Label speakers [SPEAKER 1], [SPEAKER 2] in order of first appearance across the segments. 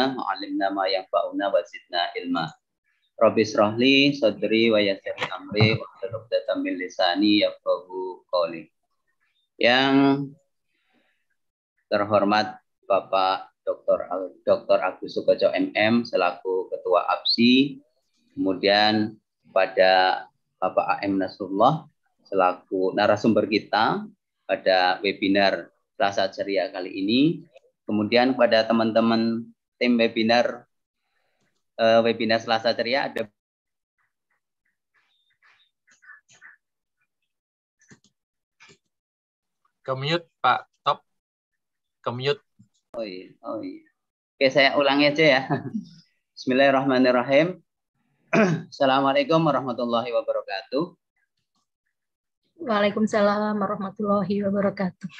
[SPEAKER 1] yang Fauna ينفعنا ilma Robis Rohli اشرح لي صدري Amri امري واحلل datam milisani lisani yafqahu qawli yang terhormat Bapak Dr. Dr. Agus Sukoco MM selaku Ketua APSI kemudian pada Bapak AM Nasrullah selaku narasumber kita pada webinar Rasa Ceria kali ini kemudian pada teman-teman tim webinar uh, webinar Selasa Ceria ada
[SPEAKER 2] Kemute Pak Top. Kemute. Oh iya, oh iya.
[SPEAKER 1] Oke, saya ulangi aja ya. Bismillahirrahmanirrahim. Assalamualaikum warahmatullahi wabarakatuh.
[SPEAKER 3] Waalaikumsalam warahmatullahi wabarakatuh.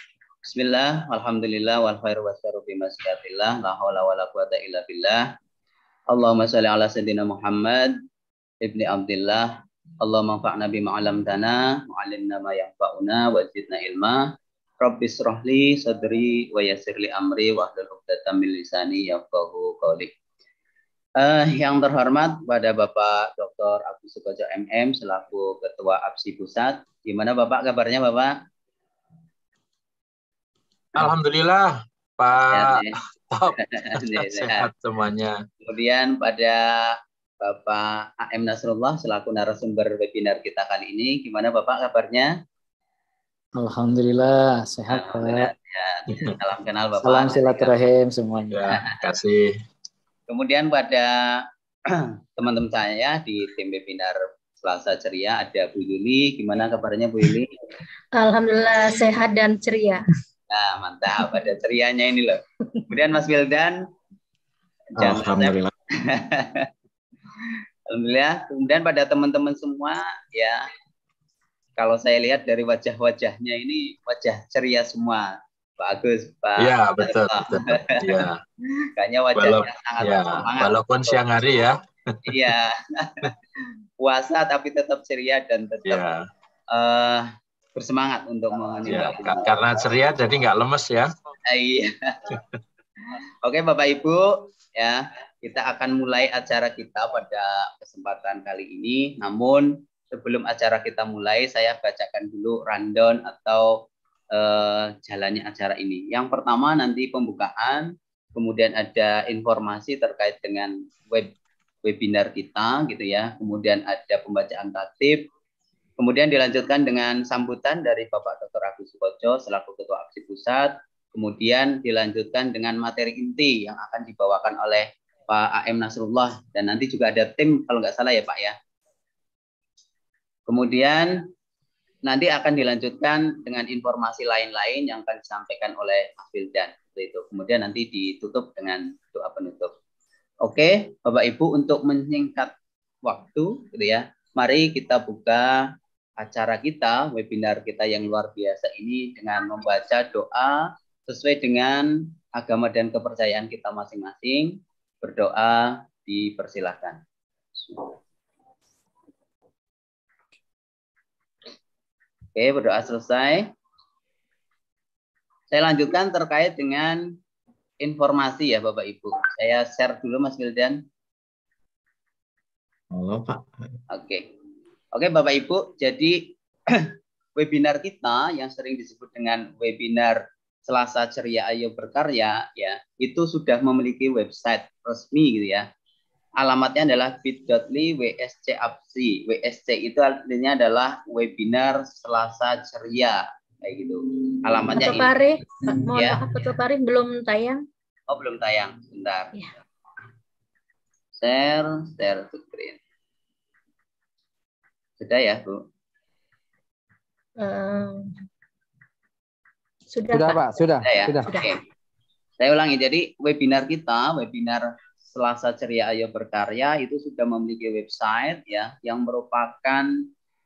[SPEAKER 1] Bismillah, alhamdulillah, wal khairu wasfaru bima sikatillah, la hawla wa la quwata illa billah. Allahumma salli ala sayyidina Muhammad ibni Abdullah. Allahumma fa'na bima dana, mu'alimna ma yanfa'una, wa jidna ilma. Rabbi srohli sadri wa yasirli amri wa hlul min lisani yafqahu qawli. Uh, yang terhormat pada Bapak Dr. Agus Sukojo MM selaku Ketua APSI Pusat. Gimana Bapak kabarnya Bapak?
[SPEAKER 2] Alhamdulillah Pak ya. Top
[SPEAKER 1] ya. sehat
[SPEAKER 2] semuanya.
[SPEAKER 1] Kemudian pada Bapak AM Nasrullah selaku narasumber webinar kita kali ini, gimana Bapak kabarnya?
[SPEAKER 4] Alhamdulillah sehat Alhamdulillah, Pak.
[SPEAKER 1] salam kenal Bapak. Salam
[SPEAKER 4] silaturahim semuanya. Terima ya, kasih.
[SPEAKER 1] Kemudian pada teman-teman saya di tim webinar Selasa Ceria ada Bu Yuli. Gimana kabarnya Bu Yuli?
[SPEAKER 3] Alhamdulillah sehat dan ceria.
[SPEAKER 1] Nah, mantap. Ada cerianya ini loh. Kemudian Mas Wildan.
[SPEAKER 5] Alhamdulillah.
[SPEAKER 1] Alhamdulillah. Kemudian pada teman-teman semua ya. Kalau saya lihat dari wajah-wajahnya ini wajah ceria semua. Bagus. Pak. Iya, betul, betul. Iya. Kayaknya wajahnya Walau, sangat ya, semangat. Walaupun siang hari ya. Iya. Puasa tapi tetap ceria dan tetap ya. uh, bersemangat untuk menyembah. Ya, karena ceria jadi nggak lemes ya. Ah, iya. Oke Bapak Ibu, ya kita akan mulai acara kita pada kesempatan kali ini. Namun sebelum acara kita mulai, saya bacakan dulu rundown atau eh, jalannya acara ini. Yang pertama nanti pembukaan, kemudian ada informasi terkait dengan web webinar kita gitu ya. Kemudian ada pembacaan tatib, Kemudian dilanjutkan dengan sambutan dari Bapak Dr. Agus Sukoco selaku Ketua Aksi Pusat. Kemudian dilanjutkan dengan materi inti yang akan dibawakan oleh Pak AM Nasrullah dan nanti juga ada tim kalau nggak salah ya Pak ya. Kemudian nanti akan dilanjutkan dengan informasi lain-lain yang akan disampaikan oleh Mas dan Itu. Kemudian nanti ditutup dengan doa penutup. Oke, Bapak Ibu untuk menyingkat waktu gitu ya. Mari kita buka acara kita, webinar kita yang luar biasa ini dengan membaca doa sesuai dengan agama dan kepercayaan kita masing-masing. Berdoa dipersilahkan. Oke, berdoa selesai. Saya lanjutkan terkait dengan informasi ya Bapak Ibu. Saya share dulu Mas Wildan. Halo Pak. Oke. Oke Bapak Ibu, jadi webinar kita yang sering disebut dengan webinar Selasa Ceria Ayo Berkarya ya, itu sudah memiliki website resmi gitu ya. Alamatnya adalah bit.ly wscapsi. WSC itu artinya adalah webinar Selasa Ceria kayak gitu. Alamatnya Ketua Pari, mohon ya.
[SPEAKER 3] maaf belum tayang.
[SPEAKER 1] Oh, belum tayang. Sebentar.
[SPEAKER 3] Ya. Share,
[SPEAKER 1] share to screen. Sudah ya, Bu?
[SPEAKER 3] Uh,
[SPEAKER 5] sudah, sudah Pak. Sudah, sudah. Ya? sudah. Oke.
[SPEAKER 3] Okay.
[SPEAKER 1] Saya ulangi. Jadi webinar kita, webinar Selasa Ceria Ayo Berkarya itu sudah memiliki website ya yang merupakan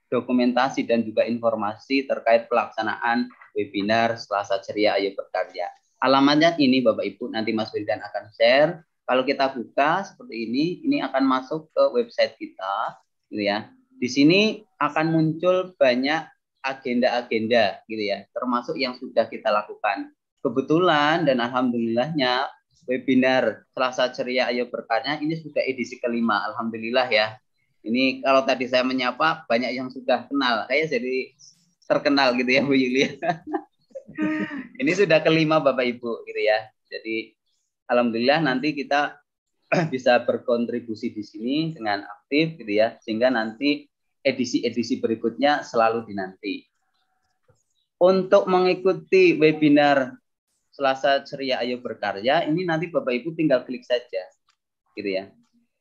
[SPEAKER 1] dokumentasi dan juga informasi terkait pelaksanaan webinar Selasa Ceria Ayo Berkarya. Alamatnya ini Bapak Ibu nanti Mas Wildan akan share. Kalau kita buka seperti ini, ini akan masuk ke website kita gitu ya. Di sini akan muncul banyak agenda-agenda gitu ya, termasuk yang sudah kita lakukan. Kebetulan dan alhamdulillahnya webinar Selasa Ceria Ayo Berkarya ini sudah edisi kelima, alhamdulillah ya. Ini kalau tadi saya menyapa banyak yang sudah kenal, kayak jadi terkenal gitu ya Bu Yulia. ini sudah kelima Bapak Ibu gitu ya. Jadi alhamdulillah nanti kita bisa berkontribusi di sini dengan aktif gitu ya sehingga nanti edisi-edisi berikutnya selalu dinanti. Untuk mengikuti webinar Selasa Ceria Ayo Berkarya ini nanti Bapak Ibu tinggal klik saja gitu ya.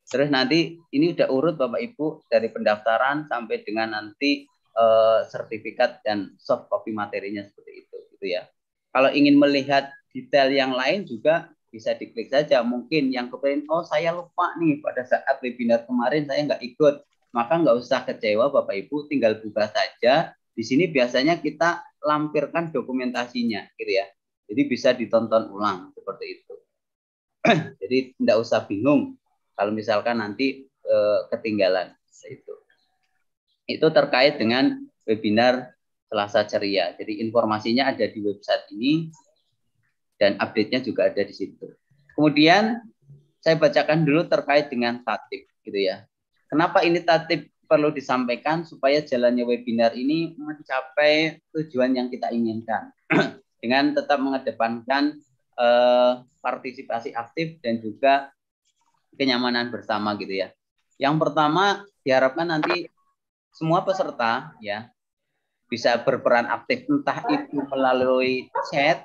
[SPEAKER 1] Terus nanti ini udah urut Bapak Ibu dari pendaftaran sampai dengan nanti eh, sertifikat dan soft copy materinya seperti itu gitu ya. Kalau ingin melihat detail yang lain juga bisa diklik saja. Mungkin yang kemarin, oh saya lupa nih pada saat webinar kemarin saya nggak ikut. Maka nggak usah kecewa Bapak Ibu, tinggal buka saja. Di sini biasanya kita lampirkan dokumentasinya gitu ya. Jadi bisa ditonton ulang seperti itu. Jadi tidak usah bingung kalau misalkan nanti e, ketinggalan itu. Itu terkait dengan webinar Selasa Ceria. Jadi informasinya ada di website ini dan update-nya juga ada di situ. Kemudian saya bacakan dulu terkait dengan tatip gitu ya. Kenapa ini tatip perlu disampaikan supaya jalannya webinar ini mencapai tujuan yang kita inginkan dengan tetap mengedepankan eh, partisipasi aktif dan juga kenyamanan bersama gitu ya. Yang pertama diharapkan nanti semua peserta ya bisa berperan aktif entah itu melalui chat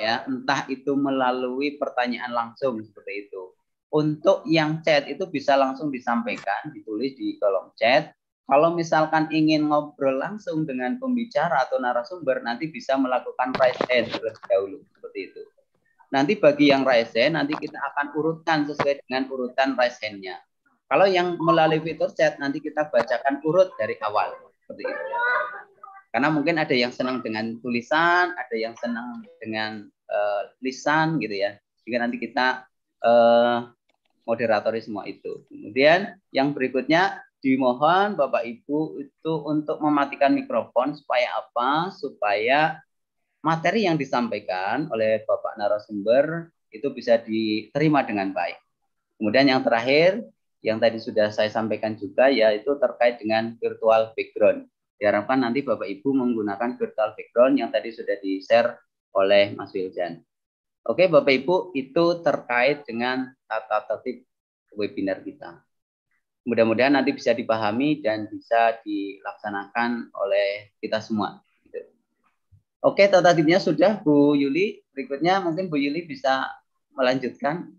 [SPEAKER 1] ya entah itu melalui pertanyaan langsung seperti itu. Untuk yang chat itu bisa langsung disampaikan, ditulis di kolom chat. Kalau misalkan ingin ngobrol langsung dengan pembicara atau narasumber, nanti bisa melakukan raise hand terlebih dahulu seperti itu. Nanti bagi yang raise hand, nanti kita akan urutkan sesuai dengan urutan raise handnya Kalau yang melalui fitur chat, nanti kita bacakan urut dari awal seperti itu. Karena mungkin ada yang senang dengan tulisan, ada yang senang dengan uh, lisan gitu ya. Jika nanti kita uh, moderatori semua itu. Kemudian yang berikutnya dimohon Bapak Ibu itu untuk mematikan mikrofon supaya apa? Supaya materi yang disampaikan oleh Bapak narasumber itu bisa diterima dengan baik. Kemudian yang terakhir yang tadi sudah saya sampaikan juga yaitu terkait dengan virtual background. Diharapkan nanti Bapak Ibu menggunakan virtual background yang tadi sudah di-share oleh Mas Wiljan. Oke, Bapak Ibu, itu terkait dengan tata tertib webinar kita. Mudah-mudahan nanti bisa dipahami dan bisa dilaksanakan oleh kita semua. Oke, tata tertibnya sudah, Bu Yuli. Berikutnya mungkin Bu Yuli bisa melanjutkan.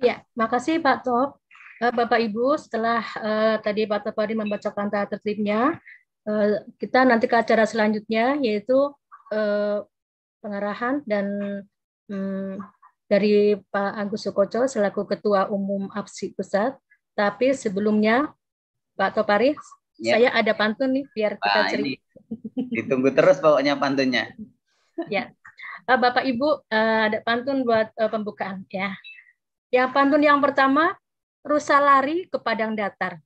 [SPEAKER 3] Ya, makasih Pak Top. Eh, Bapak Ibu, setelah uh, tadi Pak Topari membacakan tata tertibnya, Eh, kita nanti ke acara selanjutnya yaitu eh, pengarahan dan hmm, dari Pak Agus Sukoco selaku Ketua Umum APSI Pusat. Tapi sebelumnya Pak Topari, ya. saya ada pantun nih biar Pak, kita cerita.
[SPEAKER 1] Ini ditunggu terus pokoknya pantunnya.
[SPEAKER 3] Ya. Eh, Bapak Ibu ada pantun buat pembukaan ya. Yang pantun yang pertama, rusa lari ke padang datar.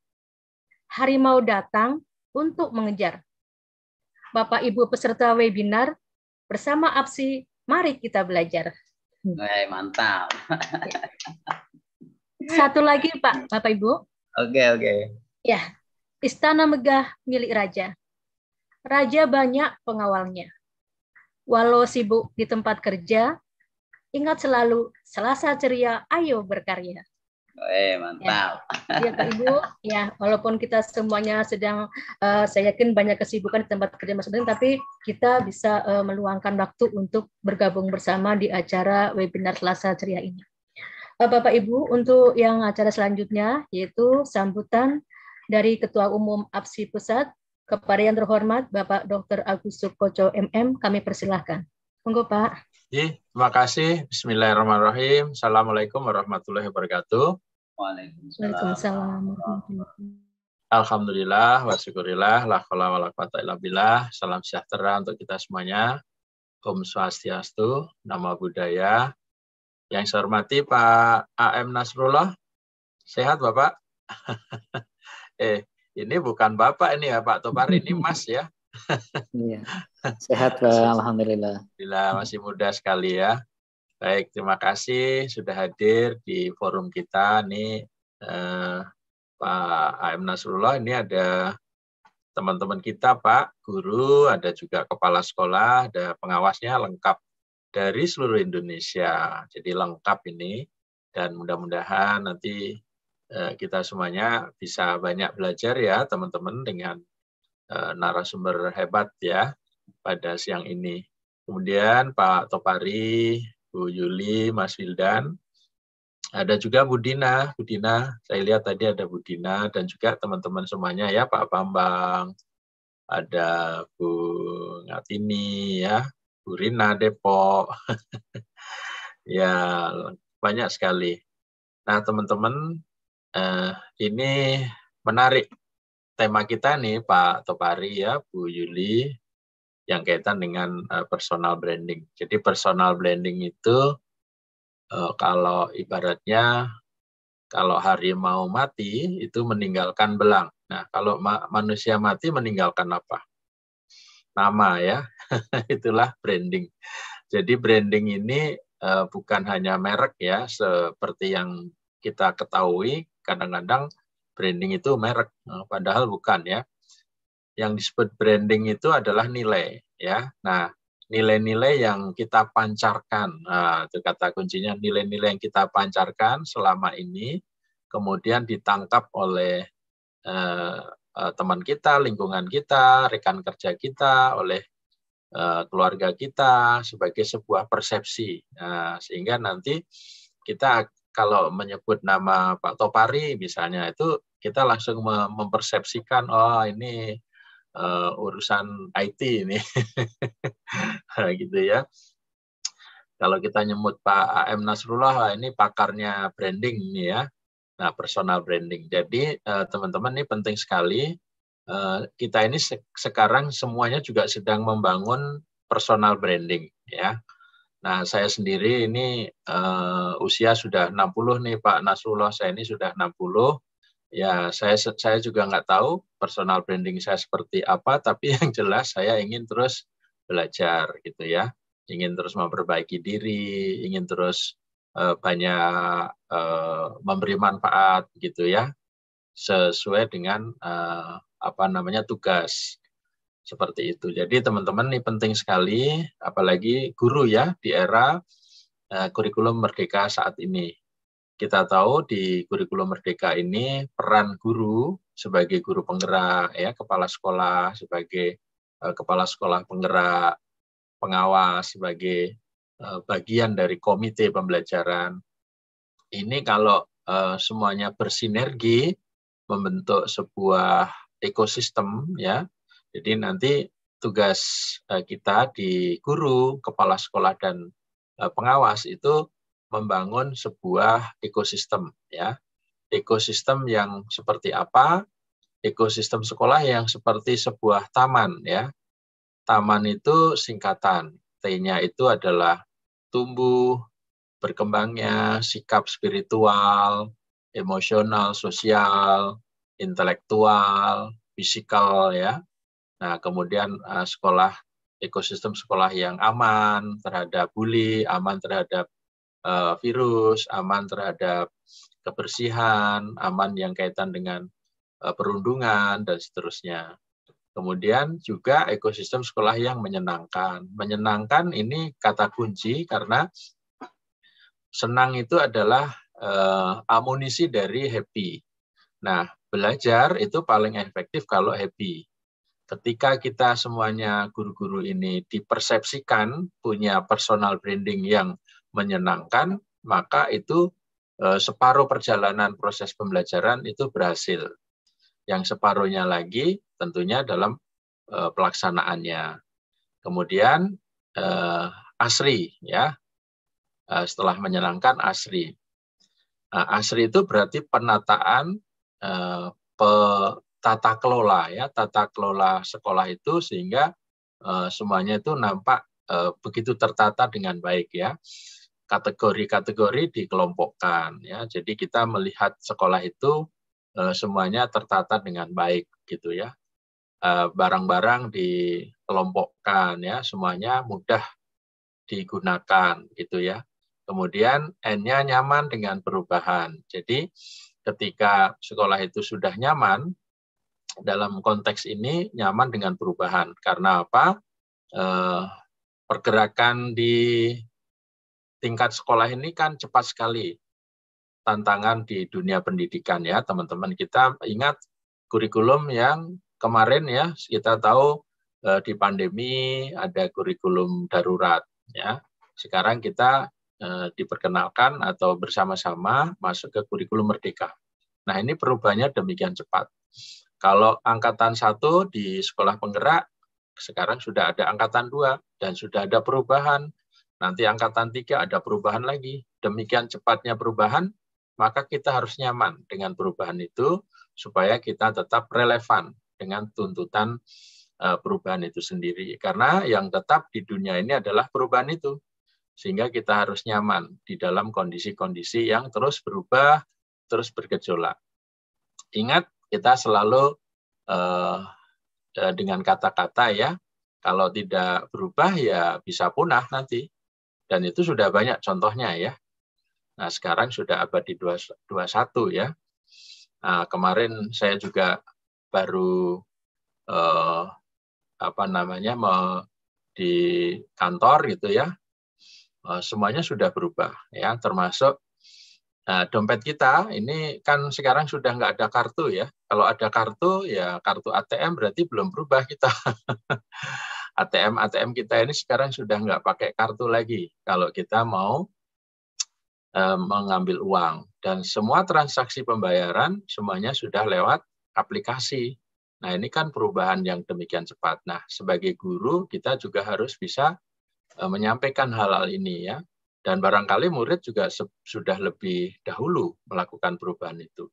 [SPEAKER 3] Harimau datang untuk mengejar. Bapak Ibu peserta webinar, bersama APSI, mari kita belajar. Hey, mantap. Satu lagi Pak, Bapak Ibu. Oke, okay, oke. Okay. Ya, istana megah milik raja. Raja banyak pengawalnya. Walau sibuk di tempat kerja, ingat selalu Selasa ceria, ayo berkarya. Eh,
[SPEAKER 1] ya. mantap.
[SPEAKER 3] Iya, ya Ibu, ya walaupun kita semuanya sedang uh, saya yakin banyak kesibukan di tempat kerja masing-masing tapi kita bisa uh, meluangkan waktu untuk bergabung bersama di acara webinar Selasa Ceria ini. Uh, Bapak Ibu, untuk yang acara selanjutnya yaitu sambutan dari Ketua Umum APSI Pusat kepada yang terhormat Bapak Dr. Agus Sukoco MM, kami persilahkan. Monggo Pak.
[SPEAKER 2] Ya, terima kasih. Bismillahirrahmanirrahim. Assalamualaikum warahmatullahi wabarakatuh.
[SPEAKER 3] Waalaikumsalam.
[SPEAKER 2] Alhamdulillah wa syukurillah la haula wala quwata illa billah. Salam sejahtera untuk kita semuanya. Om Swastiastu, Nama Budaya. Yang saya hormati Pak AM Nasrullah. Sehat Bapak? eh, ini bukan Bapak ini ya Pak Topar, ini Mas ya
[SPEAKER 4] iya. Sehat Pak, Alhamdulillah.
[SPEAKER 2] Alhamdulillah, masih muda sekali ya. Baik, terima kasih sudah hadir di forum kita. Ini eh, Pak AM Nasrullah, ini ada teman-teman kita, Pak, guru, ada juga kepala sekolah, ada pengawasnya lengkap dari seluruh Indonesia. Jadi lengkap ini dan mudah-mudahan nanti eh, kita semuanya bisa banyak belajar ya teman-teman dengan Eh, narasumber hebat ya pada siang ini. Kemudian Pak Topari, Bu Yuli, Mas Wildan, ada juga Budina, Budina, saya lihat tadi ada Budina dan juga teman-teman semuanya ya Pak Bambang, ada Bu Ngatini ya, Bu Rina Depok, ya banyak sekali. Nah teman-teman eh, ini menarik tema kita nih Pak Topari ya, Bu Yuli yang kaitan dengan uh, personal branding. Jadi personal branding itu uh, kalau ibaratnya kalau hari mau mati itu meninggalkan belang. Nah, kalau ma manusia mati meninggalkan apa? Nama ya. Itulah branding. Jadi branding ini uh, bukan hanya merek ya, seperti yang kita ketahui kadang-kadang branding itu merek, nah, padahal bukan ya. Yang disebut branding itu adalah nilai ya. Nah, nilai-nilai yang kita pancarkan, nah, itu kata kuncinya nilai-nilai yang kita pancarkan selama ini, kemudian ditangkap oleh eh, eh teman kita, lingkungan kita, rekan kerja kita, oleh eh, keluarga kita sebagai sebuah persepsi, nah, sehingga nanti kita kalau menyebut nama Pak Topari misalnya itu kita langsung mempersepsikan oh ini uh, urusan IT ini gitu ya kalau kita nyebut Pak AM Nasrullah ini pakarnya branding ini ya nah personal branding jadi teman eh, teman-teman ini penting sekali uh, kita ini se sekarang semuanya juga sedang membangun personal branding ya Nah, saya sendiri ini uh, usia sudah 60 nih Pak Nasrullah, saya ini sudah 60. Ya, saya saya juga nggak tahu personal branding saya seperti apa, tapi yang jelas saya ingin terus belajar gitu ya. Ingin terus memperbaiki diri, ingin terus uh, banyak uh, memberi manfaat gitu ya. Sesuai dengan uh, apa namanya tugas seperti itu. Jadi teman-teman ini penting sekali, apalagi guru ya di era uh, kurikulum merdeka saat ini. Kita tahu di kurikulum merdeka ini peran guru sebagai guru penggerak, ya kepala sekolah sebagai uh, kepala sekolah penggerak, pengawas sebagai uh, bagian dari komite pembelajaran. Ini kalau semuanya bersinergi membentuk sebuah ekosistem ya jadi nanti tugas eh, kita di guru, kepala sekolah dan eh, pengawas itu membangun sebuah ekosistem ya. Ekosistem yang seperti apa? Ekosistem sekolah yang seperti sebuah taman ya. Taman itu singkatan. T-nya itu adalah tumbuh, berkembangnya sikap spiritual, emosional, sosial, intelektual, fisikal ya. Nah, kemudian uh, sekolah ekosistem sekolah yang aman terhadap bully, aman terhadap uh, virus, aman terhadap kebersihan, aman yang kaitan dengan uh, perundungan dan seterusnya. Kemudian juga ekosistem sekolah yang menyenangkan. Menyenangkan ini kata kunci karena senang itu adalah uh, amunisi dari happy. Nah, belajar itu paling efektif kalau happy ketika kita semuanya guru-guru ini dipersepsikan punya personal branding yang menyenangkan, maka itu eh, separuh perjalanan proses pembelajaran itu berhasil. Yang separuhnya lagi tentunya dalam eh, pelaksanaannya. Kemudian eh, asri ya. Setelah menyenangkan asri. Nah, asri itu berarti penataan tata kelola ya tata kelola sekolah itu sehingga uh, semuanya itu nampak uh, begitu tertata dengan baik ya kategori-kategori dikelompokkan ya jadi kita melihat sekolah itu uh, semuanya tertata dengan baik gitu ya barang-barang dikelompokkan ya semuanya mudah digunakan gitu ya kemudian n-nya nyaman dengan perubahan jadi ketika sekolah itu sudah nyaman dalam konteks ini nyaman dengan perubahan karena apa eh, pergerakan di tingkat sekolah ini kan cepat sekali tantangan di dunia pendidikan ya teman-teman kita ingat kurikulum yang kemarin ya kita tahu eh, di pandemi ada kurikulum darurat ya sekarang kita eh, diperkenalkan atau bersama-sama masuk ke kurikulum merdeka nah ini perubahannya demikian cepat kalau angkatan satu di sekolah penggerak, sekarang sudah ada angkatan dua dan sudah ada perubahan. Nanti angkatan tiga ada perubahan lagi. Demikian cepatnya perubahan, maka kita harus nyaman dengan perubahan itu supaya kita tetap relevan dengan tuntutan e, perubahan itu sendiri. Karena yang tetap di dunia ini adalah perubahan itu. Sehingga kita harus nyaman di dalam kondisi-kondisi yang terus berubah, terus bergejolak. Ingat, kita selalu uh, dengan kata-kata ya kalau tidak berubah ya bisa punah nanti dan itu sudah banyak contohnya ya nah sekarang sudah abad di 21 ya nah, kemarin saya juga baru uh, apa namanya me, di kantor gitu ya semuanya sudah berubah ya termasuk Nah, dompet kita ini kan sekarang sudah nggak ada kartu ya. Kalau ada kartu, ya kartu ATM berarti belum berubah kita. ATM ATM kita ini sekarang sudah nggak pakai kartu lagi. Kalau kita mau e, mengambil uang dan semua transaksi pembayaran semuanya sudah lewat aplikasi. Nah, ini kan perubahan yang demikian cepat. Nah, sebagai guru kita juga harus bisa e, menyampaikan hal-hal ini ya dan barangkali murid juga sudah lebih dahulu melakukan perubahan itu.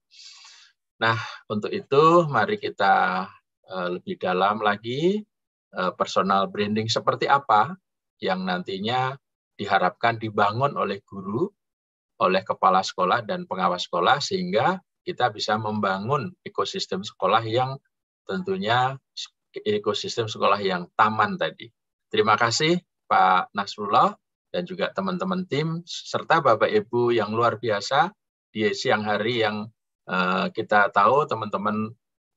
[SPEAKER 2] Nah, untuk itu mari kita eh, lebih dalam lagi eh, personal branding seperti apa yang nantinya diharapkan dibangun oleh guru, oleh kepala sekolah dan pengawas sekolah sehingga kita bisa membangun ekosistem sekolah yang tentunya ekosistem sekolah yang taman tadi. Terima kasih Pak Nasrullah dan juga teman-teman tim serta Bapak Ibu yang luar biasa di siang hari yang uh, kita tahu teman-teman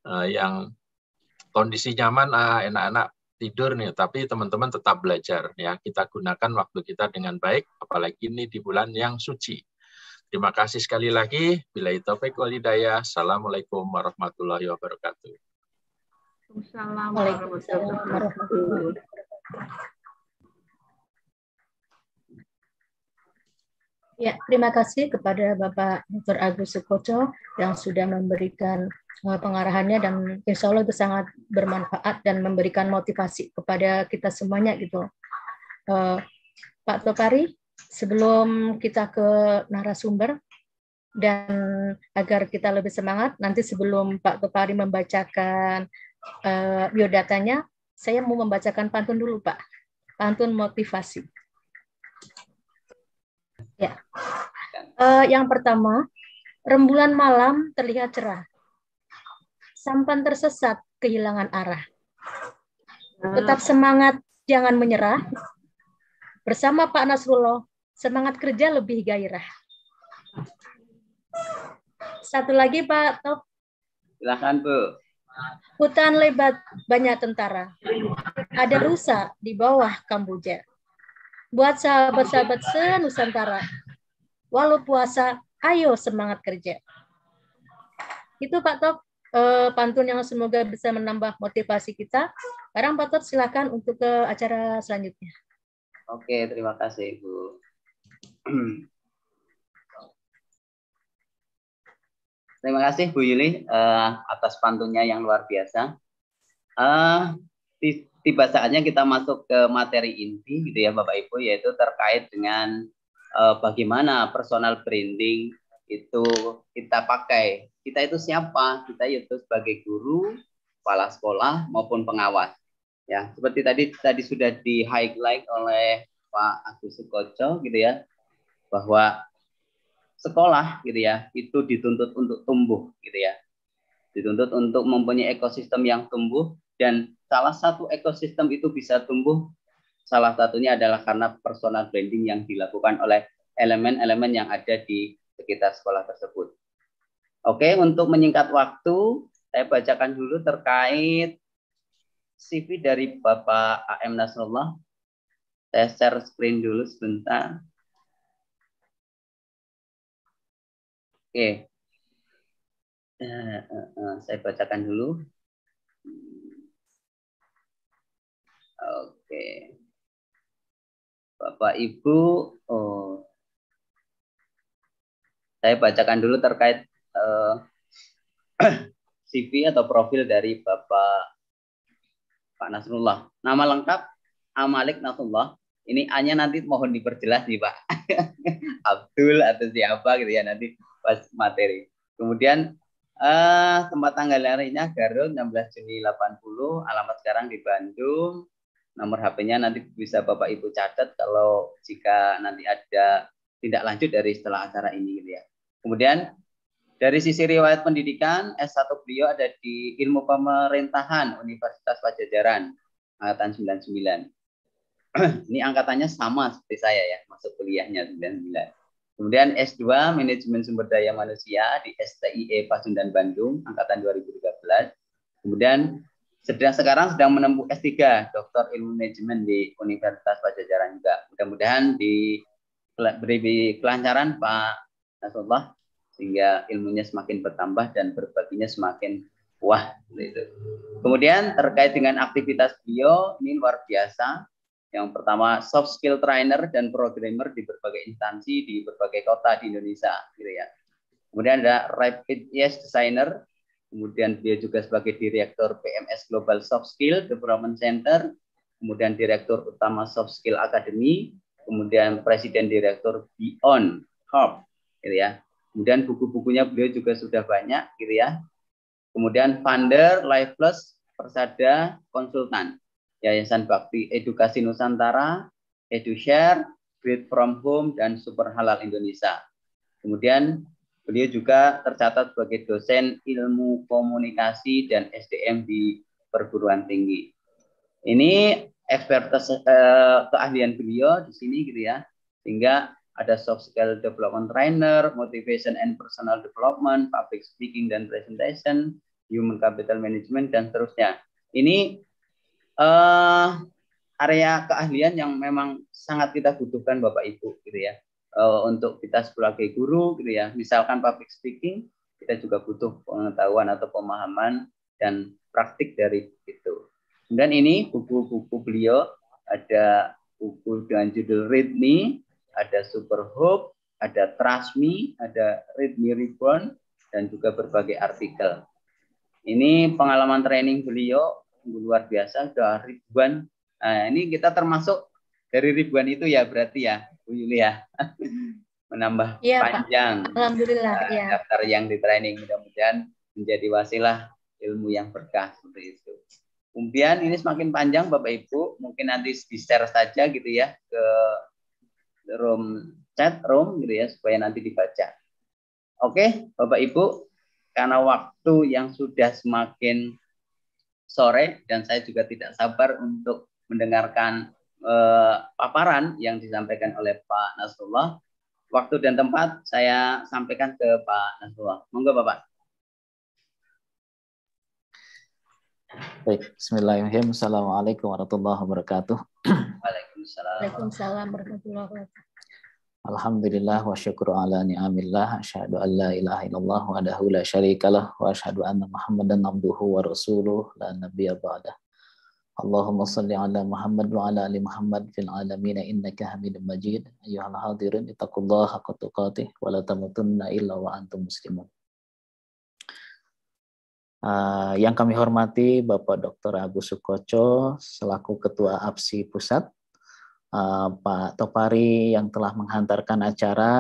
[SPEAKER 2] uh, yang kondisi nyaman enak ah, enak-enak tidur nih tapi teman-teman tetap belajar ya kita gunakan waktu kita dengan baik apalagi ini di bulan yang suci Terima kasih sekali lagi. Bila itu walidaya. Assalamualaikum warahmatullahi wabarakatuh.
[SPEAKER 3] Assalamualaikum warahmatullahi wabarakatuh. Ya, terima kasih kepada Bapak Dr. Agus Sukoco yang sudah memberikan eh, pengarahannya dan insya Allah itu sangat bermanfaat dan memberikan motivasi kepada kita semuanya gitu. Uh, Pak Topari, sebelum kita ke narasumber dan agar kita lebih semangat, nanti sebelum Pak Topari membacakan uh, biodatanya, saya mau membacakan pantun dulu Pak, pantun motivasi. Ya. Uh, yang pertama, rembulan malam terlihat cerah. Sampan tersesat kehilangan arah. Tetap hmm. semangat, jangan menyerah. Bersama Pak Nasrullah, semangat kerja lebih gairah. Satu lagi Pak Top. Silahkan Bu. Hutan lebat banyak tentara. Ada rusa di bawah kamboja. Buat sahabat-sahabat senusantara, walau puasa, ayo semangat kerja. Itu Pak Top, eh, pantun yang semoga bisa menambah motivasi kita. Sekarang Pak Top silakan untuk ke acara selanjutnya.
[SPEAKER 1] Oke, terima kasih Ibu. Terima kasih Bu Yuli uh, atas pantunnya yang luar biasa. Uh, tiba saatnya kita masuk ke materi inti gitu ya Bapak Ibu yaitu terkait dengan uh, bagaimana personal branding itu kita pakai. Kita itu siapa? Kita itu sebagai guru, kepala sekolah maupun pengawas. Ya, seperti tadi tadi sudah di highlight oleh Pak Agus Sukoco gitu ya bahwa sekolah gitu ya itu dituntut untuk tumbuh gitu ya. Dituntut untuk mempunyai ekosistem yang tumbuh dan salah satu ekosistem itu bisa tumbuh salah satunya adalah karena personal branding yang dilakukan oleh elemen-elemen yang ada di sekitar sekolah tersebut. Oke, untuk menyingkat waktu, saya bacakan dulu terkait CV dari Bapak AM Nasrullah. Saya share screen dulu sebentar. Oke, eh, eh, eh, saya bacakan dulu. Oke. Bapak Ibu, oh. saya bacakan dulu terkait eh, CV atau profil dari Bapak Pak Nasrullah. Nama lengkap Amalik Nasrullah. Ini hanya nanti mohon diperjelas nih Pak. Abdul atau siapa gitu ya nanti pas materi. Kemudian eh, tempat tanggal lahirnya Garut 16 Juni 80, alamat sekarang di Bandung nomor HP-nya nanti bisa Bapak Ibu catat kalau jika nanti ada tindak lanjut dari setelah acara ini gitu ya. Kemudian dari sisi riwayat pendidikan S1 beliau ada di Ilmu Pemerintahan Universitas Pajajaran angkatan 99. ini angkatannya sama seperti saya ya, masuk kuliahnya 99. Kemudian S2 Manajemen Sumber Daya Manusia di STIE Pasundan Bandung angkatan 2013. Kemudian sedang sekarang sedang menempuh S3 Doktor Ilmu Manajemen di Universitas Pajajaran juga. Mudah-mudahan di beri kelancaran Pak Nasrullah sehingga ilmunya semakin bertambah dan berbaginya semakin wah itu. Kemudian terkait dengan aktivitas Bio ini luar biasa. Yang pertama soft skill trainer dan programmer di berbagai instansi di berbagai kota di Indonesia gitu ya. Kemudian ada rapid yes designer Kemudian beliau juga sebagai Direktur PMS Global Soft Skill Development Center, kemudian Direktur Utama Soft Skill Academy, kemudian Presiden Direktur Beyond Hub, gitu ya. Kemudian buku-bukunya beliau juga sudah banyak, gitu ya. Kemudian founder Life Plus Persada Konsultan, Yayasan Bakti Edukasi Nusantara, EduShare, Great From Home, dan Super Halal Indonesia. Kemudian Beliau juga tercatat sebagai dosen ilmu komunikasi dan SDM di perguruan tinggi. Ini expertise eh, keahlian beliau di sini gitu ya. Sehingga ada soft skill development trainer, motivation and personal development, public speaking dan presentation, human capital management dan seterusnya. Ini eh, area keahlian yang memang sangat kita butuhkan Bapak Ibu gitu ya uh, untuk kita sebagai guru gitu ya misalkan public speaking kita juga butuh pengetahuan atau pemahaman dan praktik dari itu kemudian ini buku-buku beliau ada buku dengan judul Read Me ada Super Hope ada Trust Me ada Read Me Reborn dan juga berbagai artikel ini pengalaman training beliau luar biasa sudah ribuan Nah, ini kita termasuk dari ribuan itu ya berarti ya. Bu Yuli ya. Menambah ya, panjang. Pak. Alhamdulillah uh, ya. Daftar yang di training mudah-mudahan menjadi wasilah ilmu yang berkah seperti itu. Kemudian ini semakin panjang Bapak Ibu, mungkin nanti di share saja gitu ya ke room chat room gitu ya supaya nanti dibaca. Oke, Bapak Ibu, karena waktu yang sudah semakin sore dan saya juga tidak sabar untuk mendengarkan eh, paparan yang disampaikan oleh Pak Nasrullah. Waktu dan tempat saya sampaikan ke Pak Nasrullah. Monggo Bapak.
[SPEAKER 5] Baik, bismillahirrahmanirrahim. Assalamualaikum warahmatullahi wabarakatuh.
[SPEAKER 3] Waalaikumsalam. Waalaikumsalam warahmatullahi wabarakatuh.
[SPEAKER 4] Alhamdulillah wa syukur ala ni'amillah asyhadu an la ilaha illallah wa la syarikalah wa asyhadu anna muhammadan abduhu wa rasuluh la nabiyya ba'dah Allahumma salli ala Muhammad wa ala ali Muhammad fil alamin innaka Hamidum Majid. Ayyuhal hadirin ittaqullaha haqqa tuqatih wa la tamutunna illa wa antum muslimun. Uh, yang kami hormati Bapak Dr. Agus Sukoco selaku Ketua APSI Pusat, uh, Pak Topari yang telah menghantarkan acara,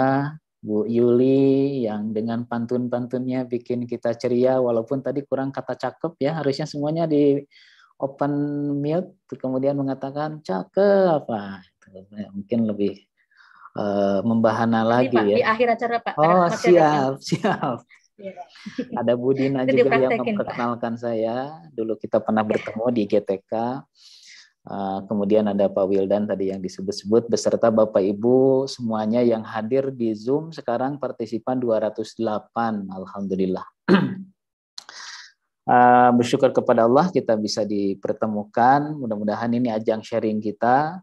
[SPEAKER 4] Bu Yuli yang dengan pantun-pantunnya bikin kita ceria walaupun tadi kurang kata cakep ya harusnya semuanya di open mute kemudian mengatakan cakep apa ah, mungkin lebih uh, membahana Ini, lagi Pak, ya di akhir
[SPEAKER 3] acara Pak oh siap siap iya.
[SPEAKER 4] ada Budina juga yang memperkenalkan Pak. saya dulu kita pernah bertemu di GTK Uh, ah, kemudian ada Pak Wildan tadi yang disebut-sebut beserta Bapak Ibu semuanya yang hadir di Zoom sekarang partisipan 208 alhamdulillah. uh, bersyukur kepada Allah kita bisa dipertemukan. Mudah-mudahan ini ajang sharing kita.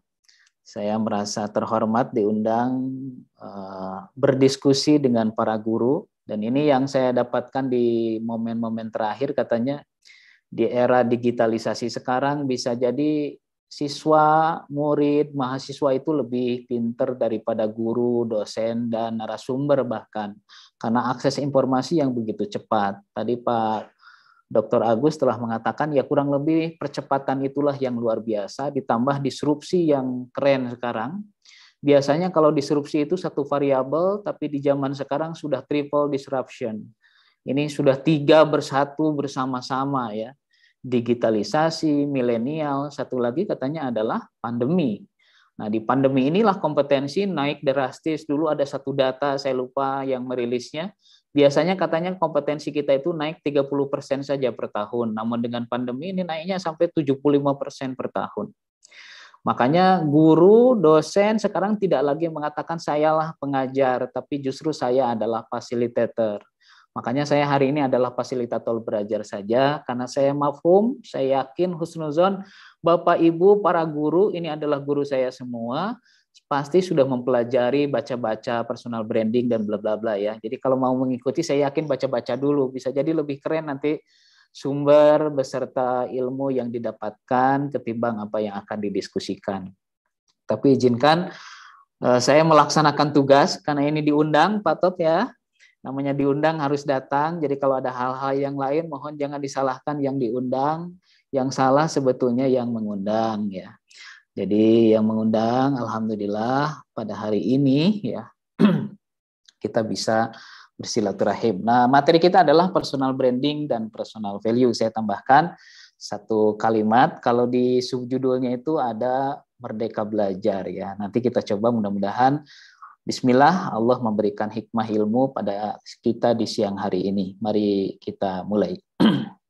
[SPEAKER 4] Saya merasa terhormat diundang uh, berdiskusi dengan para guru dan ini yang saya dapatkan di momen-momen terakhir katanya di era digitalisasi sekarang bisa jadi siswa, murid, mahasiswa itu lebih pinter daripada guru, dosen, dan narasumber bahkan karena akses informasi yang begitu cepat. Tadi Pak Dr. Agus telah mengatakan ya kurang lebih percepatan itulah yang luar biasa ditambah disrupsi yang keren sekarang. Biasanya kalau disrupsi itu satu variabel tapi di zaman sekarang sudah triple disruption. Ini sudah tiga bersatu bersama-sama ya. Digitalisasi, milenial, satu lagi katanya adalah pandemi. Nah, di pandemi inilah kompetensi naik drastis. Dulu ada satu data saya lupa yang merilisnya Biasanya katanya kompetensi kita itu naik 30% saja per tahun, namun dengan pandemi ini naiknya sampai 75% per tahun. Makanya guru, dosen sekarang tidak lagi mengatakan sayalah pengajar, tapi justru saya adalah fasilitator. Makanya saya hari ini adalah fasilitator belajar saja karena saya mafhum, saya yakin husnuzon Bapak Ibu para guru ini adalah guru saya semua pasti sudah mempelajari baca-baca personal branding dan bla bla bla ya. Jadi kalau mau mengikuti saya yakin baca-baca dulu bisa jadi lebih keren nanti sumber beserta ilmu yang didapatkan ketimbang apa yang akan didiskusikan. Tapi izinkan eh, saya melaksanakan tugas karena ini diundang Pak Tot ya. Namanya diundang harus datang. Jadi kalau ada hal-hal yang lain mohon jangan disalahkan yang diundang. Yang salah sebetulnya yang mengundang ya. Jadi yang mengundang alhamdulillah pada hari ini ya kita bisa bersilaturahim. Nah, materi kita adalah personal branding dan personal value. Saya tambahkan satu kalimat kalau di subjudulnya itu ada merdeka belajar ya. Nanti kita coba mudah-mudahan Bismillah, Allah memberikan hikmah ilmu pada kita di siang hari ini. Mari kita mulai.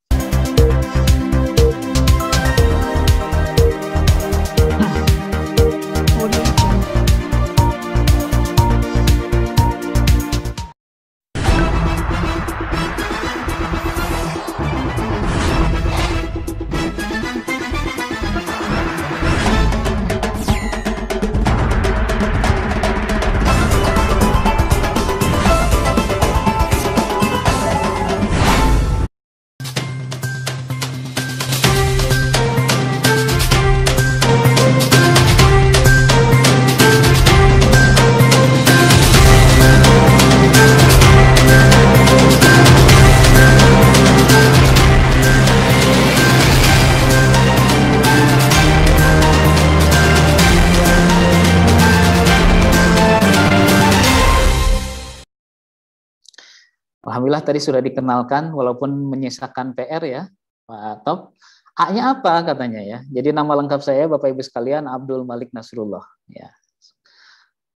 [SPEAKER 4] Alhamdulillah tadi sudah dikenalkan walaupun menyisakan PR ya Pak Top. A-nya apa katanya ya? Jadi nama lengkap saya Bapak Ibu sekalian Abdul Malik Nasrullah ya.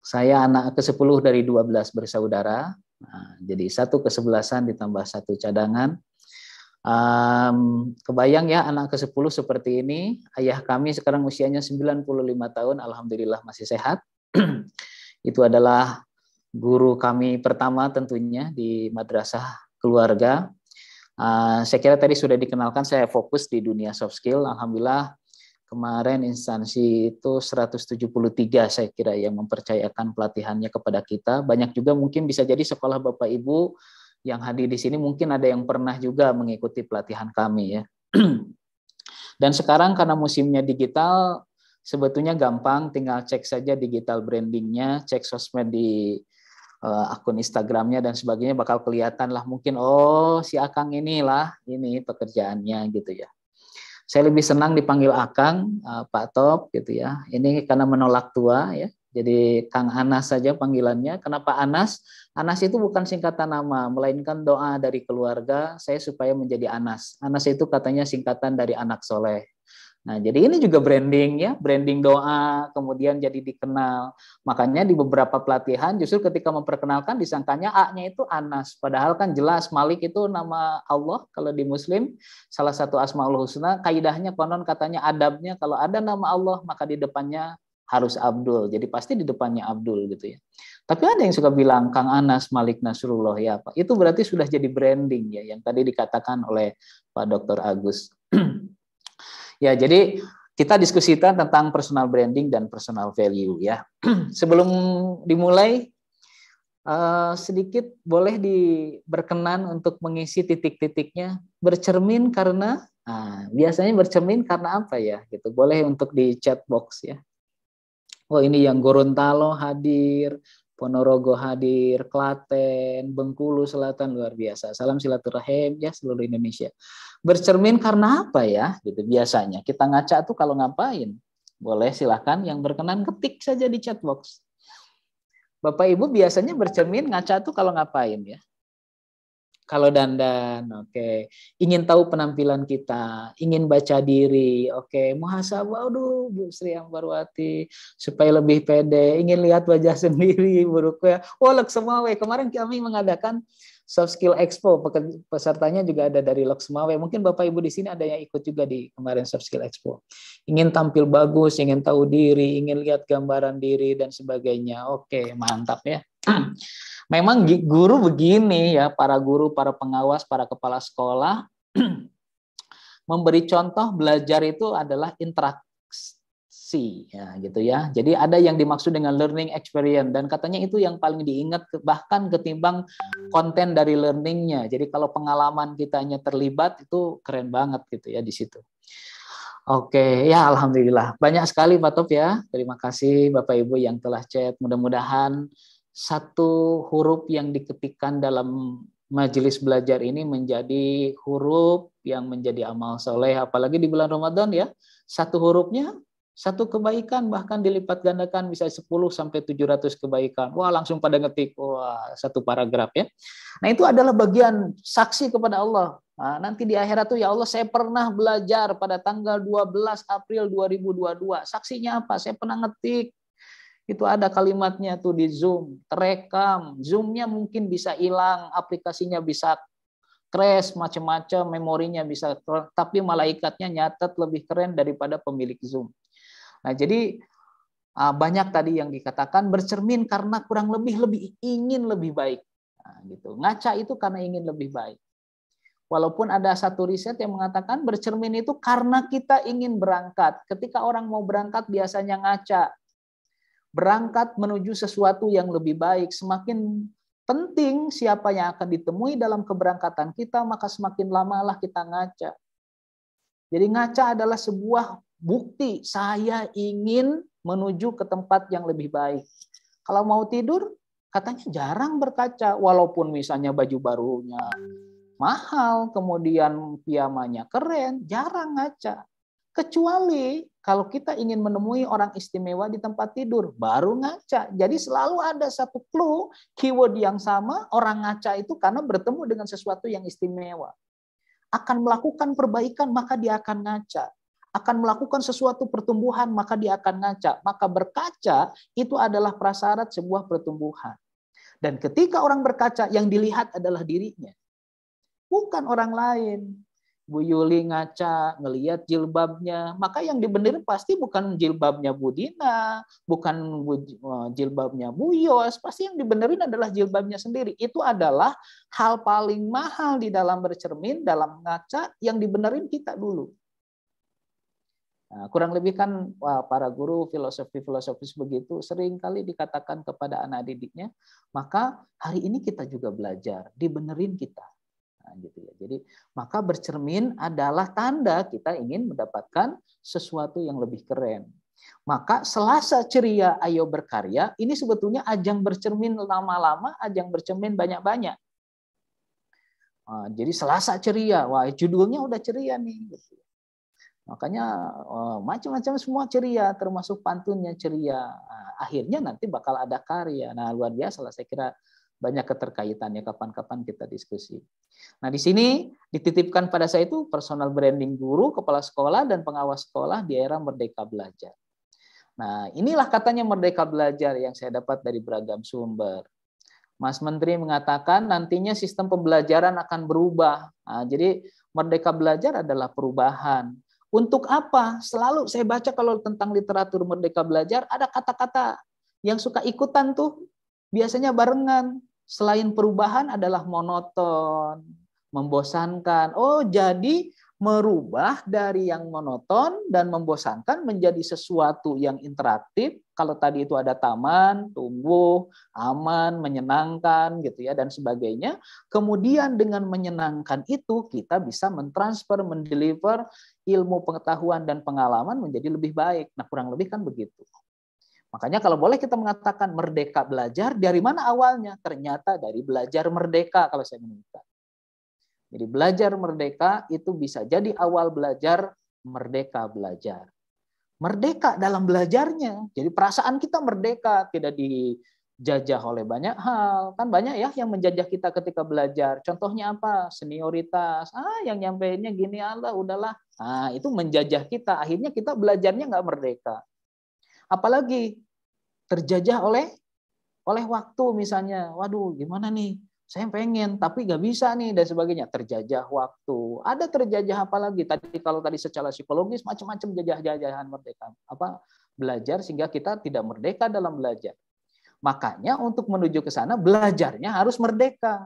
[SPEAKER 4] Saya anak ke-10 dari 12 bersaudara. Nah, jadi satu kesebelasan ditambah satu cadangan. Um, kebayang ya anak ke-10 seperti ini. Ayah kami sekarang usianya 95 tahun, alhamdulillah masih sehat. Itu adalah guru kami pertama tentunya di madrasah keluarga. Uh, saya kira tadi sudah dikenalkan saya fokus di dunia soft skill. Alhamdulillah kemarin instansi itu 173 saya kira yang mempercayakan pelatihannya kepada kita. Banyak juga mungkin bisa jadi sekolah Bapak Ibu yang hadir di sini mungkin ada yang pernah juga mengikuti pelatihan kami ya. Dan sekarang karena musimnya digital, sebetulnya gampang, tinggal cek saja digital brandingnya, cek sosmed di Eh, akun Instagramnya dan sebagainya bakal kelihatan lah mungkin oh si Akang inilah ini pekerjaannya gitu ya. Saya lebih senang dipanggil Akang eh, Pak Top gitu ya. Ini karena menolak tua ya. Jadi Kang Anas saja panggilannya. Kenapa Anas? Anas itu bukan singkatan nama, melainkan doa dari keluarga saya supaya menjadi Anas. Anas itu katanya singkatan dari anak soleh. Nah, jadi ini juga branding ya, branding doa, kemudian jadi dikenal. Makanya di beberapa pelatihan justru ketika memperkenalkan disangkanya A-nya itu Anas, padahal kan jelas Malik itu nama Allah kalau di Muslim, salah satu Asmaul Husna, kaidahnya konon katanya adabnya kalau ada nama Allah maka di depannya harus Abdul. Jadi pasti di depannya Abdul gitu ya. Tapi ada yang suka bilang Kang Anas Malik Nasrullah ya Pak. Itu berarti sudah jadi branding ya yang tadi dikatakan oleh Pak Dr. Agus. Ya, jadi kita diskusikan tentang personal branding dan personal value ya. Sebelum dimulai uh, sedikit boleh diberkenan untuk mengisi titik-titiknya bercermin karena nah, biasanya bercermin karena apa ya gitu. Boleh untuk di chat box ya. Oh ini yang Gorontalo hadir, Ponorogo hadir, Klaten, Bengkulu Selatan luar biasa. Salam silaturahim ya seluruh Indonesia. Bercermin karena apa ya? Gitu biasanya. Kita ngaca tuh kalau ngapain? Boleh silahkan yang berkenan ketik saja di chat box. Bapak Ibu biasanya bercermin ngaca tuh kalau ngapain ya? Kalau dandan, oke. Okay. Ingin tahu penampilan kita, ingin baca diri, oke. Okay. Muhasabah, aduh Bu Sri Ambarwati, supaya lebih pede, ingin lihat wajah sendiri, buruknya. Wolek semua, we. kemarin kami mengadakan Soft Skill Expo, pesertanya juga ada dari Semawe. Mungkin Bapak Ibu di sini ada yang ikut juga di kemarin Soft Skill Expo. Ingin tampil bagus, ingin tahu diri, ingin lihat gambaran diri dan sebagainya. Oke, mantap ya. Memang guru begini ya, para guru, para pengawas, para kepala sekolah memberi contoh belajar itu adalah interaksi ya gitu ya. Jadi ada yang dimaksud dengan learning experience dan katanya itu yang paling diingat bahkan ketimbang konten dari learningnya. Jadi kalau pengalaman kitanya terlibat itu keren banget gitu ya di situ. Oke, ya alhamdulillah. Banyak sekali Pak Top ya. Terima kasih Bapak Ibu yang telah chat. Mudah-mudahan satu huruf yang diketikkan dalam majelis belajar ini menjadi huruf yang menjadi amal soleh, apalagi di bulan Ramadan ya. Satu hurufnya, satu kebaikan, bahkan dilipat gandakan bisa 10 sampai 700 kebaikan. Wah langsung pada ngetik, wah satu paragraf ya. Nah itu adalah bagian saksi kepada Allah. Nah, nanti di akhirat tuh ya Allah saya pernah belajar pada tanggal 12 April 2022. Saksinya apa? Saya pernah ngetik itu ada kalimatnya tuh di Zoom, terekam. Zoom-nya mungkin bisa hilang, aplikasinya bisa crash, macam-macam, memorinya bisa tapi malaikatnya nyatet lebih keren daripada pemilik Zoom. Nah, jadi ah, banyak tadi yang dikatakan bercermin karena kurang lebih lebih ingin lebih baik. Nah, gitu. Ngaca itu karena ingin lebih baik. Walaupun ada satu riset yang mengatakan bercermin itu karena kita ingin berangkat. Ketika orang mau berangkat biasanya ngaca berangkat menuju sesuatu yang lebih baik. Semakin penting siapa yang akan ditemui dalam keberangkatan kita, maka semakin lamalah kita ngaca. Jadi ngaca adalah sebuah bukti saya ingin menuju ke tempat yang lebih baik. Kalau mau tidur, katanya jarang berkaca walaupun misalnya baju barunya mahal, kemudian piamanya keren, jarang ngaca. Kecuali kalau kita ingin menemui orang istimewa di tempat tidur, baru ngaca. Jadi selalu ada satu clue, keyword yang sama, orang ngaca itu karena bertemu dengan sesuatu yang istimewa. Akan melakukan perbaikan, maka dia akan ngaca. Akan melakukan sesuatu pertumbuhan, maka dia akan ngaca. Maka berkaca itu adalah prasyarat sebuah pertumbuhan. Dan ketika orang berkaca, yang dilihat adalah dirinya. Bukan orang lain Bu Yuli ngaca, ngeliat jilbabnya. Maka yang dibenerin pasti bukan jilbabnya Bu Dina, bukan eh, jilbabnya Bu Yos. Pasti yang dibenerin adalah jilbabnya sendiri. Itu adalah hal paling mahal di dalam bercermin, dalam ngaca, yang dibenerin kita dulu. Nah, kurang lebih kan wah, para guru filosofi-filosofis begitu sering kali dikatakan kepada anak didiknya, maka hari ini kita juga belajar, dibenerin kita Nah, gitu ya. Jadi maka bercermin adalah tanda kita ingin mendapatkan sesuatu yang lebih keren. Maka selasa ceria ayo berkarya ini sebetulnya ajang bercermin lama-lama, ajang bercermin banyak-banyak. Ah, jadi selasa ceria, wah judulnya udah ceria nih. Gitu ya. Makanya oh, macam-macam semua ceria, termasuk pantunnya ceria. Ah, akhirnya nanti bakal ada karya. Nah luar biasa lah saya kira banyak keterkaitannya kapan-kapan kita diskusi. Nah, di sini dititipkan pada saya itu personal branding guru, kepala sekolah dan pengawas sekolah di era Merdeka Belajar. Nah, inilah katanya Merdeka Belajar yang saya dapat dari beragam sumber. Mas Menteri mengatakan nantinya sistem pembelajaran akan berubah. Nah, jadi Merdeka Belajar adalah perubahan. Untuk apa? Selalu saya baca kalau tentang literatur Merdeka Belajar ada kata-kata yang suka ikutan tuh biasanya barengan. Selain perubahan adalah monoton, membosankan. Oh, jadi merubah dari yang monoton dan membosankan menjadi sesuatu yang interaktif. Kalau tadi itu ada taman, tumbuh, aman, menyenangkan gitu ya dan sebagainya. Kemudian dengan menyenangkan itu kita bisa mentransfer, mendeliver ilmu pengetahuan dan pengalaman menjadi lebih baik. Nah, kurang lebih kan begitu. Makanya kalau boleh kita mengatakan merdeka belajar, dari mana awalnya? Ternyata dari belajar merdeka kalau saya menemukan. Jadi belajar merdeka itu bisa jadi awal belajar merdeka belajar. Merdeka dalam belajarnya. Jadi perasaan kita merdeka, tidak dijajah oleh banyak hal. Kan banyak ya yang menjajah kita ketika belajar. Contohnya apa? Senioritas. Ah, yang nyampeinnya gini Allah, udahlah. Ah, itu menjajah kita. Akhirnya kita belajarnya nggak merdeka. Apalagi terjajah oleh oleh waktu misalnya. Waduh, gimana nih? Saya pengen tapi nggak bisa nih dan sebagainya. Terjajah waktu. Ada terjajah apa lagi? Tadi kalau tadi secara psikologis macam-macam jajah-jajahan merdeka. Apa belajar sehingga kita tidak merdeka dalam belajar. Makanya untuk menuju ke sana belajarnya harus merdeka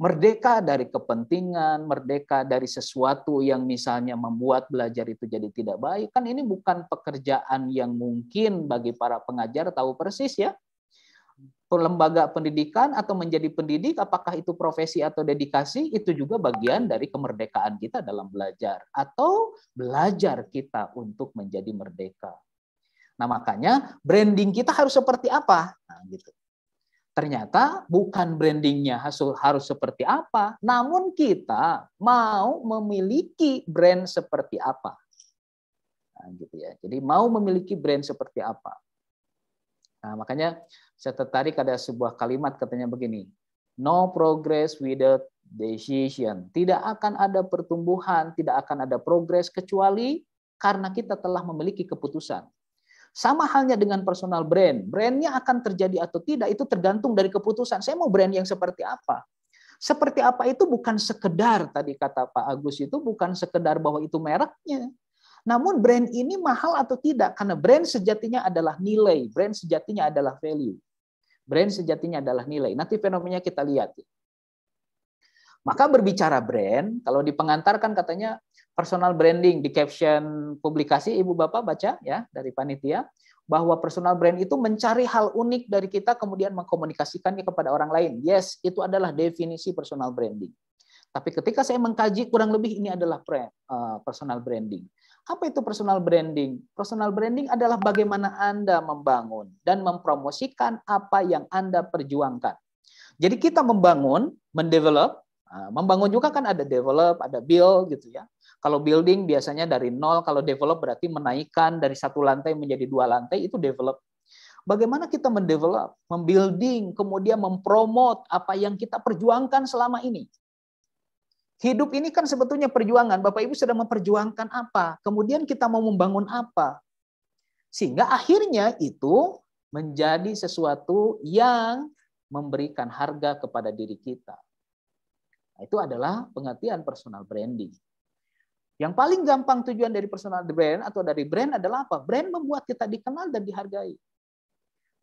[SPEAKER 4] merdeka dari kepentingan, merdeka dari sesuatu yang misalnya membuat belajar itu jadi tidak baik. Kan ini bukan pekerjaan yang mungkin bagi para pengajar tahu persis ya. Lembaga pendidikan atau menjadi pendidik, apakah itu profesi atau dedikasi, itu juga bagian dari kemerdekaan kita dalam belajar. Atau belajar kita untuk menjadi merdeka. Nah makanya branding kita harus seperti apa? Nah, gitu. Ternyata bukan brandingnya hasil harus seperti apa, namun kita mau memiliki brand seperti apa. Nah, gitu ya. Jadi mau memiliki brand seperti apa. Nah, makanya saya tertarik ada sebuah kalimat katanya begini, no progress without decision. Tidak akan ada pertumbuhan, tidak akan ada progres kecuali karena kita telah memiliki keputusan. Sama halnya dengan personal brand. Brandnya akan terjadi atau tidak itu tergantung dari keputusan. Saya mau brand yang seperti apa. Seperti apa itu bukan sekedar tadi kata Pak Agus itu bukan sekedar bahwa itu mereknya. Namun brand ini mahal atau tidak karena brand sejatinya adalah nilai, brand sejatinya adalah value. Brand sejatinya adalah nilai. Nanti fenomenanya kita lihat. Maka berbicara brand, kalau dipengantarkan katanya personal branding di caption publikasi Ibu Bapak baca ya dari panitia bahwa personal brand itu mencari hal unik dari kita kemudian mengkomunikasikannya kepada orang lain. Yes, itu adalah definisi personal branding. Tapi ketika saya mengkaji kurang lebih ini adalah eh, personal branding. Apa itu personal branding? Personal branding adalah bagaimana Anda membangun dan mempromosikan apa yang Anda perjuangkan. Jadi kita membangun, mendevelop, eh, membangun juga kan ada develop, ada build gitu ya. Kalau building biasanya dari nol, kalau develop berarti menaikkan dari satu lantai menjadi dua lantai itu develop. Bagaimana kita mendevelop, membuilding, kemudian mempromot apa yang kita perjuangkan selama ini? Hidup ini kan sebetulnya perjuangan. Bapak Ibu sudah memperjuangkan apa? Kemudian kita mau membangun apa? Sehingga akhirnya itu menjadi sesuatu yang memberikan harga kepada diri kita. Nah, itu adalah pengertian personal branding. Yang paling gampang tujuan dari personal brand atau dari brand adalah apa? Brand membuat kita dikenal dan dihargai.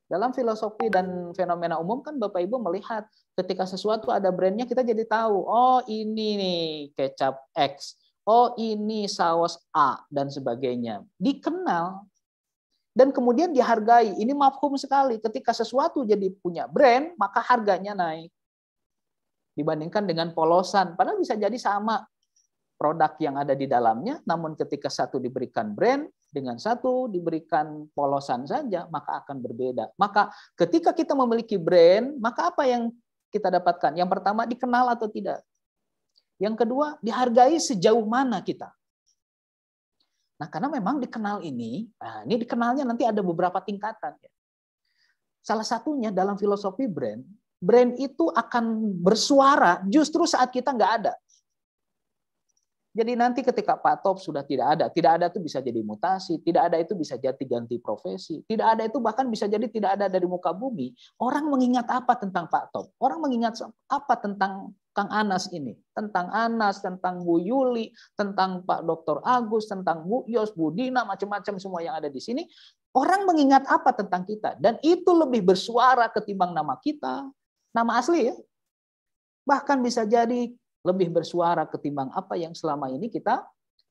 [SPEAKER 4] Dalam filosofi dan fenomena umum kan Bapak Ibu melihat ketika sesuatu ada brandnya kita jadi tahu, oh ini nih kecap X, oh ini saus A dan sebagainya. Dikenal dan kemudian dihargai. Ini mafhum sekali. Ketika sesuatu jadi punya brand, maka harganya naik dibandingkan dengan polosan. Padahal bisa jadi sama produk yang ada di dalamnya, namun ketika satu diberikan brand, dengan satu diberikan polosan saja, maka akan berbeda. Maka ketika kita memiliki brand, maka apa yang kita dapatkan? Yang pertama, dikenal atau tidak. Yang kedua, dihargai sejauh mana kita. Nah, karena memang dikenal ini, nah ini dikenalnya nanti ada beberapa tingkatan. Ya. Salah satunya dalam filosofi brand, brand itu akan bersuara justru saat kita nggak ada. Jadi nanti ketika Pak Top sudah tidak ada, tidak ada itu bisa jadi mutasi, tidak ada itu bisa jadi ganti profesi, tidak ada itu bahkan bisa jadi tidak ada dari muka bumi. Orang mengingat apa tentang Pak Top? Orang mengingat apa tentang Kang Anas ini? Tentang Anas, tentang Bu Yuli, tentang Pak Dr. Agus, tentang Bu Yos, Bu Dina, macam-macam semua yang ada di sini. Orang mengingat apa tentang kita? Dan itu lebih bersuara ketimbang nama kita, nama asli ya. Bahkan bisa jadi lebih bersuara ketimbang apa yang selama ini kita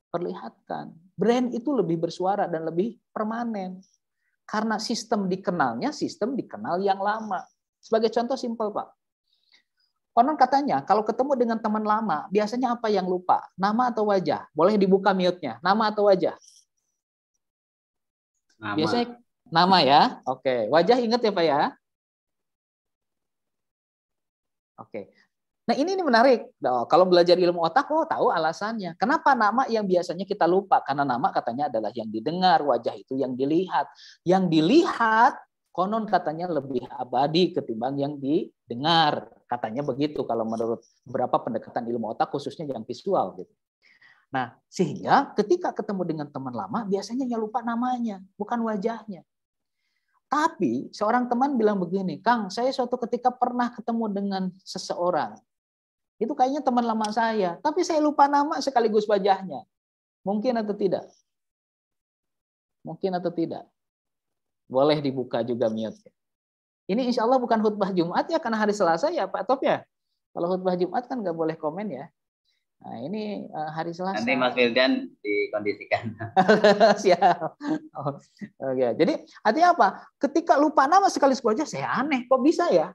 [SPEAKER 4] perlihatkan. Brand itu lebih bersuara dan lebih permanen. Karena sistem dikenalnya sistem dikenal yang lama. Sebagai contoh simpel, Pak. Konon katanya kalau ketemu dengan teman lama, biasanya apa yang lupa? Nama atau wajah? Boleh dibuka mute-nya. Nama atau wajah? Nama. Biasanya nama ya. Oke, wajah ingat ya, Pak ya. Oke. Nah ini, ini menarik. Nah, kalau belajar ilmu otak, oh tahu alasannya. Kenapa nama yang biasanya kita lupa? Karena nama katanya adalah yang didengar, wajah itu yang dilihat. Yang dilihat konon katanya lebih abadi ketimbang yang didengar. Katanya begitu kalau menurut beberapa pendekatan ilmu otak khususnya yang visual gitu. Nah, sehingga ketika ketemu dengan teman lama biasanya yang lupa namanya, bukan wajahnya. Tapi seorang teman bilang begini, Kang, saya suatu ketika pernah ketemu dengan seseorang itu kayaknya teman lama saya, tapi saya lupa nama sekaligus wajahnya. Mungkin atau tidak? Mungkin atau tidak? Boleh dibuka juga mute Ini insya Allah bukan khutbah Jumat ya, karena hari Selasa ya Pak Top ya. Kalau khutbah Jumat kan nggak boleh komen ya. Nah ini eh, hari Selasa. Nanti Mas
[SPEAKER 1] Wildan dikondisikan.
[SPEAKER 4] Siap. Oh, okay. Jadi artinya apa? Ketika lupa nama sekali wajah saya aneh, kok bisa ya?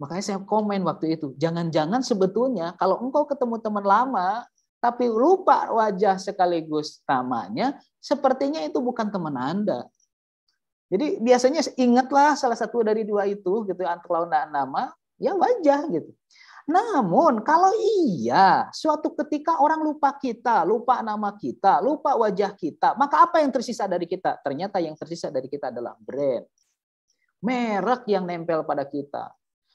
[SPEAKER 4] Makanya saya komen waktu itu, jangan-jangan sebetulnya kalau engkau ketemu teman lama, tapi lupa wajah sekaligus namanya, sepertinya itu bukan teman Anda. Jadi biasanya ingatlah salah satu dari dua itu, gitu antara lawan dan nama, ya wajah gitu. Namun kalau iya, suatu ketika orang lupa kita, lupa nama kita, lupa wajah kita, maka apa yang tersisa dari kita? Ternyata yang tersisa dari kita adalah brand. Merek yang nempel pada kita,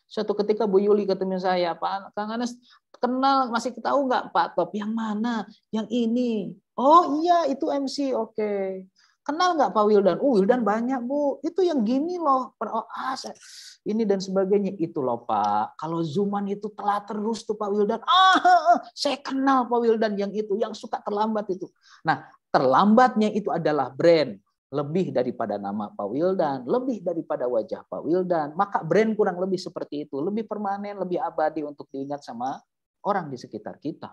[SPEAKER 4] Suatu ketika Bu Yuli ketemu saya, Pak Kang Anes kenal masih tahu nggak Pak Top yang mana? Yang ini. Oh iya itu MC, oke. Okay. Kenal nggak Pak Wildan? Oh Wildan banyak Bu. Itu yang gini loh. Oh, ah, saya, ini dan sebagainya. Itu loh Pak. Kalau Zuman itu telat terus tuh Pak Wildan. Ah, saya kenal Pak Wildan yang itu. Yang suka terlambat itu. Nah terlambatnya itu adalah brand lebih daripada nama Pak Wildan, lebih daripada wajah Pak Wildan, maka brand kurang lebih seperti itu, lebih permanen, lebih abadi untuk diingat sama orang di sekitar kita.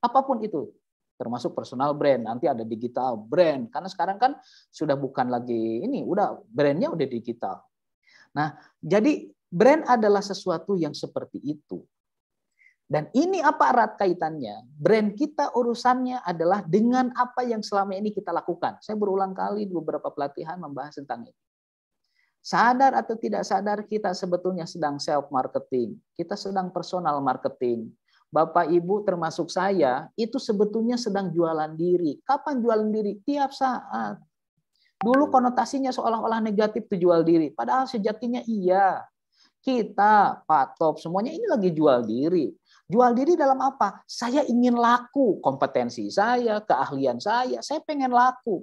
[SPEAKER 4] Apapun itu, termasuk personal brand, nanti ada digital brand, karena sekarang kan sudah bukan lagi ini, udah brandnya udah digital. Nah, jadi brand adalah sesuatu yang seperti itu. Dan ini apa erat kaitannya? Brand kita urusannya adalah dengan apa yang selama ini kita lakukan. Saya berulang kali di beberapa pelatihan membahas tentang itu. Sadar atau tidak sadar kita sebetulnya sedang self marketing, kita sedang personal marketing. Bapak Ibu termasuk saya itu sebetulnya sedang jualan diri. Kapan jualan diri? Tiap saat. Dulu konotasinya seolah-olah negatif itu jual diri, padahal sejatinya iya. Kita, Pak Top, semuanya ini lagi jual diri Jual diri dalam apa? Saya ingin laku kompetensi saya, keahlian saya, saya pengen laku.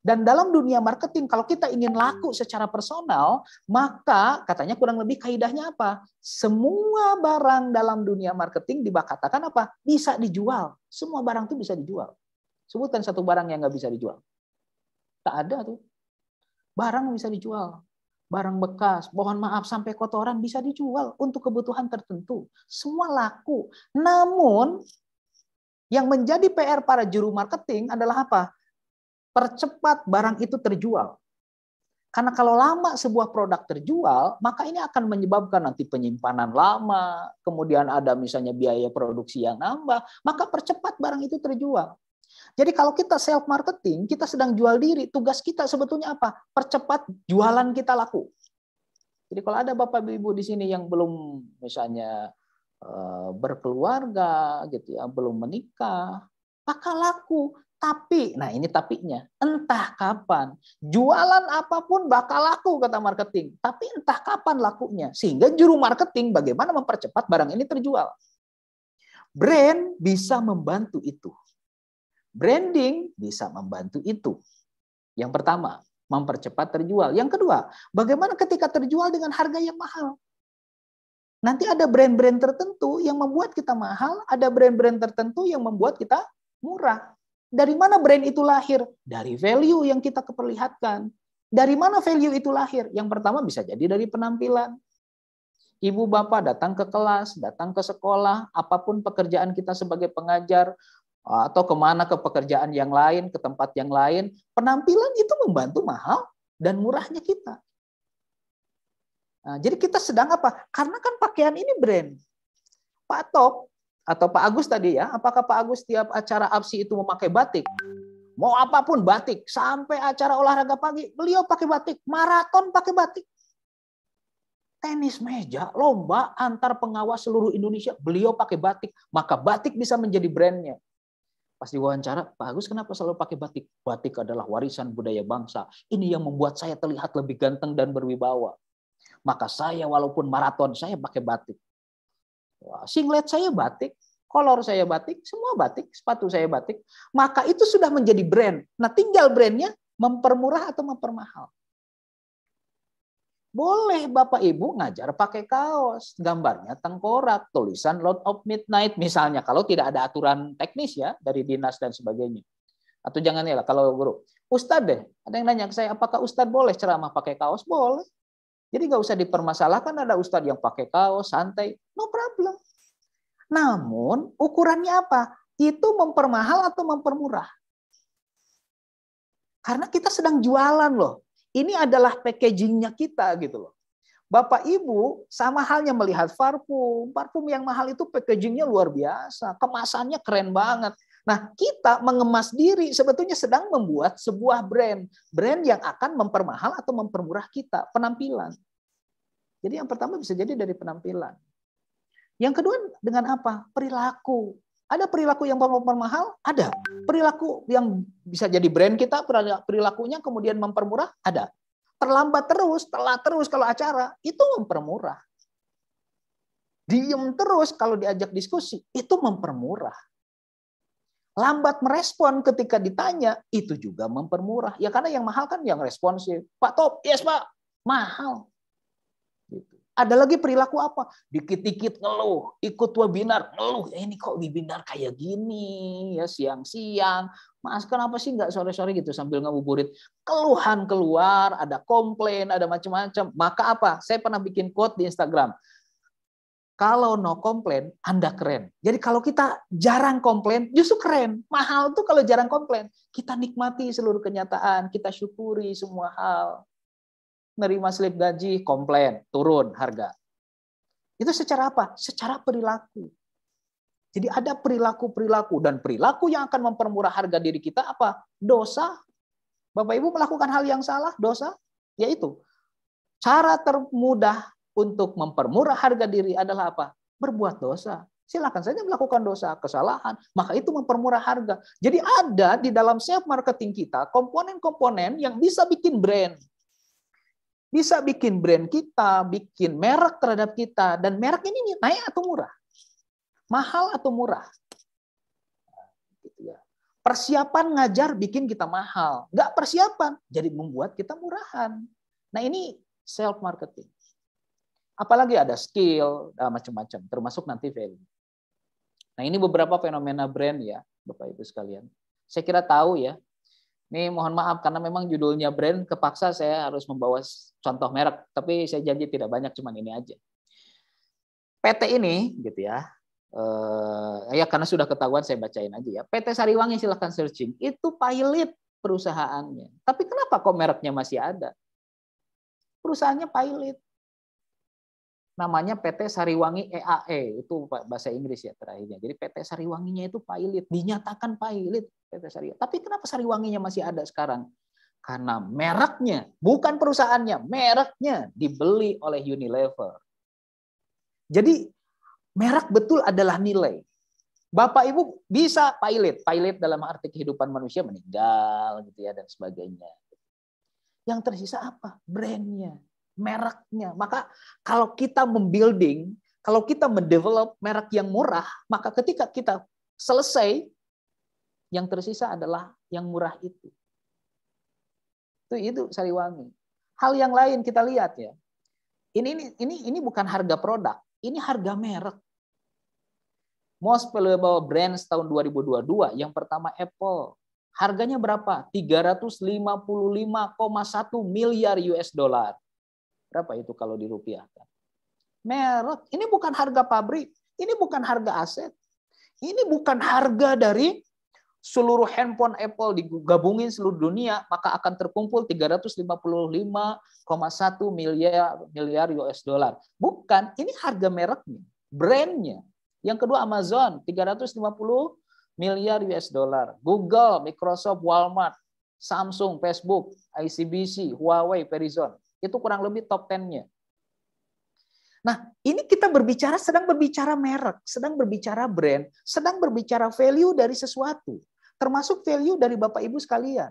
[SPEAKER 4] Dan dalam dunia marketing, kalau kita ingin laku secara personal, maka katanya kurang lebih kaidahnya apa? Semua barang dalam dunia marketing dibakatakan apa? Bisa dijual. Semua barang itu bisa dijual. Sebutkan satu barang yang nggak bisa dijual. Tak ada tuh. Barang bisa dijual barang bekas, mohon maaf sampai kotoran bisa dijual untuk kebutuhan tertentu. Semua laku. Namun yang menjadi PR para juru marketing adalah apa? Percepat barang itu terjual. Karena kalau lama sebuah produk terjual, maka ini akan menyebabkan nanti penyimpanan lama, kemudian ada misalnya biaya produksi yang nambah, maka percepat barang itu terjual. Jadi kalau kita self marketing, kita sedang jual diri, tugas kita sebetulnya apa? Percepat jualan kita laku. Jadi kalau ada Bapak Ibu di sini yang belum misalnya eh, berkeluarga gitu ya, belum menikah, maka laku. Tapi, nah ini tapinya, entah kapan jualan apapun bakal laku kata marketing. Tapi entah kapan lakunya, sehingga juru marketing bagaimana mempercepat barang ini terjual. Brand bisa membantu itu. Branding bisa membantu itu. Yang pertama, mempercepat terjual. Yang kedua, bagaimana ketika terjual dengan harga yang mahal? Nanti ada brand-brand tertentu yang membuat kita mahal, ada brand-brand tertentu yang membuat kita murah. Dari mana brand itu lahir? Dari value yang kita keperlihatkan. Dari mana value itu lahir? Yang pertama bisa jadi dari penampilan. Ibu bapak datang ke kelas, datang ke sekolah, apapun pekerjaan kita sebagai pengajar, Ah, atau kemana ke pekerjaan yang lain, ke tempat yang lain. Penampilan itu membantu mahal dan murahnya kita. Nah, jadi kita sedang apa? Karena kan pakaian ini brand. Pak Top atau Pak Agus tadi ya, apakah Pak Agus tiap acara absi itu memakai batik? Mau apapun batik, sampai acara olahraga pagi, beliau pakai batik, maraton pakai batik. Tenis meja, lomba antar pengawas seluruh Indonesia, beliau pakai batik, maka batik bisa menjadi brandnya. Pas diwawancara, Pak Agus kenapa selalu pakai batik? Batik adalah warisan budaya bangsa. Ini yang membuat saya terlihat lebih ganteng dan berwibawa. Maka saya walaupun maraton, saya pakai batik. singlet saya batik, kolor saya batik, semua batik, sepatu saya batik. Maka itu sudah menjadi brand. Nah tinggal brandnya mempermurah atau mempermahal. Boleh Bapak Ibu ngajar pakai kaos, gambarnya tengkorak, tulisan Lord of Midnight misalnya kalau tidak ada aturan teknis ya dari dinas dan sebagainya. Atau jangan ya kalau guru. Ustadz deh, ada yang nanya ke saya apakah Ustadz boleh ceramah pakai kaos? Boleh. Jadi nggak usah dipermasalahkan ada Ustadz yang pakai kaos, santai. No problem. Namun ukurannya apa? Itu mempermahal atau mempermurah? Karena kita sedang jualan loh. Ini adalah packagingnya kita gitu loh. Bapak Ibu sama halnya melihat parfum. Parfum yang mahal itu packagingnya luar biasa. Kemasannya keren banget. Nah kita mengemas diri sebetulnya sedang membuat sebuah brand. Brand yang akan mempermahal atau mempermurah kita. Penampilan. Jadi yang pertama bisa jadi dari penampilan. Yang kedua dengan apa? Perilaku. Ada perilaku yang mempermahal? Ada. Perilaku yang bisa jadi brand kita, perilakunya kemudian mempermurah? Ada. Terlambat terus, telat terus kalau acara, itu mempermurah. Diem terus kalau diajak diskusi, itu mempermurah. Lambat merespon ketika ditanya, itu juga mempermurah. Ya karena yang mahal kan yang responsif. Pak Top, yes Pak, mahal. Ada lagi perilaku apa? Dikit-dikit ngeluh, ikut webinar, ngeluh. Eh ini kok webinar kayak gini, ya siang-siang. Mas kenapa sih nggak sore-sore gitu sambil ngabuburit? Keluhan keluar, ada komplain, ada macam-macam. Maka apa? Saya pernah bikin quote di Instagram. Kalau no komplain, Anda keren. Jadi kalau kita jarang komplain, justru keren. Mahal tuh kalau jarang komplain. Kita nikmati seluruh kenyataan, kita syukuri semua hal nerima slip gaji, komplain, turun harga. Itu secara apa? Secara perilaku. Jadi ada perilaku-perilaku dan perilaku yang akan mempermurah harga diri kita apa? Dosa. Bapak Ibu melakukan hal yang salah, dosa, yaitu cara termudah untuk mempermurah harga diri adalah apa? Berbuat dosa. Silahkan saja melakukan dosa, kesalahan, maka itu mempermurah harga. Jadi ada di dalam self marketing kita komponen-komponen yang bisa bikin brand, bisa bikin brand kita, bikin merek terhadap kita, dan merek ini naik atau murah, mahal atau murah. Gitu ya. Persiapan ngajar bikin kita mahal, nggak persiapan jadi membuat kita murahan. Nah ini self marketing. Apalagi ada skill ah, macam-macam, termasuk nanti value. Nah ini beberapa fenomena brand ya, Bapak Ibu sekalian. Saya kira tahu ya ini mohon maaf karena memang judulnya brand kepaksa saya harus membawa contoh merek, tapi saya janji tidak banyak cuman ini aja. PT ini gitu ya. Eh, ya karena sudah ketahuan saya bacain aja ya. PT Sariwangi silahkan searching. Itu pilot perusahaannya. Tapi kenapa kok mereknya masih ada? Perusahaannya pilot namanya PT Sariwangi EAE e, itu bahasa Inggris ya terakhirnya. Jadi PT Sariwanginya itu pilot dinyatakan pilot PT Sariwangi. Tapi kenapa Sariwanginya masih ada sekarang? Karena mereknya, bukan perusahaannya, mereknya dibeli oleh Unilever. Jadi merek betul adalah nilai. Bapak Ibu bisa pilot pilot dalam arti kehidupan manusia meninggal gitu ya dan sebagainya. Yang tersisa apa? Brandnya mereknya. Maka kalau kita membuilding, kalau kita mendevelop merek yang murah, maka ketika kita selesai, yang tersisa adalah yang murah itu. Itu itu Sariwangi. Hal yang lain kita lihat ya. Ini ini ini ini bukan harga produk, ini harga merek. Most valuable brands tahun 2022, yang pertama Apple. Harganya berapa? 355,1 miliar US dollar. Berapa itu kalau dirupiahkan? Merek. Ini bukan harga pabrik. Ini bukan harga aset. Ini bukan harga dari seluruh handphone Apple digabungin seluruh dunia, maka akan terkumpul 355,1 miliar miliar US dollar. Bukan, ini harga mereknya, brandnya. Yang kedua Amazon 350 miliar US dollar, Google, Microsoft, Walmart, Samsung, Facebook, ICBC, Huawei, Verizon itu kurang lebih top 10-nya. Nah, ini kita berbicara sedang berbicara merek, sedang berbicara brand, sedang berbicara value dari sesuatu, termasuk value dari Bapak Ibu sekalian.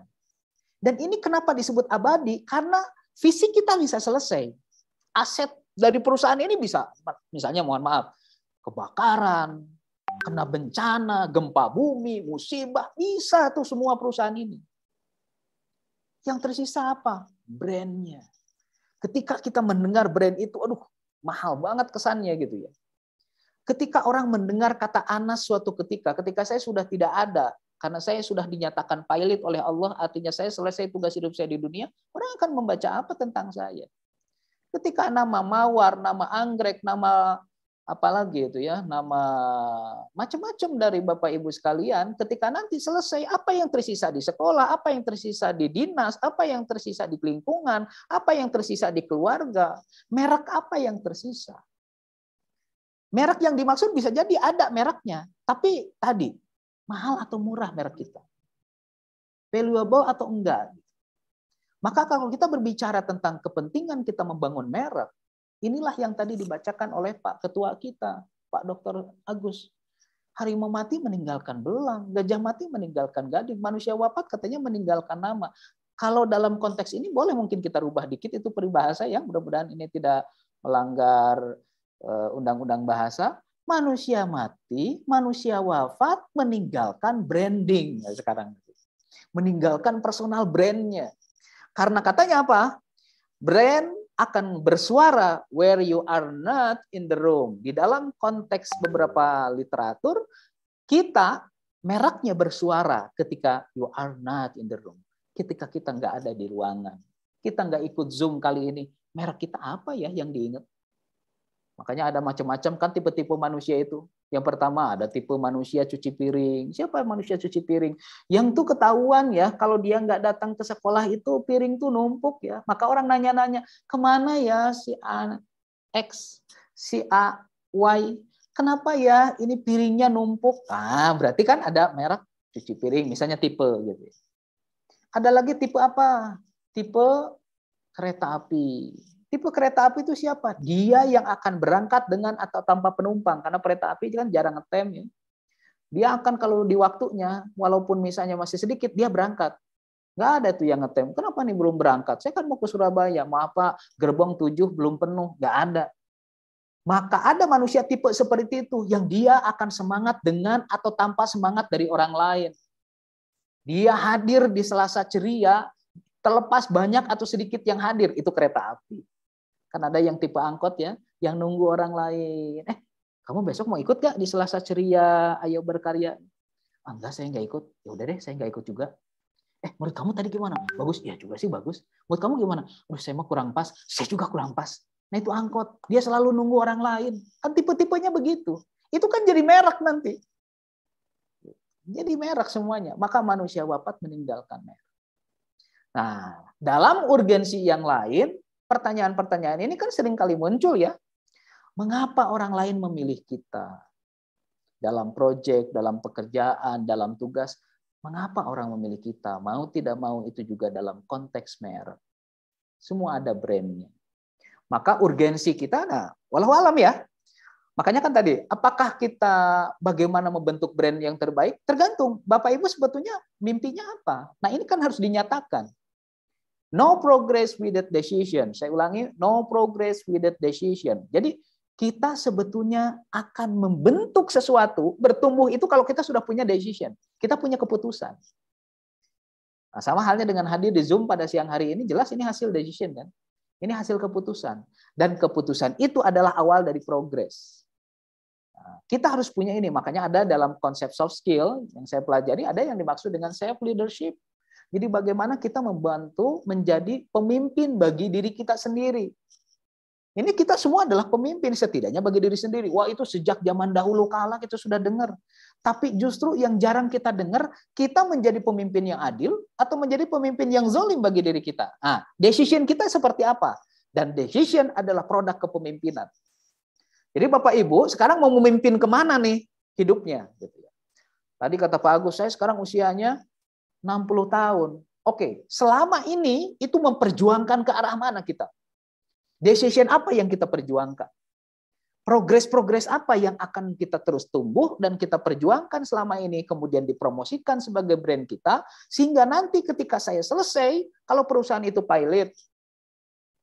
[SPEAKER 4] Dan ini kenapa disebut abadi? Karena visi kita bisa selesai. Aset dari perusahaan ini bisa misalnya mohon maaf, kebakaran, kena bencana, gempa bumi, musibah, bisa tuh semua perusahaan ini. Yang tersisa apa? Brandnya. Ketika kita mendengar brand itu, aduh, mahal banget kesannya gitu ya. Ketika orang mendengar kata Anas suatu ketika, ketika saya sudah tidak ada, karena saya sudah dinyatakan pilot oleh Allah, artinya saya selesai tugas hidup saya di dunia, orang akan membaca apa tentang saya? Ketika nama mawar, nama anggrek, nama apalagi itu ya nama macam-macam dari Bapak Ibu sekalian ketika nanti selesai apa yang tersisa di sekolah, apa yang tersisa di dinas, apa yang tersisa di lingkungan, apa yang tersisa di keluarga, merek apa yang tersisa. Merek yang dimaksud bisa jadi ada mereknya, tapi tadi mahal atau murah merek kita. Valuable atau enggak. Maka kalau kita berbicara tentang kepentingan kita membangun merek, Inilah yang tadi dibacakan oleh Pak Ketua kita, Pak Dr. Agus. Harimau mati meninggalkan belang, gajah mati meninggalkan gading, manusia wafat katanya meninggalkan nama. Kalau dalam konteks ini boleh mungkin kita rubah dikit itu peribahasa yang mudah-mudahan ini tidak melanggar eh, undang-undang bahasa. Manusia mati, manusia wafat meninggalkan branding nah, sekarang. Meninggalkan personal brandnya. Karena katanya apa? Brand akan bersuara where you are not in the room. Di dalam konteks beberapa literatur, kita mereknya bersuara ketika you are not in the room. Ketika kita nggak ada di ruangan. Kita nggak ikut Zoom kali ini. Merek kita apa ya yang diingat? Makanya ada macam-macam kan tipe-tipe manusia itu. Yang pertama ada tipe manusia cuci piring. Siapa manusia cuci piring? Yang tuh ketahuan ya kalau dia nggak datang ke sekolah itu piring tuh numpuk ya. Maka orang nanya-nanya kemana ya si A X, si A Y. Kenapa ya ini piringnya numpuk? Ah berarti kan ada merek cuci piring misalnya tipe gitu. Ada lagi tipe apa? Tipe kereta api. Tipe kereta api itu siapa? Dia yang akan berangkat dengan atau tanpa penumpang karena kereta api kan jarang ngetem ya. Dia akan kalau di waktunya walaupun misalnya masih sedikit dia berangkat. Nggak ada tuh yang ngetem. Kenapa nih belum berangkat? Saya kan mau ke Surabaya. Maaf pak, Gerbong tujuh belum penuh. Nggak ada. Maka ada manusia tipe seperti itu yang dia akan semangat dengan atau tanpa semangat dari orang lain. Dia hadir di selasa ceria, terlepas banyak atau sedikit yang hadir, itu kereta api. Kan ada yang tipe angkot ya, yang nunggu orang lain. Eh, kamu besok mau ikut gak di Selasa Ceria? Ayo berkarya. Ah, enggak, saya nggak ikut. Ya udah deh, saya nggak ikut juga. Eh, menurut kamu tadi gimana? Bagus? Ya juga sih bagus. Menurut kamu gimana? Menurut saya mau kurang pas. Saya juga kurang pas. Nah itu angkot. Dia selalu nunggu orang lain. Kan tipe-tipenya begitu. Itu kan jadi merek nanti. Jadi merek semuanya. Maka manusia wafat meninggalkan merek. Nah, dalam urgensi yang lain, pertanyaan-pertanyaan ini kan sering kali muncul ya. Mengapa orang lain memilih kita? Dalam proyek, dalam pekerjaan, dalam tugas, mengapa orang memilih kita? Mau tidak mau itu juga dalam konteks merek. Semua ada brandnya. Maka urgensi kita, nah, walau alam ya. Makanya kan tadi, apakah kita bagaimana membentuk brand yang terbaik? Tergantung, Bapak Ibu sebetulnya mimpinya apa? Nah ini kan harus dinyatakan No progress with that decision. Saya ulangi, no progress with that decision. Jadi kita sebetulnya akan membentuk sesuatu, bertumbuh itu kalau kita sudah punya decision. Kita punya keputusan. Nah, sama halnya dengan hadir di Zoom pada siang hari ini, jelas ini hasil decision kan? Ini hasil keputusan. Dan keputusan itu adalah awal dari progress. Nah, kita harus punya ini, makanya ada dalam konsep soft skill yang saya pelajari, ada yang dimaksud dengan self leadership. Jadi bagaimana kita membantu menjadi pemimpin bagi diri kita sendiri. Ini kita semua adalah pemimpin setidaknya bagi diri sendiri. Wah itu sejak zaman dahulu kala kita sudah dengar. Tapi justru yang jarang kita dengar, kita menjadi pemimpin yang adil atau menjadi pemimpin yang zolim bagi diri kita. Nah, decision kita seperti apa? Dan decision adalah produk kepemimpinan. Jadi Bapak Ibu sekarang mau memimpin kemana nih hidupnya? Gitu ya. Tadi kata Pak Agus, saya sekarang usianya 60 tahun. Oke, selama ini itu memperjuangkan ke arah mana kita? Decision apa yang kita perjuangkan? Progres-progres apa yang akan kita terus tumbuh dan kita perjuangkan selama ini kemudian dipromosikan sebagai brand kita sehingga nanti ketika saya selesai kalau perusahaan itu pilot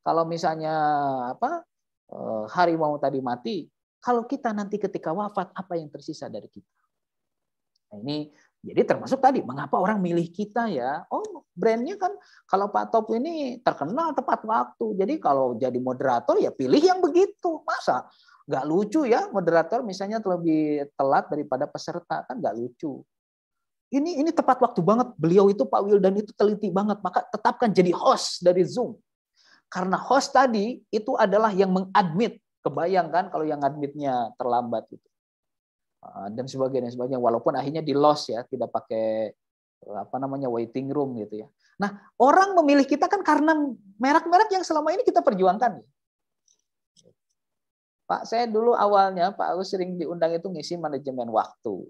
[SPEAKER 4] kalau misalnya apa eh, hari mau tadi mati kalau kita nanti ketika wafat apa yang tersisa dari kita? Nah, ini jadi termasuk tadi, mengapa orang milih kita ya? Oh, brandnya kan kalau Pak Top ini terkenal tepat waktu. Jadi kalau jadi moderator ya pilih yang begitu. Masa nggak lucu ya moderator misalnya lebih telat daripada peserta kan nggak lucu. Ini ini tepat waktu banget. Beliau itu Pak Wildan itu teliti banget. Maka tetapkan jadi host dari Zoom. Karena host tadi itu adalah yang mengadmit. Kebayangkan kalau yang admitnya terlambat itu. Ah, dan sebagainya sebagainya walaupun akhirnya di loss ya tidak pakai apa namanya waiting room gitu ya nah orang memilih kita kan karena merek-merek yang selama ini kita perjuangkan Pak saya dulu awalnya Pak Agus sering diundang itu ngisi manajemen waktu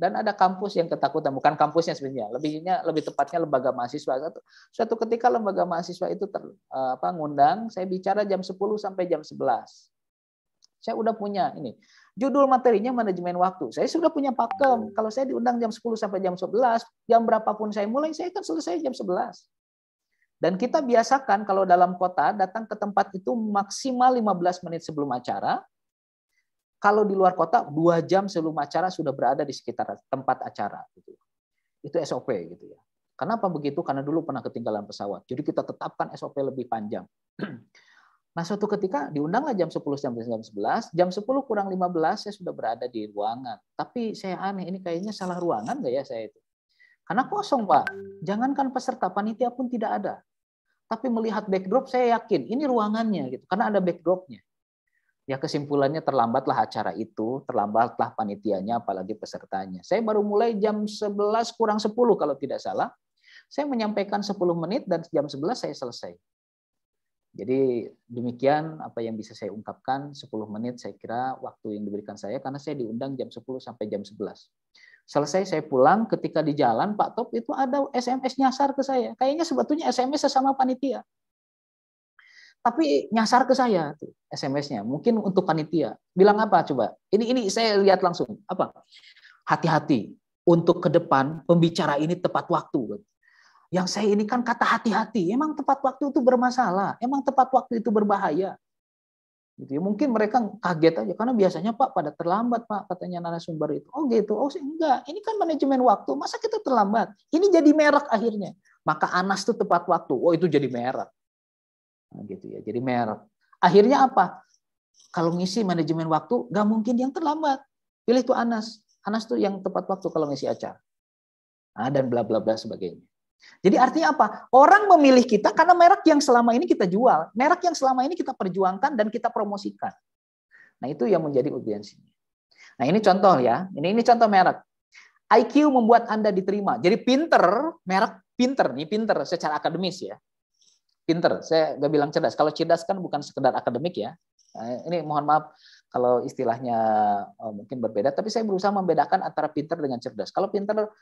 [SPEAKER 4] dan ada kampus yang ketakutan bukan kampusnya sebenarnya lebihnya lebih tepatnya lembaga mahasiswa suatu, suatu ketika lembaga mahasiswa itu ter, eh, apa ngundang saya bicara jam 10 sampai jam 11 saya udah punya ini Judul materinya manajemen waktu. Saya sudah punya pakem. Iya. Kalau saya diundang jam 10 sampai jam 11, jam berapapun saya mulai, saya akan selesai jam 11. Dan kita biasakan kalau dalam kota, datang ke tempat itu maksimal 15 menit sebelum acara. Kalau di luar kota, dua jam sebelum acara sudah berada di sekitar tempat acara. Gitu. Itu SOP. gitu ya. Kenapa begitu? Karena dulu pernah ketinggalan pesawat. Jadi kita tetapkan SOP lebih panjang. Nah, suatu ketika diundanglah jam 10 sampai jam 11, jam 10 kurang 15 saya sudah berada di ruangan. Tapi saya aneh, ini kayaknya salah ruangan nggak ya saya itu? Karena kosong, Pak. Jangankan peserta, panitia pun tidak ada. Tapi melihat backdrop, saya yakin ini ruangannya. gitu Karena ada backdropnya. Ya kesimpulannya terlambatlah acara itu, terlambatlah panitianya, apalagi pesertanya. Saya baru mulai jam 11 kurang 10 kalau tidak salah. Saya menyampaikan 10 menit dan jam 11 saya selesai. Jadi demikian apa yang bisa saya ungkapkan 10 menit saya kira waktu yang diberikan saya karena saya diundang jam 10 sampai jam 11. Selesai saya pulang ketika di jalan Pak Top itu ada SMS nyasar ke saya. Kayaknya sebetulnya SMS sesama panitia. Tapi nyasar ke saya tuh SMS-nya. Mungkin untuk panitia. Bilang apa coba? Ini ini saya lihat langsung. Apa? Hati-hati untuk ke depan pembicara ini tepat waktu yang saya ini kan kata hati-hati. Emang tepat waktu itu bermasalah. Emang tepat waktu itu berbahaya. Gitu ya. Mungkin mereka kaget aja karena biasanya Pak pada terlambat Pak katanya narasumber itu. Oh gitu. Oh enggak. Ini kan manajemen waktu. Masa kita terlambat? Ini jadi merek akhirnya. Maka Anas itu tepat waktu. Oh itu jadi merek. Nah, gitu ya. Jadi merek. Akhirnya apa? Kalau ngisi manajemen waktu, nggak mungkin yang terlambat. Pilih tuh Anas. Anas tuh yang tepat waktu kalau ngisi acara. Nah, dan bla bla bla sebagainya. Jadi artinya apa? Orang memilih kita karena merek yang selama ini kita jual, merek yang selama ini kita perjuangkan dan kita promosikan. Nah itu yang menjadi audiensinya. Nah ini contoh ya, ini ini contoh merek. IQ membuat anda diterima. Jadi pinter, merek pinter nih pinter secara akademis ya. Pinter, saya nggak bilang cerdas. Kalau cerdas kan bukan sekedar akademik ya. Nah, ini mohon maaf kalau istilahnya oh, mungkin berbeda, tapi saya berusaha membedakan antara pinter dengan cerdas. Kalau pinter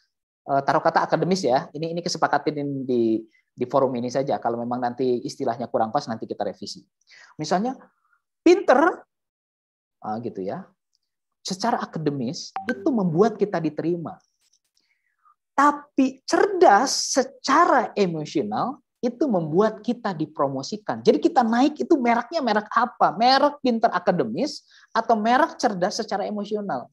[SPEAKER 4] Eh, taruh kata akademis ya. Ini ini kesepakatin di di forum ini saja. Kalau memang nanti istilahnya kurang pas nanti kita revisi. Misalnya pinter ah, gitu ya. Secara akademis itu membuat kita diterima. Tapi cerdas secara emosional itu membuat kita dipromosikan. Jadi kita naik itu mereknya merek apa? Merek pinter akademis atau merek cerdas secara emosional?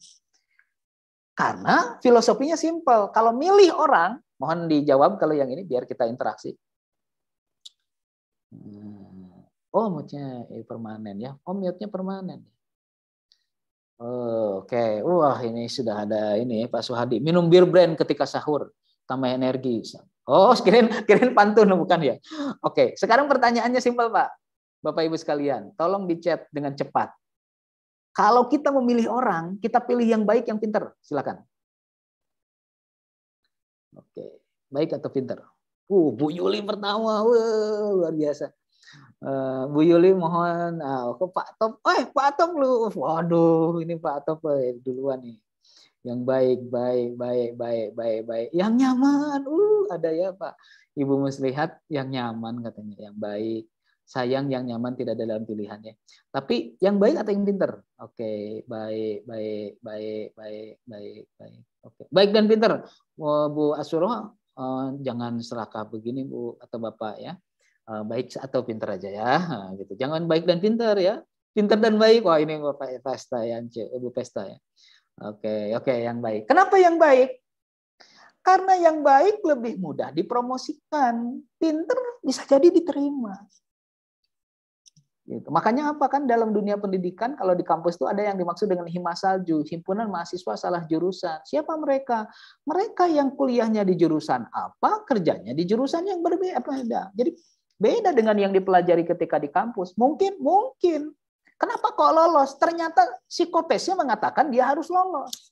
[SPEAKER 4] Karena filosofinya simpel. Kalau milih orang, mohon dijawab kalau yang ini biar kita interaksi. Hmm. Oh, moodnya eh, permanen ya. Oh, mute-nya permanen. Oh, Oke, okay. wah ini sudah ada ini Pak Suhadi. Minum bir brand ketika sahur, tambah energi. Oh, kirain, kirain pantun bukan ya? Oke, okay. sekarang pertanyaannya simpel Pak. Bapak Ibu sekalian, tolong dicat dengan cepat. Kalau kita memilih orang, kita pilih yang baik, yang pinter. Silakan. Oke, baik atau pinter? Uh, Bu Yuli pertama, Wah, luar biasa. Uh, Bu Yuli mohon, uh, kok Pak Top, eh Pak Top lu, waduh, ini Pak Top eh, duluan nih. Yang baik, baik, baik, baik, baik, baik. Yang nyaman, uh, ada ya Pak. Ibu Muslihat yang nyaman katanya, yang baik sayang yang nyaman tidak ada dalam pilihannya. Tapi yang baik atau yang pinter? Oke, okay. baik, baik, baik, baik, baik, baik. Oke, okay. baik dan pinter. Bu Asuro, eh, jangan serakah begini Bu atau Bapak ya. Eh, baik atau pinter aja ya, nah, gitu. Jangan baik dan pinter ya. Pinter dan baik, wah ini Bapak Pesta ya, eh, Bu Pesta ya. Oke, okay. oke yang baik. Kenapa yang baik? Karena yang baik lebih mudah dipromosikan, pinter bisa jadi diterima. Gitu. Makanya apa kan dalam dunia pendidikan kalau di kampus itu ada yang dimaksud dengan hima salju, himpunan mahasiswa salah jurusan. Siapa mereka? Mereka yang kuliahnya di jurusan apa, kerjanya di jurusan yang berbeda. Jadi beda dengan yang dipelajari ketika di kampus. Mungkin, mungkin. Kenapa kok lolos? Ternyata psikotesnya mengatakan dia harus lolos.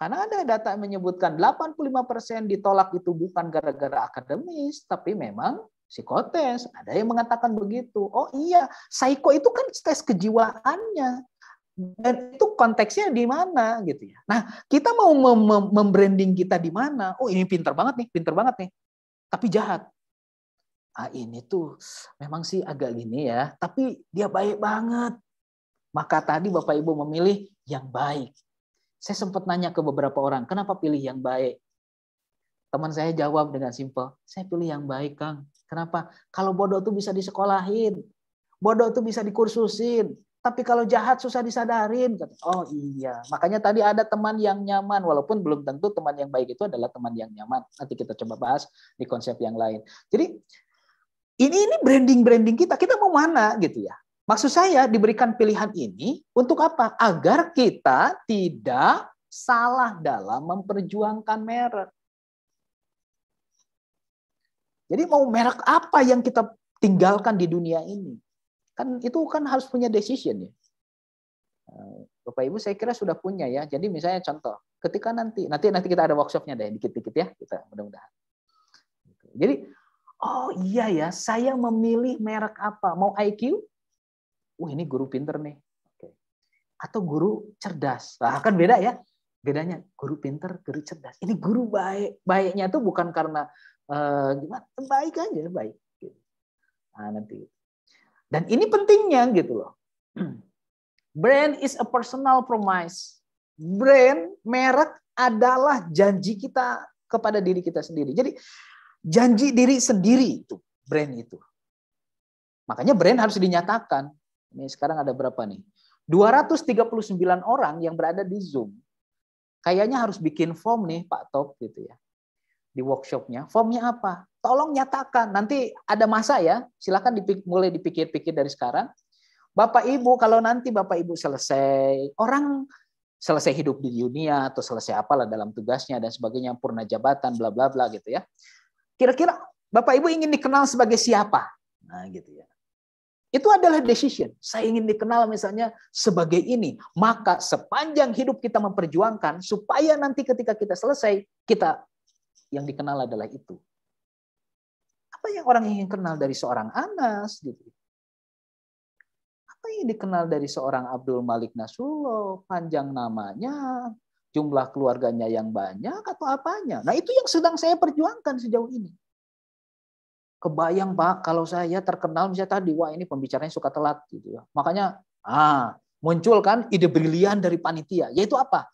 [SPEAKER 4] Karena ada data yang menyebutkan 85% ditolak itu bukan gara-gara akademis, tapi memang psikotes, ada yang mengatakan begitu. Oh iya, psycho itu kan tes kejiwaannya. Dan itu konteksnya di mana gitu ya. Nah, kita mau mem membranding kita di mana? Oh, ini pinter banget nih, pinter banget nih. Tapi jahat. Ah, ini tuh memang sih agak gini ya, tapi dia baik banget. Maka tadi Bapak Ibu memilih yang baik. Saya sempat nanya ke beberapa orang, kenapa pilih yang baik? Teman saya jawab dengan simpel, saya pilih yang baik, Kang. Kenapa? Kalau bodoh tuh bisa disekolahin, bodoh tuh bisa dikursusin, tapi kalau jahat susah disadarin. Oh iya, makanya tadi ada teman yang nyaman, walaupun belum tentu teman yang baik itu adalah teman yang nyaman. Nanti kita coba bahas di konsep yang lain. Jadi ini ini branding branding kita, kita mau mana gitu ya? Maksud saya diberikan pilihan ini untuk apa? Agar kita tidak salah dalam memperjuangkan merek. Jadi mau merek apa yang kita tinggalkan di dunia ini? Kan itu kan harus punya decision ya. Eh, Bapak Ibu saya kira sudah punya ya. Jadi misalnya contoh, ketika nanti nanti nanti kita ada workshopnya deh, dikit-dikit ya kita mudah-mudahan. Gitu. Jadi oh iya ya, saya memilih merek apa? Mau IQ? Wah uh, ini guru pinter nih. Atau guru cerdas. Nah, kan beda ya. Bedanya guru pinter, guru cerdas. Ini guru baik. Baiknya tuh bukan karena Eh, gimana baik aja baik gitu. nah, nanti dan ini pentingnya gitu loh brand is a personal promise brand merek adalah janji kita kepada diri kita sendiri jadi janji diri sendiri itu brand itu makanya brand harus dinyatakan ini sekarang ada berapa nih 239 orang yang berada di Zoom kayaknya harus bikin form nih Pak Top gitu ya di workshopnya. Formnya apa? Tolong nyatakan. Nanti ada masa ya. silahkan dipik mulai dipikir-pikir dari sekarang. Bapak Ibu, kalau nanti Bapak Ibu selesai, orang selesai hidup di dunia atau selesai apalah dalam tugasnya dan sebagainya, purna jabatan, bla bla bla gitu ya. Kira-kira Bapak Ibu ingin dikenal sebagai siapa?
[SPEAKER 1] Nah, gitu ya.
[SPEAKER 4] Itu adalah decision. Saya ingin dikenal misalnya sebagai ini. Maka sepanjang hidup kita memperjuangkan supaya nanti ketika kita selesai, kita yang dikenal adalah itu. Apa yang orang ingin kenal dari seorang Anas gitu? Apa yang dikenal dari seorang Abdul Malik Nasrullah, panjang namanya, jumlah keluarganya yang banyak atau apanya? Nah, itu yang sedang saya perjuangkan sejauh ini. Kebayang Pak kalau saya terkenal misalnya tadi wah ini pembicaranya suka telat gitu ya. Makanya ah muncul kan ide brilian dari panitia yaitu apa?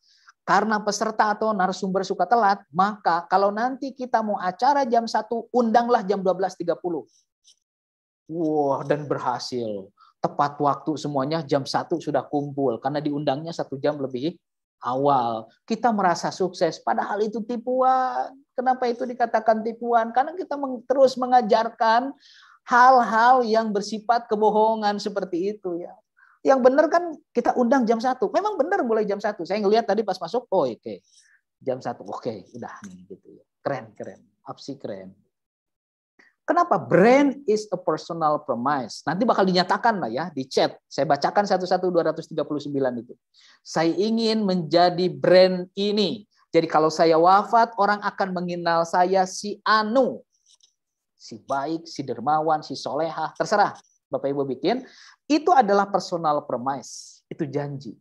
[SPEAKER 4] Karena peserta atau narasumber suka telat, maka kalau nanti kita mau acara jam 1, undanglah jam 12.30. Wah, wow, dan berhasil. Tepat waktu semuanya jam 1 sudah kumpul. Karena diundangnya satu jam lebih awal. Kita merasa sukses, padahal itu tipuan. Kenapa itu dikatakan tipuan? Karena kita terus mengajarkan hal-hal yang bersifat kebohongan seperti itu ya. Yang benar kan kita undang jam satu. Memang benar mulai jam satu. Saya ngelihat tadi pas masuk, oh oke. Okay. Jam satu, oke, okay, udah nih gitu ya. Keren, keren. absi keren. Kenapa? Brand is a personal promise. Nanti bakal dinyatakan lah ya di chat. Saya bacakan satu-satu sembilan itu. Saya ingin menjadi brand ini. Jadi kalau saya wafat, orang akan mengenal saya si Anu. Si baik, si dermawan, si soleha, terserah. Bapak Ibu bikin, itu adalah personal promise, itu janji.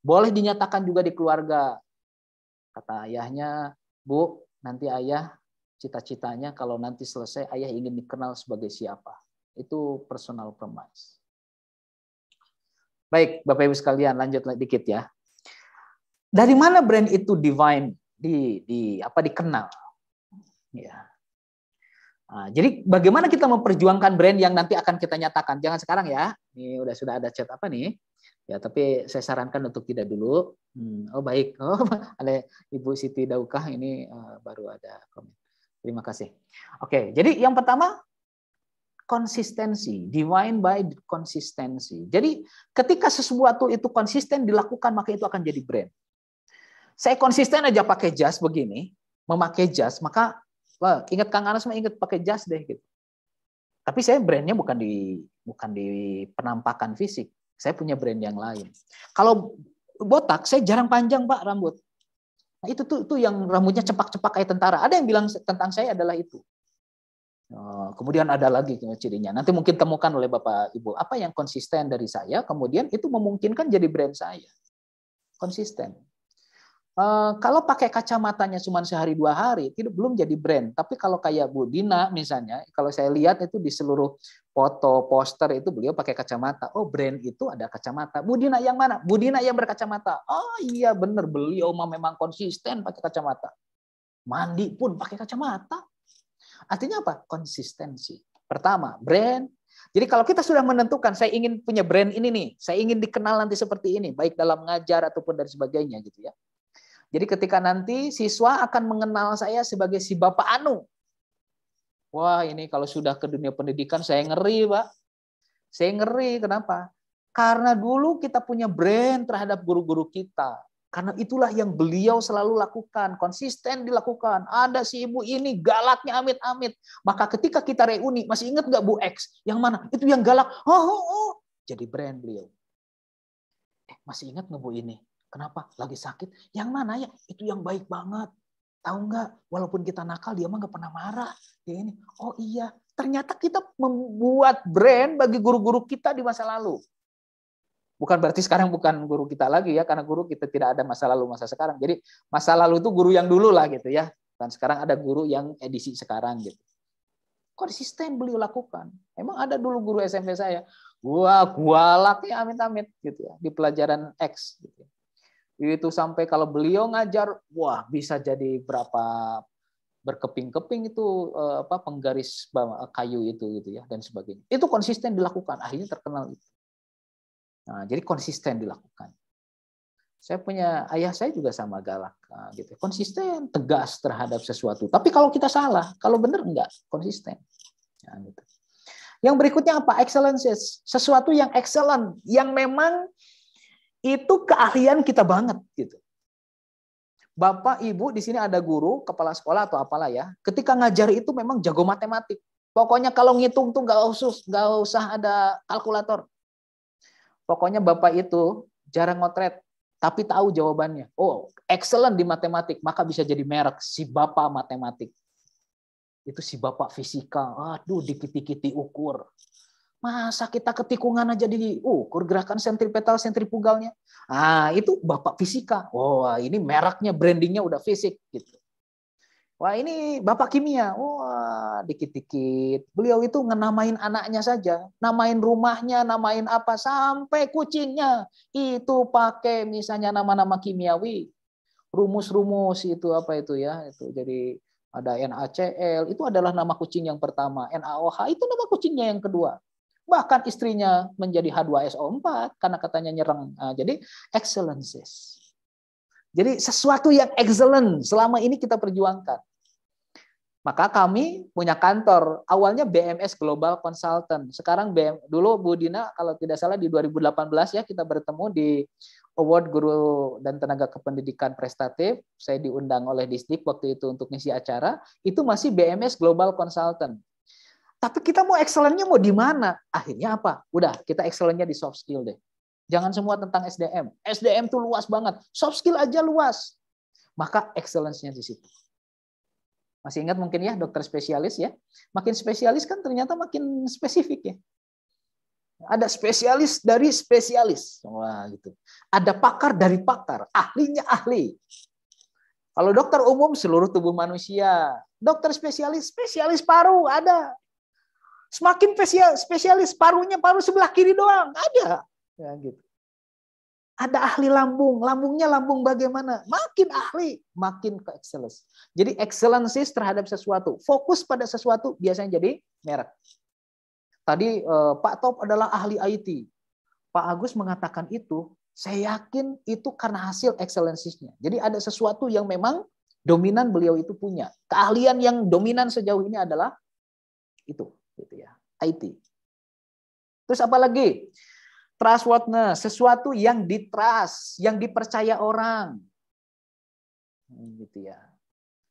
[SPEAKER 4] Boleh dinyatakan juga di keluarga. Kata ayahnya, Bu, nanti ayah cita-citanya kalau nanti selesai ayah ingin dikenal sebagai siapa. Itu personal promise. Baik, Bapak Ibu sekalian, lanjut lagi dikit ya. Dari mana brand itu divine di di apa dikenal? Ya. Nah, jadi bagaimana kita memperjuangkan brand yang nanti akan kita nyatakan? Jangan sekarang ya. Ini udah sudah ada chat apa nih? Ya, tapi saya sarankan untuk tidak dulu. Hmm, oh baik. Oh, ada Ibu Siti Daukah ini uh, baru ada komen. Terima kasih. Oke, jadi yang pertama konsistensi, divine by konsistensi. Jadi ketika sesuatu itu konsisten dilakukan maka itu akan jadi brand. Saya konsisten aja pakai jas begini, memakai jas maka Wah, ingat Kang Anas mah ingat pakai jas deh gitu. Tapi saya brandnya bukan di bukan di penampakan fisik. Saya punya brand yang lain. Kalau botak, saya jarang panjang pak rambut. Nah itu tuh, tuh yang rambutnya cepak-cepak kayak tentara. Ada yang bilang tentang saya adalah itu. Oh, kemudian ada lagi cirinya. Nanti mungkin temukan oleh Bapak Ibu apa yang konsisten dari saya, kemudian itu memungkinkan jadi brand saya. Konsisten. Eh, kalau pakai kacamatanya cuma sehari dua hari, tidak belum jadi brand. Tapi kalau kayak Bu Dina misalnya, kalau saya lihat itu di seluruh foto poster itu beliau pakai kacamata. Oh brand itu ada kacamata. Bu Dina yang mana? Bu Dina yang berkacamata. Oh iya benar beliau memang konsisten pakai kacamata. Mandi pun pakai kacamata. Artinya apa? Konsistensi. Pertama brand. Jadi kalau kita sudah menentukan saya ingin punya brand ini nih, saya ingin dikenal nanti seperti ini, baik dalam ngajar ataupun dari sebagainya gitu ya jadi ketika nanti siswa akan mengenal saya sebagai si Bapak Anu. Wah ini kalau sudah ke dunia pendidikan saya ngeri Pak. Saya ngeri kenapa? Karena dulu kita punya brand terhadap guru-guru kita. Karena itulah yang beliau selalu lakukan, konsisten dilakukan. Ada si ibu ini galaknya amit-amit. Maka ketika kita reuni, masih ingat nggak Bu X? Yang mana? Itu yang galak. Oh, oh, oh. Jadi brand beliau. Eh, masih ingat nggak Bu ini? Kenapa? Lagi sakit. Yang mana ya? Itu yang baik banget. Tahu nggak? Walaupun kita nakal, dia mah nggak pernah marah. Dia ini, oh iya. Ternyata kita membuat brand bagi guru-guru kita di masa lalu. Bukan berarti sekarang bukan guru kita lagi ya, karena guru kita tidak ada masa lalu masa sekarang. Jadi masa lalu itu guru yang dulu lah gitu ya. Dan sekarang ada guru yang edisi sekarang gitu. Konsisten beliau lakukan. Emang ada dulu guru SMP saya, wah laki amit-amit gitu ya di pelajaran X gitu. Ya itu sampai kalau beliau ngajar wah bisa jadi berapa berkeping-keping itu eh, apa penggaris kayu itu gitu ya dan sebagainya itu konsisten dilakukan akhirnya terkenal itu nah, jadi konsisten dilakukan saya punya ayah saya juga sama galak ah, gitu konsisten tegas terhadap sesuatu tapi kalau kita salah kalau benar enggak konsisten nah, gitu. yang berikutnya apa excellences sesuatu yang excellent yang memang itu keahlian kita banget gitu. Bapak, Ibu, di sini ada guru, kepala sekolah atau apalah ya. Ketika ngajar itu memang jago matematik. Pokoknya kalau ngitung tuh nggak usah nggak usah ada kalkulator. Pokoknya bapak itu jarang ngotret, tapi tahu jawabannya. Oh, excellent di matematik, maka bisa jadi merek si bapak matematik. Itu si bapak fisika. Aduh, dikit-dikit diukur. Masa kita ketikungan aja di uh gerakan sentripetal sentripugalnya Ah, itu bapak fisika. Oh, wah, oh, ini mereknya, brandingnya udah fisik gitu. Wah, ini bapak kimia. Wah, dikit-dikit. Beliau itu ngenamain anaknya saja, namain rumahnya, namain apa sampai kucingnya. Itu pakai misalnya nama-nama kimiawi. Rumus-rumus itu apa itu ya? Itu jadi ada NaCl, itu adalah nama kucing yang pertama. NaOH itu nama kucingnya yang kedua. Bahkan istrinya menjadi H2SO4 karena katanya nyerang. Eh, jadi excellences. Jadi sesuatu yang excellent selama ini kita perjuangkan. Maka kami punya kantor. Awalnya BMS Global Consultant. Sekarang BM, dulu Bu Dina kalau tidak salah di 2018 ya kita bertemu di Award Guru dan Tenaga Kependidikan Prestatif. Saya diundang oleh Disdik waktu itu untuk ngisi acara. Itu masih BMS Global Consultant. Tapi kita mau nya mau di mana? Akhirnya apa? Udah, kita nya di soft skill deh. Jangan semua tentang SDM. SDM tuh luas banget. Soft skill aja luas. Maka excellence-nya di situ. Masih ingat mungkin ya dokter spesialis ya. Makin spesialis kan ternyata makin spesifik ya. Ada spesialis dari spesialis. Wah, gitu. Ada pakar dari pakar, ahlinya ahli. Kalau dokter umum seluruh tubuh manusia, dokter spesialis spesialis paru ada, semakin spesialis parunya paru sebelah kiri doang ada ya gitu ada ahli lambung lambungnya lambung bagaimana makin ahli makin ke excellence jadi excellence terhadap sesuatu fokus pada sesuatu biasanya jadi merek tadi eh, Pak Top adalah ahli IT Pak Agus mengatakan itu saya yakin itu karena hasil excellence nya Jadi ada sesuatu yang memang dominan beliau itu punya. Keahlian yang dominan sejauh ini adalah itu gitu ya. IT. Terus apa lagi? Trustworthiness, sesuatu yang ditrust, yang dipercaya orang. Hmm, gitu ya.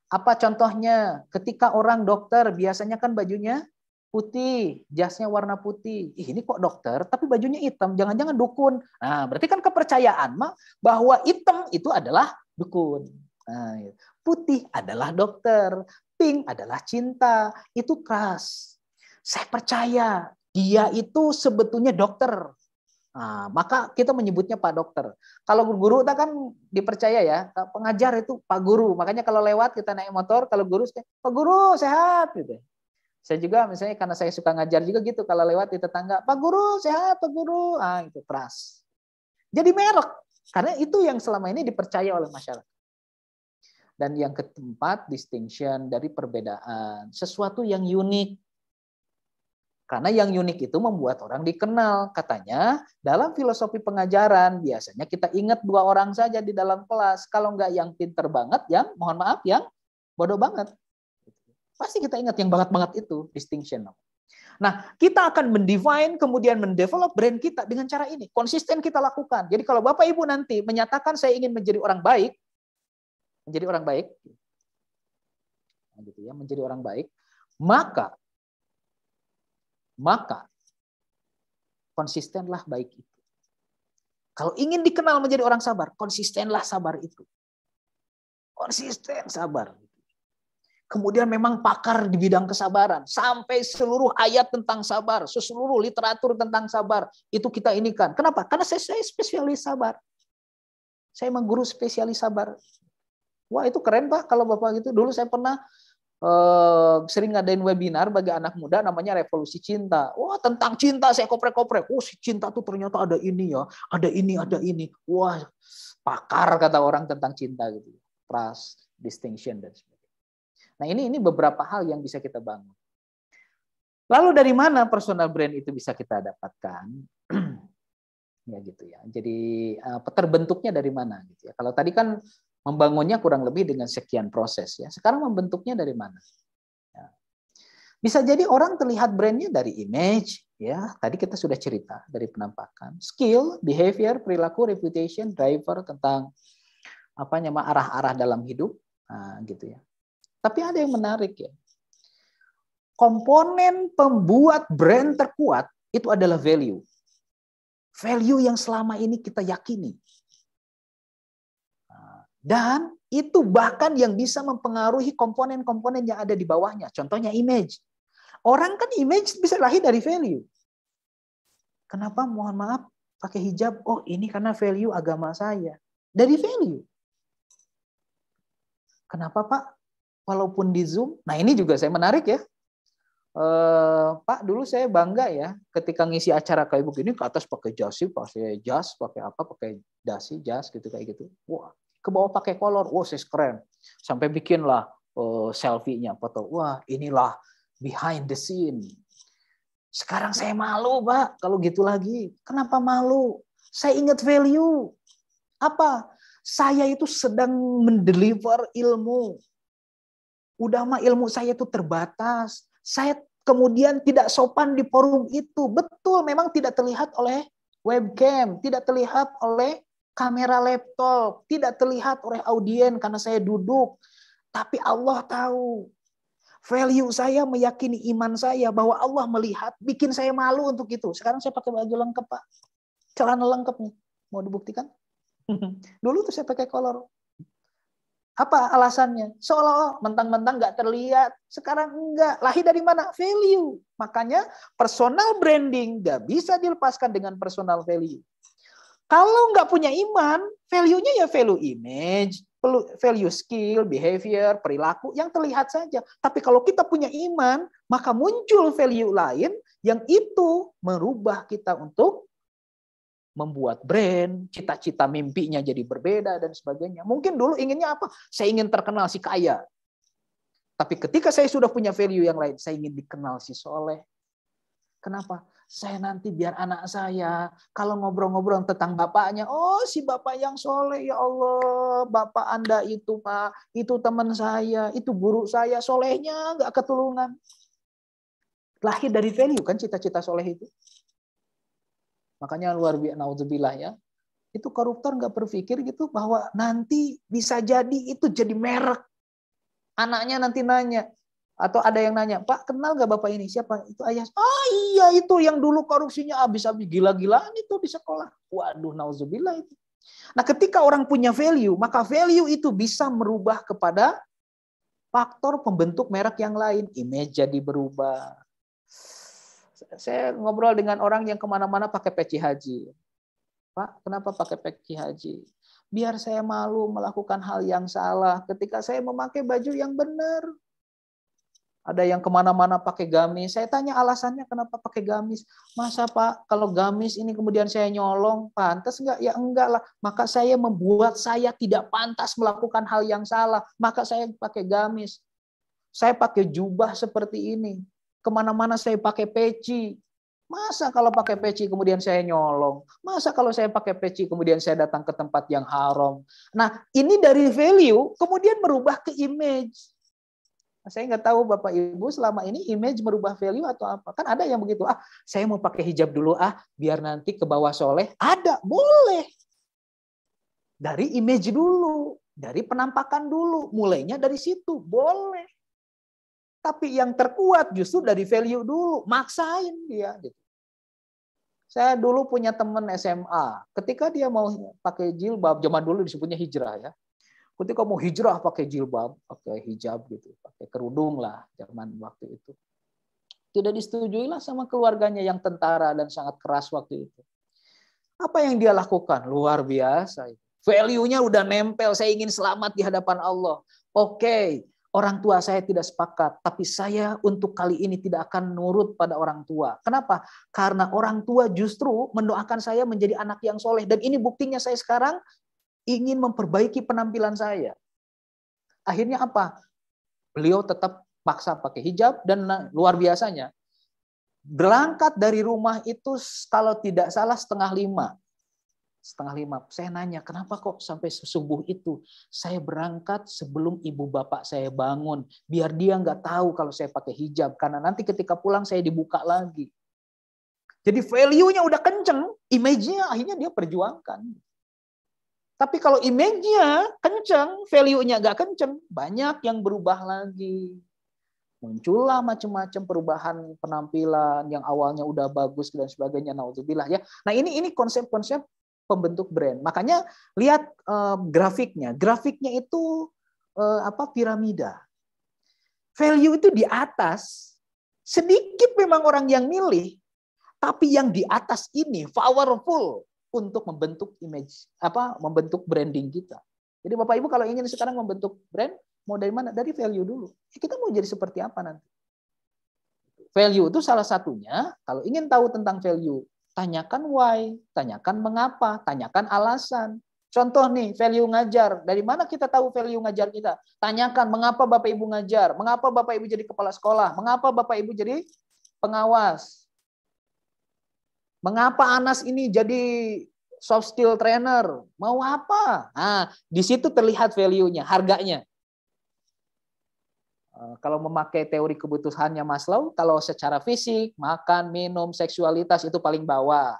[SPEAKER 4] Apa contohnya? Ketika orang dokter biasanya kan bajunya putih, jasnya warna putih. ini kok dokter, tapi bajunya hitam. Jangan-jangan dukun. Nah, berarti kan kepercayaan mah bahwa hitam itu adalah dukun. Nah, gitu. putih adalah dokter, pink adalah cinta. Itu trust. Saya percaya dia itu sebetulnya dokter. Nah, maka kita menyebutnya Pak Dokter. Kalau guru kita kan dipercaya ya, pengajar itu Pak Guru. Makanya kalau lewat kita naik motor, kalau guru Pak Guru sehat gitu. Saya juga misalnya karena saya suka ngajar juga gitu kalau lewat di tetangga, Pak Guru sehat, Pak Guru. Ah itu keras. Jadi merek karena itu yang selama ini dipercaya oleh masyarakat. Dan yang keempat distinction dari perbedaan, sesuatu yang unik karena yang unik itu membuat orang dikenal. Katanya dalam filosofi pengajaran biasanya kita ingat dua orang saja di dalam kelas. Kalau nggak yang pinter banget, yang mohon maaf yang bodoh banget. Pasti kita ingat yang banget-banget itu distinction. Nah, kita akan mendefine kemudian mendevelop brand kita dengan cara ini. Konsisten kita lakukan. Jadi kalau Bapak Ibu nanti menyatakan saya ingin menjadi orang baik, menjadi orang baik, gitu ya, menjadi orang baik, maka maka konsistenlah baik itu. Kalau ingin dikenal menjadi orang sabar, konsistenlah sabar itu. Konsisten sabar. Kemudian memang pakar di bidang kesabaran. Sampai seluruh ayat tentang sabar, seluruh literatur tentang sabar, itu kita inikan. Kenapa? Karena saya, saya spesialis sabar. Saya mengguru spesialis sabar. Wah itu keren Pak kalau Bapak gitu. Dulu saya pernah Eh, sering ngadain webinar bagi anak muda namanya Revolusi Cinta. Wah, tentang cinta saya koprek-koprek. Oh, si cinta tuh ternyata ada ini ya, ada ini, ada ini. Wah, pakar kata orang tentang cinta gitu. Trust, distinction dan sebagainya. Nah, ini ini beberapa hal yang bisa kita bangun. Lalu dari mana personal brand itu bisa kita dapatkan? ya gitu ya. Jadi eh, terbentuknya dari mana gitu ya. Kalau tadi kan Membangunnya kurang lebih dengan sekian proses ya. Sekarang membentuknya dari mana? Ya. Bisa jadi orang terlihat brandnya dari image ya. Tadi kita sudah cerita dari penampakan, skill, behavior, perilaku, reputation, driver tentang apa nyama arah-arah dalam hidup, nah, gitu ya. Tapi ada yang menarik ya. Komponen pembuat brand terkuat itu adalah value. Value yang selama ini kita yakini, dan itu bahkan yang bisa mempengaruhi komponen-komponen yang ada di bawahnya. Contohnya image. Orang kan image bisa lahir dari value. Kenapa mohon maaf pakai hijab? Oh ini karena value agama saya. Dari value. Kenapa Pak? Walaupun di Zoom. Nah ini juga saya menarik ya. Eh, Pak dulu saya bangga ya ketika ngisi acara kayak begini ke atas pakai jas, pakai jas, pakai apa, pakai dasi, jas gitu kayak gitu. Wah, ke bawah pakai kolor, wow sis keren. Sampai bikinlah uh, selfie-nya, foto, wah inilah behind the scene. Sekarang saya malu, Pak, kalau gitu lagi. Kenapa malu? Saya ingat value. Apa? Saya itu sedang mendeliver ilmu. Udah mah ilmu saya itu terbatas. Saya kemudian tidak sopan di forum itu. Betul, memang tidak terlihat oleh webcam, tidak terlihat oleh kamera laptop, tidak terlihat oleh audien karena saya duduk. Tapi Allah tahu. Value saya meyakini iman saya bahwa Allah melihat, bikin saya malu untuk itu. Sekarang saya pakai baju lengkap, Pak. Celana lengkap nih. Mau dibuktikan? Dulu tuh saya pakai kolor. Apa alasannya? Seolah-olah mentang-mentang nggak terlihat. Sekarang enggak. Lahir dari mana? Value. Makanya personal branding nggak bisa dilepaskan dengan personal value. Kalau nggak punya iman, value-nya ya value image, value skill, behavior, perilaku yang terlihat saja. Tapi kalau kita punya iman, maka muncul value lain yang itu merubah kita untuk membuat brand, cita-cita mimpinya jadi berbeda dan sebagainya. Mungkin dulu inginnya apa? Saya ingin terkenal si kaya. Tapi ketika saya sudah punya value yang lain, saya ingin dikenal si soleh. Kenapa? saya nanti biar anak saya kalau ngobrol-ngobrol tentang bapaknya, oh si bapak yang soleh ya Allah, bapak anda itu pak, itu teman saya, itu guru saya, solehnya nggak ketulungan. Lahir dari value kan cita-cita soleh itu. Makanya luar biasa, naudzubillah ya. Itu koruptor nggak berpikir gitu bahwa nanti bisa jadi itu jadi merek. Anaknya nanti nanya, atau ada yang nanya, Pak kenal gak Bapak ini? Siapa? Itu ayah. Oh iya itu yang dulu korupsinya habis-habis gila-gilaan itu di sekolah. Waduh, nauzubillah itu. Nah ketika orang punya value, maka value itu bisa merubah kepada faktor pembentuk merek yang lain. Image jadi berubah. Saya ngobrol dengan orang yang kemana-mana pakai peci haji. Pak, kenapa pakai peci haji? Biar saya malu melakukan hal yang salah ketika saya memakai baju yang benar ada yang kemana-mana pakai gamis. Saya tanya alasannya kenapa pakai gamis. Masa Pak, kalau gamis ini kemudian saya nyolong, pantas enggak? Ya enggak lah. Maka saya membuat saya tidak pantas melakukan hal yang salah. Maka saya pakai gamis. Saya pakai jubah seperti ini. Kemana-mana saya pakai peci. Masa kalau pakai peci kemudian saya nyolong? Masa kalau saya pakai peci kemudian saya datang ke tempat yang haram? Nah, ini dari value kemudian merubah ke image saya nggak tahu Bapak Ibu selama ini image merubah value atau apa. Kan ada yang begitu, ah saya mau pakai hijab dulu ah, biar nanti ke bawah soleh. Ada, boleh. Dari image dulu, dari penampakan dulu, mulainya dari situ, boleh. Tapi yang terkuat justru dari value dulu, maksain dia. Gitu. Saya dulu punya teman SMA, ketika dia mau pakai jilbab, zaman dulu disebutnya hijrah ya, ketika mau hijrah pakai jilbab, pakai hijab gitu, pakai kerudung lah zaman waktu itu. Tidak disetujui lah sama keluarganya yang tentara dan sangat keras waktu itu. Apa yang dia lakukan? Luar biasa. Value-nya udah nempel, saya ingin selamat di hadapan Allah. Oke, okay, orang tua saya tidak sepakat, tapi saya untuk kali ini tidak akan nurut pada orang tua. Kenapa? Karena orang tua justru mendoakan saya menjadi anak yang soleh. Dan ini buktinya saya sekarang ingin memperbaiki penampilan saya. Akhirnya apa? Beliau tetap paksa pakai hijab dan luar biasanya berangkat dari rumah itu kalau tidak salah setengah lima. Setengah lima. Saya nanya, kenapa kok sampai subuh itu? Saya berangkat sebelum ibu bapak saya bangun. Biar dia nggak tahu kalau saya pakai hijab. Karena nanti ketika pulang saya dibuka lagi. Jadi value-nya udah kenceng. Image-nya akhirnya dia perjuangkan. Tapi kalau image-nya kenceng, value-nya nggak kenceng, banyak yang berubah lagi. Muncullah macam-macam perubahan penampilan yang awalnya udah bagus dan sebagainya. Nauzubillah ya. Nah ini ini konsep-konsep pembentuk brand. Makanya lihat uh, grafiknya. Grafiknya itu uh, apa piramida. Value itu di atas. Sedikit memang orang yang milih, tapi yang di atas ini powerful, untuk membentuk image apa membentuk branding kita. Jadi Bapak Ibu kalau ingin sekarang membentuk brand mau dari mana? Dari value dulu. Ya, kita mau jadi seperti apa nanti? Value itu salah satunya kalau ingin tahu tentang value tanyakan why, tanyakan mengapa, tanyakan alasan. Contoh nih, value ngajar. Dari mana kita tahu value ngajar kita? Tanyakan mengapa Bapak Ibu ngajar, mengapa Bapak Ibu jadi kepala sekolah, mengapa Bapak Ibu jadi pengawas, Mengapa Anas ini jadi soft skill trainer? Mau apa? Nah, di situ terlihat value-nya, harganya. Eh, kalau memakai teori kebutuhannya Maslow, kalau secara fisik, makan, minum, seksualitas itu paling bawah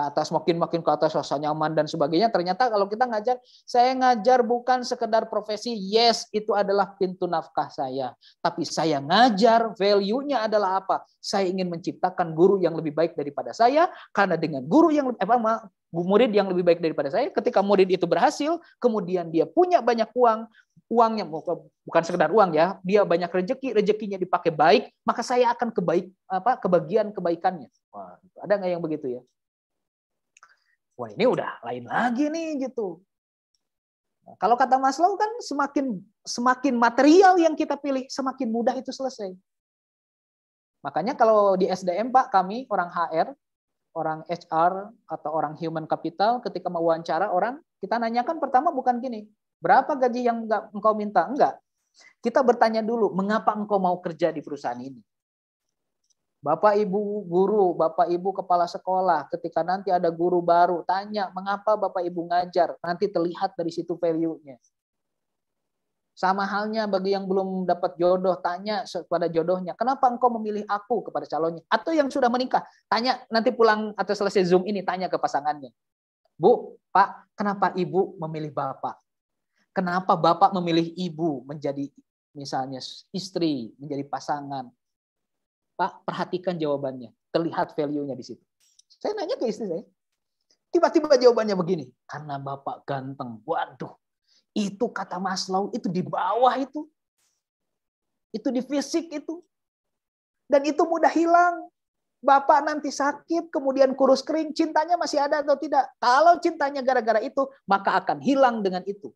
[SPEAKER 4] ke atas makin makin ke atas rasa nyaman dan sebagainya ternyata kalau kita ngajar saya ngajar bukan sekedar profesi yes itu adalah pintu nafkah saya tapi saya ngajar value-nya adalah apa saya ingin menciptakan guru yang lebih baik daripada saya karena dengan guru yang eh, murid yang lebih baik daripada saya ketika murid itu berhasil kemudian dia punya banyak uang uangnya bukan sekedar uang ya dia banyak rezeki rezekinya dipakai baik maka saya akan kebaik apa kebagian kebaikannya Wah, gitu. ada nggak yang begitu ya
[SPEAKER 5] Wah ini udah lain
[SPEAKER 4] lagi nih gitu. Nah, kalau kata Maslow kan semakin semakin material yang kita pilih semakin mudah itu selesai. Makanya kalau di SDM Pak kami orang HR, orang HR atau orang human capital ketika mau wawancara orang kita nanyakan pertama bukan gini berapa gaji yang enggak engkau minta enggak kita bertanya dulu mengapa engkau mau kerja di perusahaan ini Bapak Ibu guru, Bapak Ibu kepala sekolah, ketika nanti ada guru baru, tanya mengapa Bapak Ibu ngajar, nanti terlihat dari situ value-nya. Sama halnya bagi yang belum dapat jodoh, tanya kepada jodohnya, kenapa engkau memilih aku kepada calonnya? Atau yang sudah menikah, tanya nanti pulang atau selesai Zoom ini, tanya ke pasangannya. Bu, Pak, kenapa Ibu memilih Bapak? Kenapa Bapak memilih Ibu menjadi misalnya istri, menjadi pasangan? Pak, perhatikan jawabannya. Terlihat value-nya di situ. Saya nanya ke istri saya. Tiba-tiba jawabannya begini. Karena Bapak ganteng. Waduh. Itu kata Maslow, itu di bawah itu. Itu di fisik itu. Dan itu mudah hilang. Bapak nanti sakit, kemudian kurus kering, cintanya masih ada atau tidak? Kalau cintanya gara-gara itu, maka akan hilang dengan itu.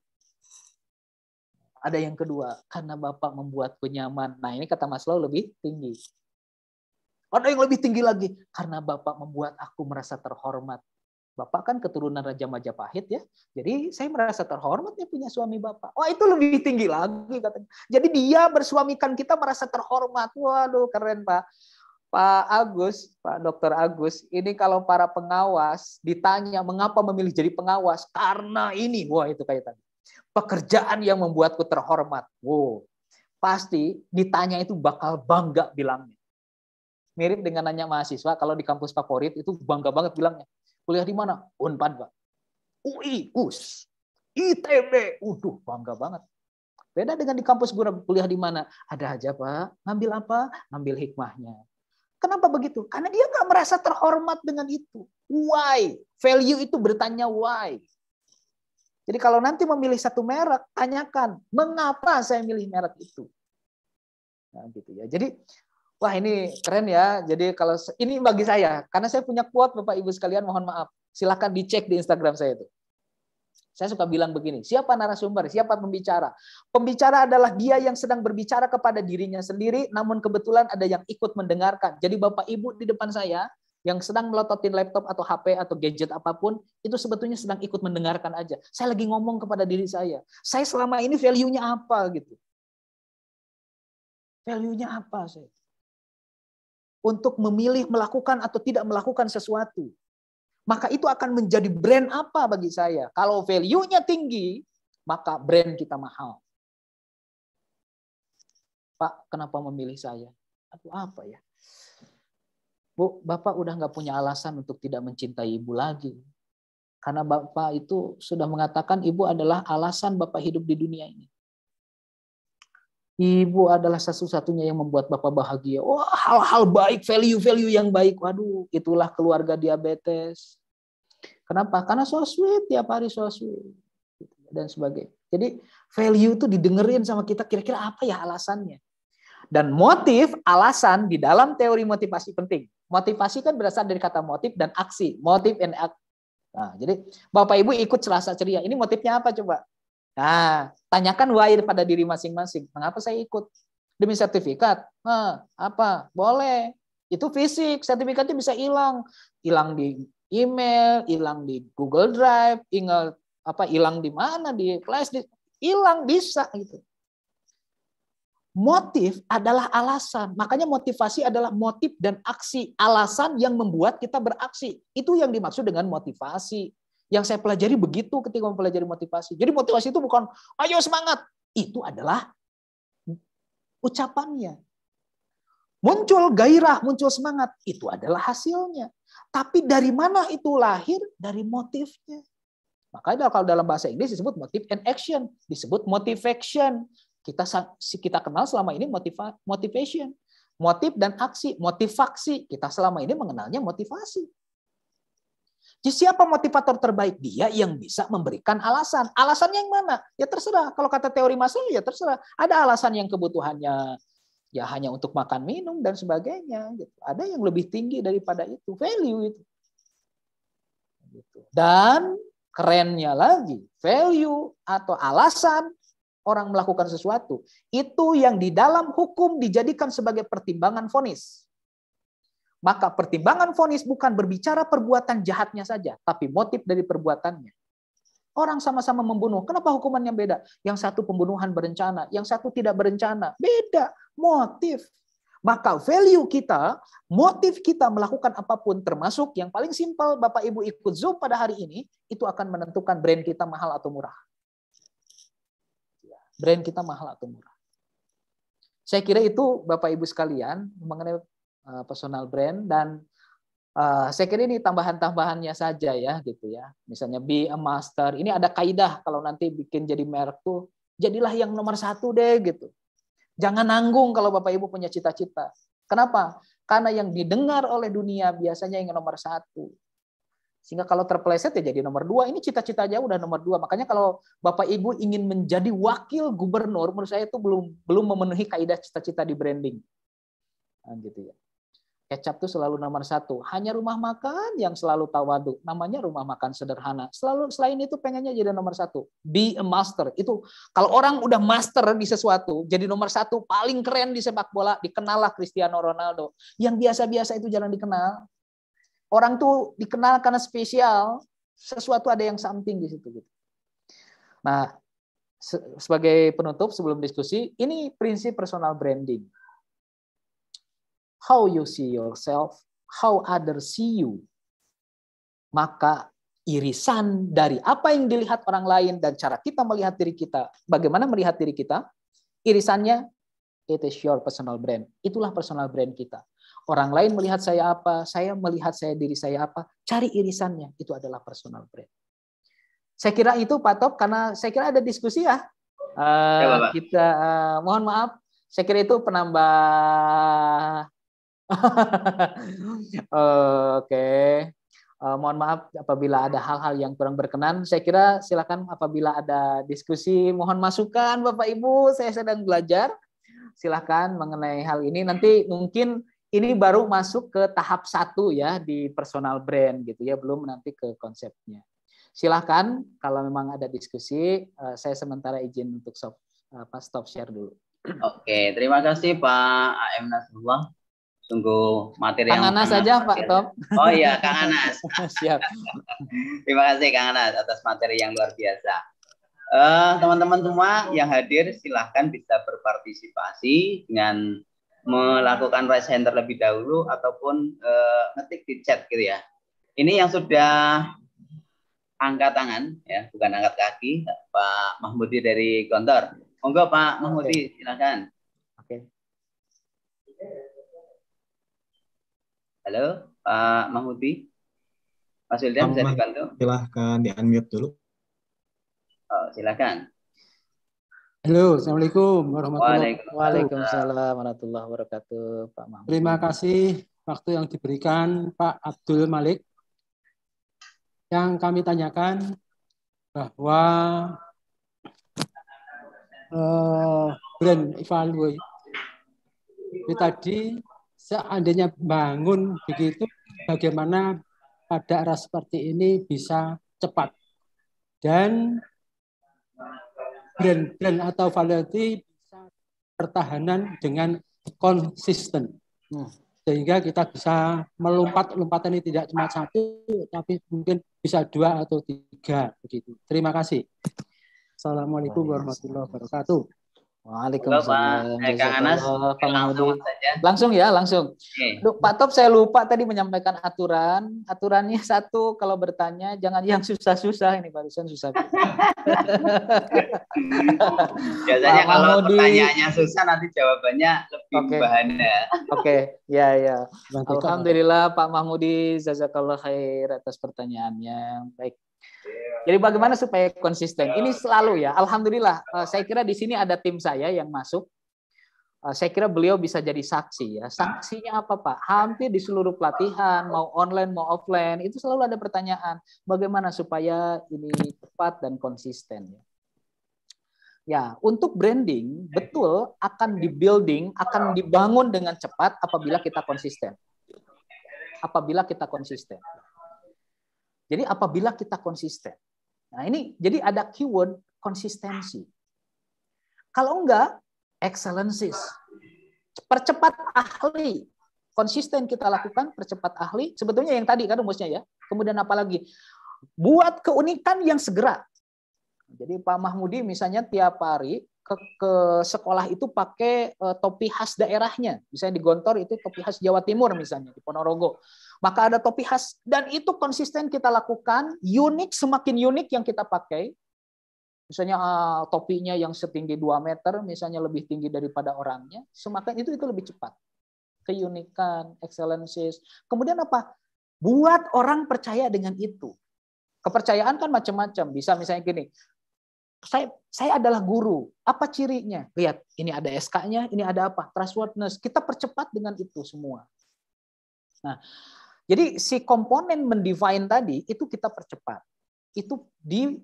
[SPEAKER 4] Ada yang kedua, karena Bapak membuat penyaman. Nah ini kata Maslow lebih tinggi. Ada yang lebih tinggi lagi. Karena Bapak membuat aku merasa terhormat. Bapak kan keturunan Raja Majapahit ya. Jadi saya merasa terhormat ya punya suami Bapak. Wah itu lebih tinggi lagi katanya. Jadi dia bersuamikan kita merasa terhormat. Waduh keren Pak. Pak Agus, Pak Dokter Agus, ini kalau para pengawas ditanya mengapa memilih jadi pengawas, karena ini, wah itu tadi. Pekerjaan yang membuatku terhormat, wow, pasti ditanya itu bakal bangga bilangnya mirip dengan nanya mahasiswa kalau di kampus favorit itu bangga banget bilangnya kuliah di mana oh, unpad pak UI US ITB uduh bangga banget beda dengan di kampus gue kuliah di mana ada aja pak ngambil apa ngambil hikmahnya kenapa begitu karena dia nggak merasa terhormat dengan itu why value itu bertanya why jadi kalau nanti memilih satu merek, tanyakan mengapa saya milih merek itu. Nah, gitu ya. Jadi wah ini keren ya. Jadi kalau ini bagi saya, karena saya punya quote Bapak Ibu sekalian, mohon maaf. Silahkan dicek di Instagram saya itu. Saya suka bilang begini, siapa narasumber, siapa pembicara? Pembicara adalah dia yang sedang berbicara kepada dirinya sendiri, namun kebetulan ada yang ikut mendengarkan. Jadi Bapak Ibu di depan saya, yang sedang melototin laptop atau HP atau gadget apapun, itu sebetulnya sedang ikut mendengarkan aja. Saya lagi ngomong kepada diri saya. Saya selama ini value-nya apa gitu. Value-nya apa saya? untuk memilih melakukan atau tidak melakukan sesuatu. Maka itu akan menjadi brand apa bagi saya? Kalau value-nya tinggi, maka brand kita mahal. Pak, kenapa memilih saya? Atau apa ya? Bu, Bapak udah nggak punya alasan untuk tidak mencintai Ibu lagi. Karena Bapak itu sudah mengatakan Ibu adalah alasan Bapak hidup di dunia ini. Ibu adalah satu-satunya yang membuat Bapak bahagia. Wah, hal-hal baik, value-value yang baik. Waduh, itulah keluarga diabetes. Kenapa? Karena so sweet, tiap hari so sweet. Gitu, dan sebagainya. Jadi value itu didengerin sama kita kira-kira apa ya alasannya. Dan motif, alasan di dalam teori motivasi penting. Motivasi kan berasal dari kata motif dan aksi. Motif and act. Nah, jadi Bapak Ibu ikut selasa ceria. Ini motifnya apa coba? Nah, tanyakan why pada diri masing-masing. Mengapa saya ikut? Demi sertifikat. Nah, apa? Boleh. Itu fisik. Sertifikatnya bisa hilang. Hilang di email, hilang di Google Drive, tinggal apa hilang di mana di flash di hilang bisa gitu. Motif adalah alasan. Makanya motivasi adalah motif dan aksi, alasan yang membuat kita beraksi. Itu yang dimaksud dengan motivasi. Yang saya pelajari begitu ketika mempelajari motivasi. Jadi motivasi itu bukan ayo semangat. Itu adalah ucapannya. Muncul gairah, muncul semangat. Itu adalah hasilnya. Tapi dari mana itu lahir? Dari motifnya. Makanya kalau dalam bahasa Inggris disebut motif and action. Disebut motivation. Kita kita kenal selama ini motiva, motivation. Motif dan aksi, motivasi. Kita selama ini mengenalnya motivasi. Siapa motivator terbaik? Dia yang bisa memberikan alasan. Alasannya yang mana? Ya terserah. Kalau kata teori Maslow ya terserah. Ada alasan yang kebutuhannya ya hanya untuk makan minum dan sebagainya. Gitu. Ada yang lebih tinggi daripada itu. Value itu. Gitu. Dan kerennya lagi, value atau alasan orang melakukan sesuatu itu yang di dalam hukum dijadikan sebagai pertimbangan vonis. Maka pertimbangan vonis bukan berbicara perbuatan jahatnya saja, tapi motif dari perbuatannya. Orang sama-sama membunuh, kenapa hukumannya beda? Yang satu pembunuhan berencana, yang satu tidak berencana. Beda motif. Maka value kita, motif kita melakukan apapun termasuk yang paling simpel Bapak Ibu ikut Zoom pada hari ini, itu akan menentukan brand kita mahal atau murah. Brand kita mahal atau murah. Saya kira itu Bapak Ibu sekalian mengenai Eh, personal brand dan uh, saya kira ini tambahan-tambahannya saja ya gitu ya. Misalnya be a master. Ini ada kaidah kalau nanti bikin jadi merek tuh jadilah yang nomor satu deh gitu. Jangan nanggung kalau Bapak Ibu punya cita-cita. Kenapa? Karena yang didengar oleh dunia biasanya yang nomor satu. Sehingga kalau terpleset ya jadi nomor dua. Ini cita-cita aja udah nomor dua. Makanya kalau Bapak Ibu ingin menjadi wakil gubernur, menurut saya itu belum belum memenuhi kaidah cita-cita di branding. Nah, gitu ya. Kecap tuh selalu nomor satu. Hanya rumah makan yang selalu tawadu. Namanya rumah makan sederhana. Selalu selain itu pengennya jadi nomor satu. Be a master. Itu kalau orang udah master di sesuatu, jadi nomor satu paling keren di sepak bola, dikenallah Cristiano Ronaldo. Yang biasa-biasa itu jarang dikenal. Orang tuh dikenal karena spesial. Sesuatu ada yang something di situ. Gitu. Nah, sebagai penutup sebelum diskusi, ini prinsip personal branding how you see yourself, how others see you, maka irisan dari apa yang dilihat orang lain dan cara kita melihat diri kita, bagaimana melihat diri kita, irisannya it is your personal brand. Itulah personal brand kita. Orang lain melihat saya apa, saya melihat saya diri saya apa, cari irisannya. Itu adalah personal brand. Saya kira itu Pak Top, karena saya kira ada diskusi ya. Uh, kita uh, mohon maaf, saya kira itu penambah Oke. Okay. Uh, eh, mohon maaf apabila ada hal-hal yang kurang berkenan. Saya kira silakan apabila ada diskusi, mohon masukan Bapak Ibu. Saya sedang belajar. Silakan mengenai hal ini. Nanti mungkin ini baru masuk ke tahap satu ya di personal brand gitu ya, belum nanti ke konsepnya. Silakan kalau memang ada diskusi, uh, saya sementara izin untuk stop, uh, stop share dulu.
[SPEAKER 1] Oke, terima kasih Pak A.M. Nasrullah tunggu materi Kang yang Anas saja Pak Tom. Oh iya Kang Anas. Siap. Terima kasih Kang Anas atas materi yang luar biasa. Eh, teman-teman uh, semua yang hadir silahkan bisa berpartisipasi dengan
[SPEAKER 2] melakukan
[SPEAKER 1] raise hand terlebih dahulu ataupun uh, ngetik di chat gitu ya. Ini yang sudah angkat tangan ya, bukan angkat kaki Pak Mahmudi dari Gontor. Monggo Pak Mahmudi silakan. Halo, Pak Mahmudi. Mas Wildan bisa dibantu?
[SPEAKER 5] Silahkan di-unmute dulu.
[SPEAKER 1] Oh, silakan.
[SPEAKER 5] Halo, Assalamualaikum warahmatullahi wabarakatuh. Waalaikumsalam
[SPEAKER 4] warahmatullahi wabarakatuh, Pak Mahmud. Terima kasih waktu yang diberikan Pak Abdul Malik. Yang kami tanyakan bahwa
[SPEAKER 2] eh, brand evaluasi tadi seandainya bangun begitu, bagaimana pada arah seperti ini bisa cepat. Dan brand-brand atau variety bisa pertahanan dengan konsisten. Hmm. Sehingga kita bisa melompat-lompat ini tidak cuma satu,
[SPEAKER 4] tapi mungkin bisa dua atau tiga. begitu. Terima kasih. Assalamualaikum warahmatullahi wabarakatuh. Waalaikumsalam. Halo, Pak. Eh, Kang Anas, langsung Langsung ya, langsung. Okay. Duh, Pak Top, saya lupa tadi menyampaikan aturan. Aturannya satu, kalau bertanya jangan yang susah-susah ini barusan susah.
[SPEAKER 1] Biasanya Pak kalau pertanyaannya susah nanti jawabannya lebih okay. bahannya. Oke,
[SPEAKER 4] okay. ya ya. Alhamdulillah Pak Mahmudi, jazakallah khair atas pertanyaannya. Baik, jadi bagaimana supaya konsisten? Ini selalu ya. Alhamdulillah, eh, saya kira di sini ada tim saya yang masuk. Eh, saya kira beliau bisa jadi saksi ya. Saksinya apa Pak? Hampir di seluruh pelatihan, mau online mau offline, itu selalu ada pertanyaan. Bagaimana supaya ini cepat dan konsisten ya? ya untuk branding betul akan di building, akan dibangun dengan cepat apabila kita konsisten. Apabila kita konsisten. Jadi apabila kita konsisten. Nah, ini jadi ada keyword konsistensi. Kalau enggak, excellences, Percepat ahli. Konsisten kita lakukan, percepat ahli. Sebetulnya yang tadi kan rumusnya ya. Kemudian apalagi? Buat keunikan yang segera. Jadi Pak Mahmudi misalnya tiap hari ke, ke sekolah itu pakai uh, topi khas daerahnya. Misalnya di Gontor itu topi khas Jawa Timur misalnya di Ponorogo. Maka ada topi khas dan itu konsisten kita lakukan, unik semakin unik yang kita pakai. Misalnya uh, topinya yang setinggi 2 meter misalnya lebih tinggi daripada orangnya, semakin itu itu lebih cepat. Keunikan, excellences. Kemudian apa? Buat orang percaya dengan itu kepercayaan kan macam-macam. Bisa misalnya gini, saya saya adalah guru. Apa cirinya? Lihat, ini ada SK-nya, ini ada apa? Trustworthiness. Kita percepat dengan itu semua. Nah, jadi si komponen mendefine tadi itu kita percepat. Itu di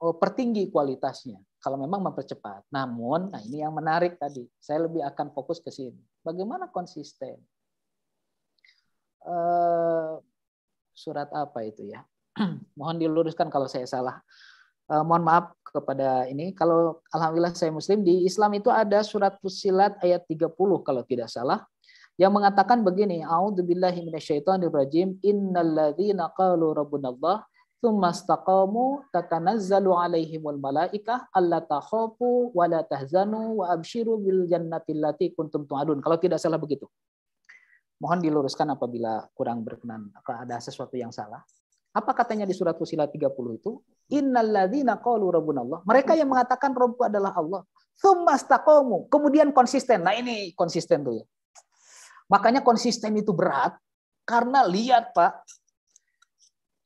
[SPEAKER 4] eh, pertinggi kualitasnya kalau memang mempercepat. Namun, nah ini yang menarik tadi. Saya lebih akan fokus ke sini. Bagaimana konsisten? Eh, surat apa itu ya? mohon diluruskan kalau saya salah. Eh, mohon maaf kepada ini kalau alhamdulillah saya muslim di Islam itu ada surat Fusilat ayat 30 kalau tidak salah yang mengatakan begini a'udzubillahi minasyaitonirrajim innalladzina qalu rabbunallah tsumma istaqamu tatanazzalu alaihimul malaikah alla takhafu wa la tahzanu wa abshiru bil jannati allati kuntum tu'adun kalau tidak salah begitu mohon diluruskan apabila kurang berkenan apakah ada sesuatu yang salah apa katanya di surat Fusilat 30 itu? Innaladina qalu rabbunallah. Mereka yang mengatakan Robku adalah Allah. Tsumastaqamu. Kemudian konsisten. Nah ini konsisten tuh ya. Makanya konsisten itu berat karena lihat Pak,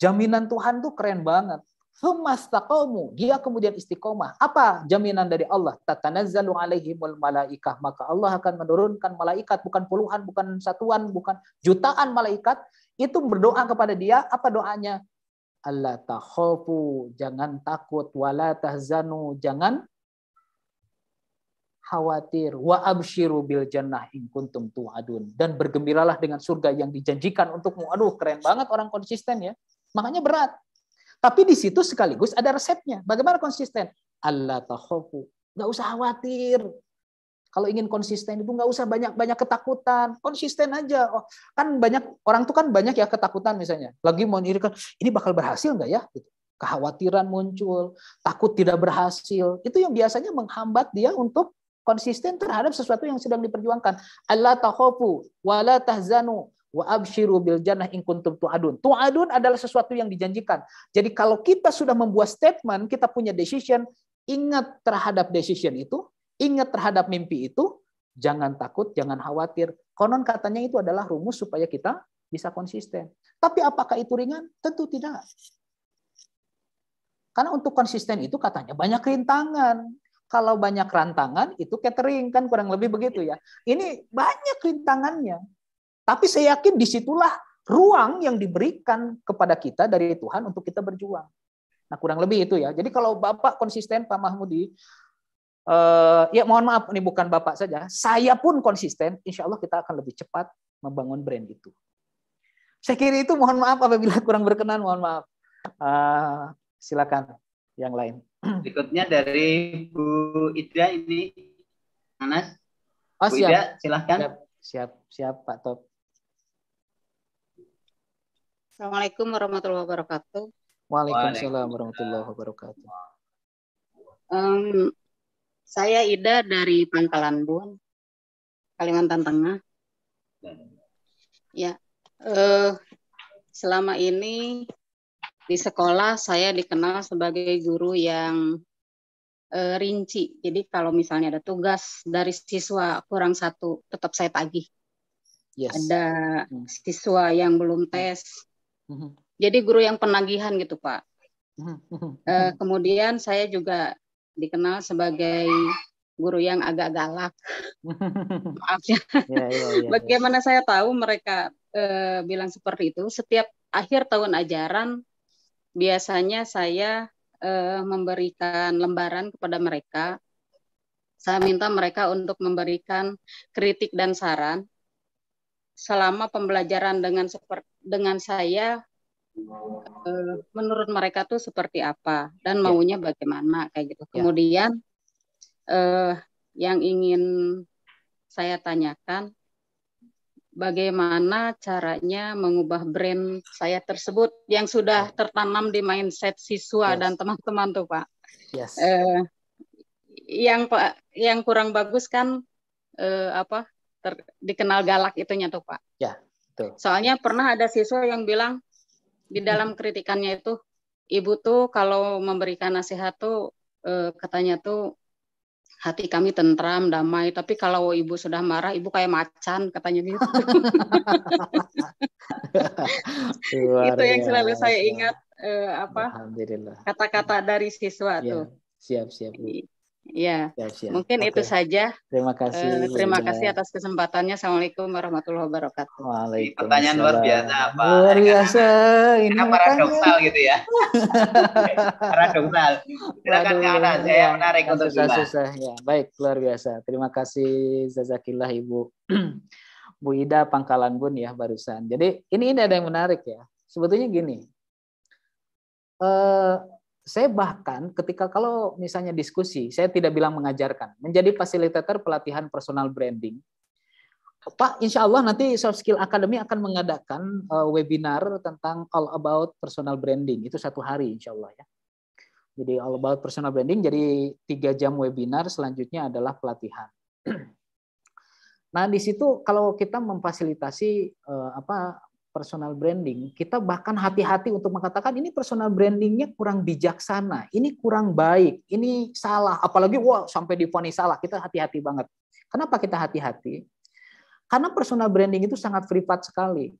[SPEAKER 4] jaminan Tuhan tuh keren banget. Tsumastaqamu. Dia kemudian istiqomah. Apa jaminan dari Allah? Tatanazzalu alaihimul malaikah. Maka Allah akan menurunkan malaikat bukan puluhan, bukan satuan, bukan jutaan malaikat itu berdoa kepada dia, apa doanya? Allah takhofu, jangan takut, wala tahzanu, jangan khawatir wa abshiru bil jannah in kuntum tuadun dan bergembiralah dengan surga yang dijanjikan untukmu aduh keren banget orang konsisten ya makanya berat tapi di situ sekaligus ada resepnya bagaimana konsisten Allah takhofu nggak usah khawatir kalau ingin konsisten itu nggak usah banyak-banyak ketakutan, konsisten aja. Oh, kan banyak orang tuh kan banyak ya ketakutan misalnya. Lagi mau nyirikan, ini bakal berhasil nggak ya? Gitu. Kekhawatiran muncul, takut tidak berhasil. Itu yang biasanya menghambat dia untuk konsisten terhadap sesuatu yang sedang diperjuangkan. Allah tahofu, wala tahzanu, wa abshiru bil jannah in kuntum tu'adun. Tu'adun adalah sesuatu yang dijanjikan. Jadi kalau kita sudah membuat statement, kita punya decision, ingat terhadap decision itu, Ingat terhadap mimpi itu, jangan takut, jangan khawatir. Konon katanya itu adalah rumus supaya kita bisa konsisten. Tapi apakah itu ringan? Tentu tidak. Karena untuk konsisten itu katanya banyak rintangan. Kalau banyak rantangan itu catering kan kurang lebih begitu ya. Ini banyak rintangannya. Tapi saya yakin disitulah ruang yang diberikan kepada kita dari Tuhan untuk kita berjuang. Nah kurang lebih itu ya. Jadi kalau Bapak konsisten Pak Mahmudi Uh, ya mohon maaf ini bukan bapak saja, saya pun konsisten, insya Allah kita akan lebih cepat membangun brand itu. Saya kira itu mohon maaf apabila kurang berkenan, mohon maaf. Uh, silakan yang lain.
[SPEAKER 1] Berikutnya dari Bu Ida ini, Anas. Oh, Bu siap. Ida, silakan. Siap,
[SPEAKER 4] siap, siap Pak Top.
[SPEAKER 6] Assalamualaikum warahmatullahi wabarakatuh.
[SPEAKER 4] Waalaikumsalam warahmatullahi wabarakatuh.
[SPEAKER 6] Um, saya Ida dari Pangkalan Bun, Kalimantan Tengah. Ya, eh, selama ini di sekolah saya dikenal sebagai guru yang eh, rinci. Jadi kalau misalnya ada tugas dari siswa kurang satu, tetap saya tagih. Yes. Ada hmm. siswa yang belum hmm. tes. Hmm. Jadi guru yang penagihan gitu Pak.
[SPEAKER 3] Uh,
[SPEAKER 6] kemudian saya juga dikenal sebagai guru yang agak galak. Maaf ya. ya, ya, ya Bagaimana saya tahu mereka e, bilang seperti itu? Setiap akhir tahun ajaran biasanya saya e, memberikan lembaran kepada mereka. Saya minta mereka untuk memberikan kritik dan saran selama pembelajaran dengan dengan saya Eh, menurut mereka tuh seperti apa dan ya. maunya ya. bagaimana kayak gitu. Ya. Kemudian ya. yang ingin saya tanyakan bagaimana caranya mengubah brand saya tersebut yang sudah ya. tertanam di mindset siswa yes. dan teman-teman tuh pak. Yes. Eh, yang pak yang kurang bagus kan eh, apa ter, dikenal galak itunya tuh pak. Ya. Soalnya pernah ada siswa yang bilang di dalam kritikannya itu ibu tuh kalau memberikan nasihat tuh eh, katanya tuh hati kami tentram damai tapi kalau ibu sudah marah ibu kayak macan katanya gitu itu yang selalu saya ingat eh, apa kata-kata dari siswa ya, tuh
[SPEAKER 4] siap siap bu
[SPEAKER 6] Ya, siap, siap. mungkin okay. itu saja.
[SPEAKER 4] Terima kasih. Uh, terima kasih
[SPEAKER 6] atas kesempatannya. Assalamualaikum warahmatullahi wabarakatuh.
[SPEAKER 4] Waalaikumsalam. Pertanyaan luar biasa, Pak. Luar biasa. ini karena paradoksal gitu ya. paradoksal.
[SPEAKER 3] Silakan ke Kak iya, saya ya, menarik untuk susah, susah. Ya,
[SPEAKER 4] baik, luar biasa. Terima kasih Zazakillah Ibu. Bu Ida Pangkalan Bun ya barusan. Jadi ini, ini ada yang menarik ya. Sebetulnya gini. Uh, saya bahkan ketika kalau misalnya diskusi, saya tidak bilang mengajarkan, menjadi fasilitator pelatihan personal branding. Pak, insya Allah nanti Soft Skill Academy akan mengadakan eh, webinar tentang all about personal branding. Itu satu hari insya Allah ya. Jadi all about personal branding, jadi tiga jam webinar, selanjutnya adalah pelatihan. Nah di situ kalau kita memfasilitasi eh, apa personal branding, kita bahkan hati-hati untuk mengatakan ini personal brandingnya kurang bijaksana, ini kurang baik, ini salah. Apalagi wah sampai difonis salah, kita hati-hati banget. Kenapa kita hati-hati? Karena personal branding itu sangat privat sekali.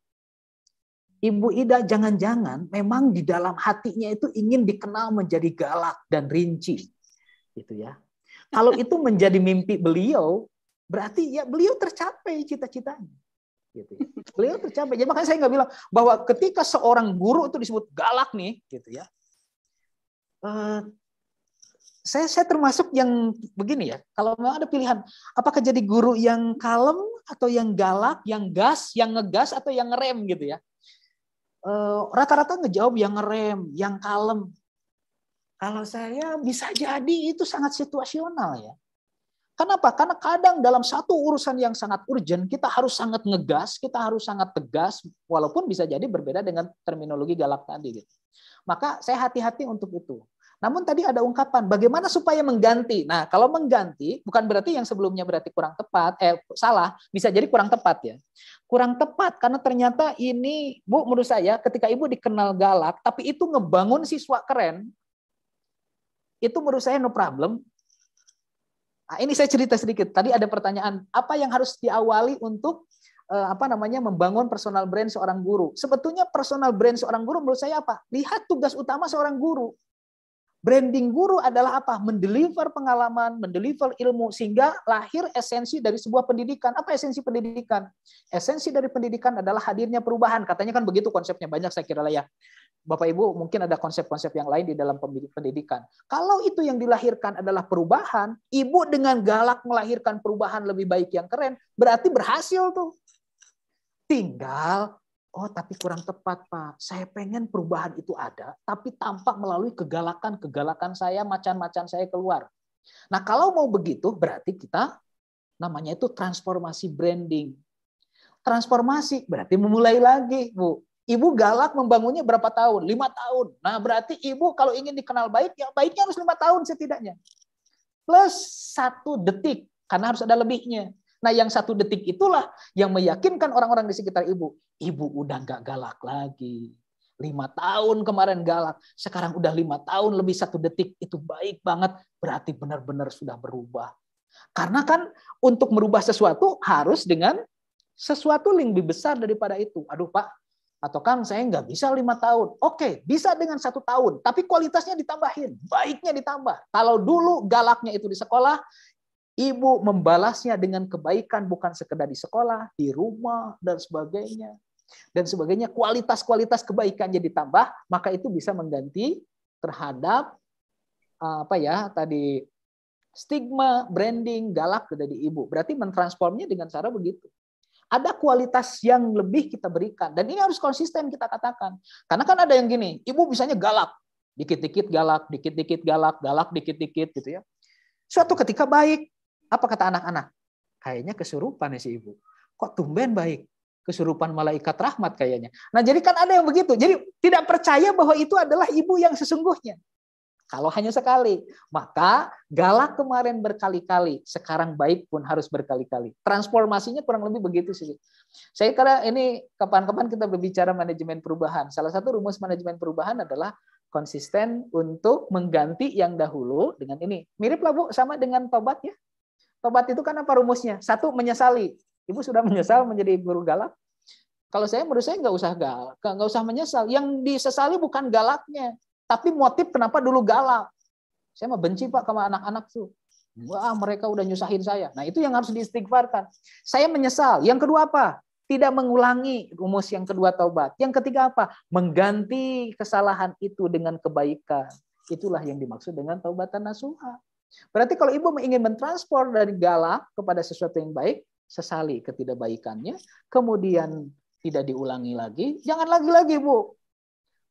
[SPEAKER 4] Ibu Ida jangan-jangan memang di dalam hatinya itu ingin dikenal menjadi galak dan rinci. Gitu ya. Kalau itu menjadi mimpi beliau, berarti ya beliau tercapai cita-citanya gitu ya. Beliau tercapai. Ya, jadi makanya saya nggak bilang bahwa ketika seorang guru itu disebut galak nih, gitu ya. Uh, saya saya termasuk yang begini ya. Kalau memang ada pilihan, apakah jadi guru yang kalem atau yang galak, yang gas, yang ngegas atau yang ngerem gitu ya. rata eh, rata-rata ngejawab yang ngerem, yang kalem. Kalau saya bisa jadi itu sangat situasional ya. Kenapa? Karena kadang dalam satu urusan yang sangat urgent, kita harus sangat ngegas, kita harus sangat tegas, walaupun bisa jadi berbeda dengan terminologi galak tadi. Gitu. Maka saya hati-hati untuk itu. Namun tadi ada ungkapan, bagaimana supaya mengganti? Nah, kalau mengganti, bukan berarti yang sebelumnya berarti kurang tepat, eh salah, bisa jadi kurang tepat ya. Kurang tepat karena ternyata ini, Bu, menurut saya ketika Ibu dikenal galak, tapi itu ngebangun siswa keren, itu menurut saya no problem, Nah, ini saya cerita sedikit. Tadi ada pertanyaan, apa yang harus diawali untuk eh, apa namanya membangun personal brand seorang guru? Sebetulnya personal brand seorang guru menurut saya apa? Lihat tugas utama seorang guru. Branding guru adalah apa? Mendeliver pengalaman, mendeliver ilmu sehingga lahir esensi dari sebuah pendidikan. Apa esensi pendidikan? Esensi dari pendidikan adalah hadirnya perubahan. Katanya kan begitu konsepnya banyak saya kira lah ya. Bapak Ibu mungkin ada konsep-konsep yang lain di dalam pendidikan. Kalau itu yang dilahirkan adalah perubahan, ibu dengan galak melahirkan perubahan lebih baik yang keren, berarti berhasil tuh. Tinggal Oh, tapi kurang tepat, Pak. Saya pengen perubahan itu ada, tapi tampak melalui kegalakan-kegalakan saya, macan-macan saya keluar. Nah, kalau mau begitu, berarti kita namanya itu transformasi branding. Transformasi berarti memulai lagi, Bu. Ibu galak membangunnya berapa tahun? Lima tahun. Nah, berarti ibu kalau ingin dikenal baik, ya baiknya harus lima tahun setidaknya. Plus satu detik, karena harus ada lebihnya. Nah yang satu detik itulah yang meyakinkan orang-orang di sekitar ibu. Ibu udah nggak galak lagi. Lima tahun kemarin galak, sekarang udah lima tahun lebih satu detik. Itu baik banget, berarti benar-benar sudah berubah. Karena kan untuk merubah sesuatu harus dengan sesuatu yang lebih besar daripada itu. Aduh Pak, atau Kang saya nggak bisa lima tahun. Oke, bisa dengan satu tahun, tapi kualitasnya ditambahin, baiknya ditambah. Kalau dulu galaknya itu di sekolah, Ibu membalasnya dengan kebaikan bukan sekedar di sekolah, di rumah, dan sebagainya. Dan sebagainya, kualitas-kualitas kebaikan jadi tambah maka itu bisa mengganti terhadap eh, apa ya tadi stigma, branding, galak dari ibu. Berarti mentransformnya dengan cara begitu ada kualitas yang lebih kita berikan dan ini harus konsisten kita katakan karena kan ada yang gini ibu bisanya galak dikit-dikit galak dikit-dikit galak galak dikit-dikit gitu ya suatu ketika baik apa kata anak-anak? Kayaknya kesurupan ya si ibu. Kok tumben baik? Kesurupan malaikat rahmat kayaknya. Nah jadi kan ada yang begitu. Jadi tidak percaya bahwa itu adalah ibu yang sesungguhnya. Kalau hanya sekali, maka galak kemarin berkali-kali, sekarang baik pun harus berkali-kali. Transformasinya kurang lebih begitu sih. Saya kira ini kapan-kapan kita berbicara manajemen perubahan. Salah satu rumus manajemen perubahan adalah konsisten untuk mengganti yang dahulu dengan ini. Mirip lah Bu, sama dengan tobat ya. Tobat itu kan apa rumusnya? Satu, menyesali. Ibu sudah menyesal menjadi guru galak? Kalau saya menurut saya nggak usah galak, nggak usah menyesal. Yang disesali bukan galaknya, tapi motif kenapa dulu galak. Saya mah benci Pak sama anak-anak tuh. Wah, mereka udah nyusahin saya. Nah, itu yang harus diistighfarkan. Saya menyesal. Yang kedua apa? Tidak mengulangi rumus yang kedua taubat. Yang ketiga apa? Mengganti kesalahan itu dengan kebaikan. Itulah yang dimaksud dengan taubatan nasuha. Berarti kalau ibu ingin mentransfer dari galak kepada sesuatu yang baik, sesali ketidakbaikannya, kemudian tidak diulangi lagi, jangan lagi-lagi Bu.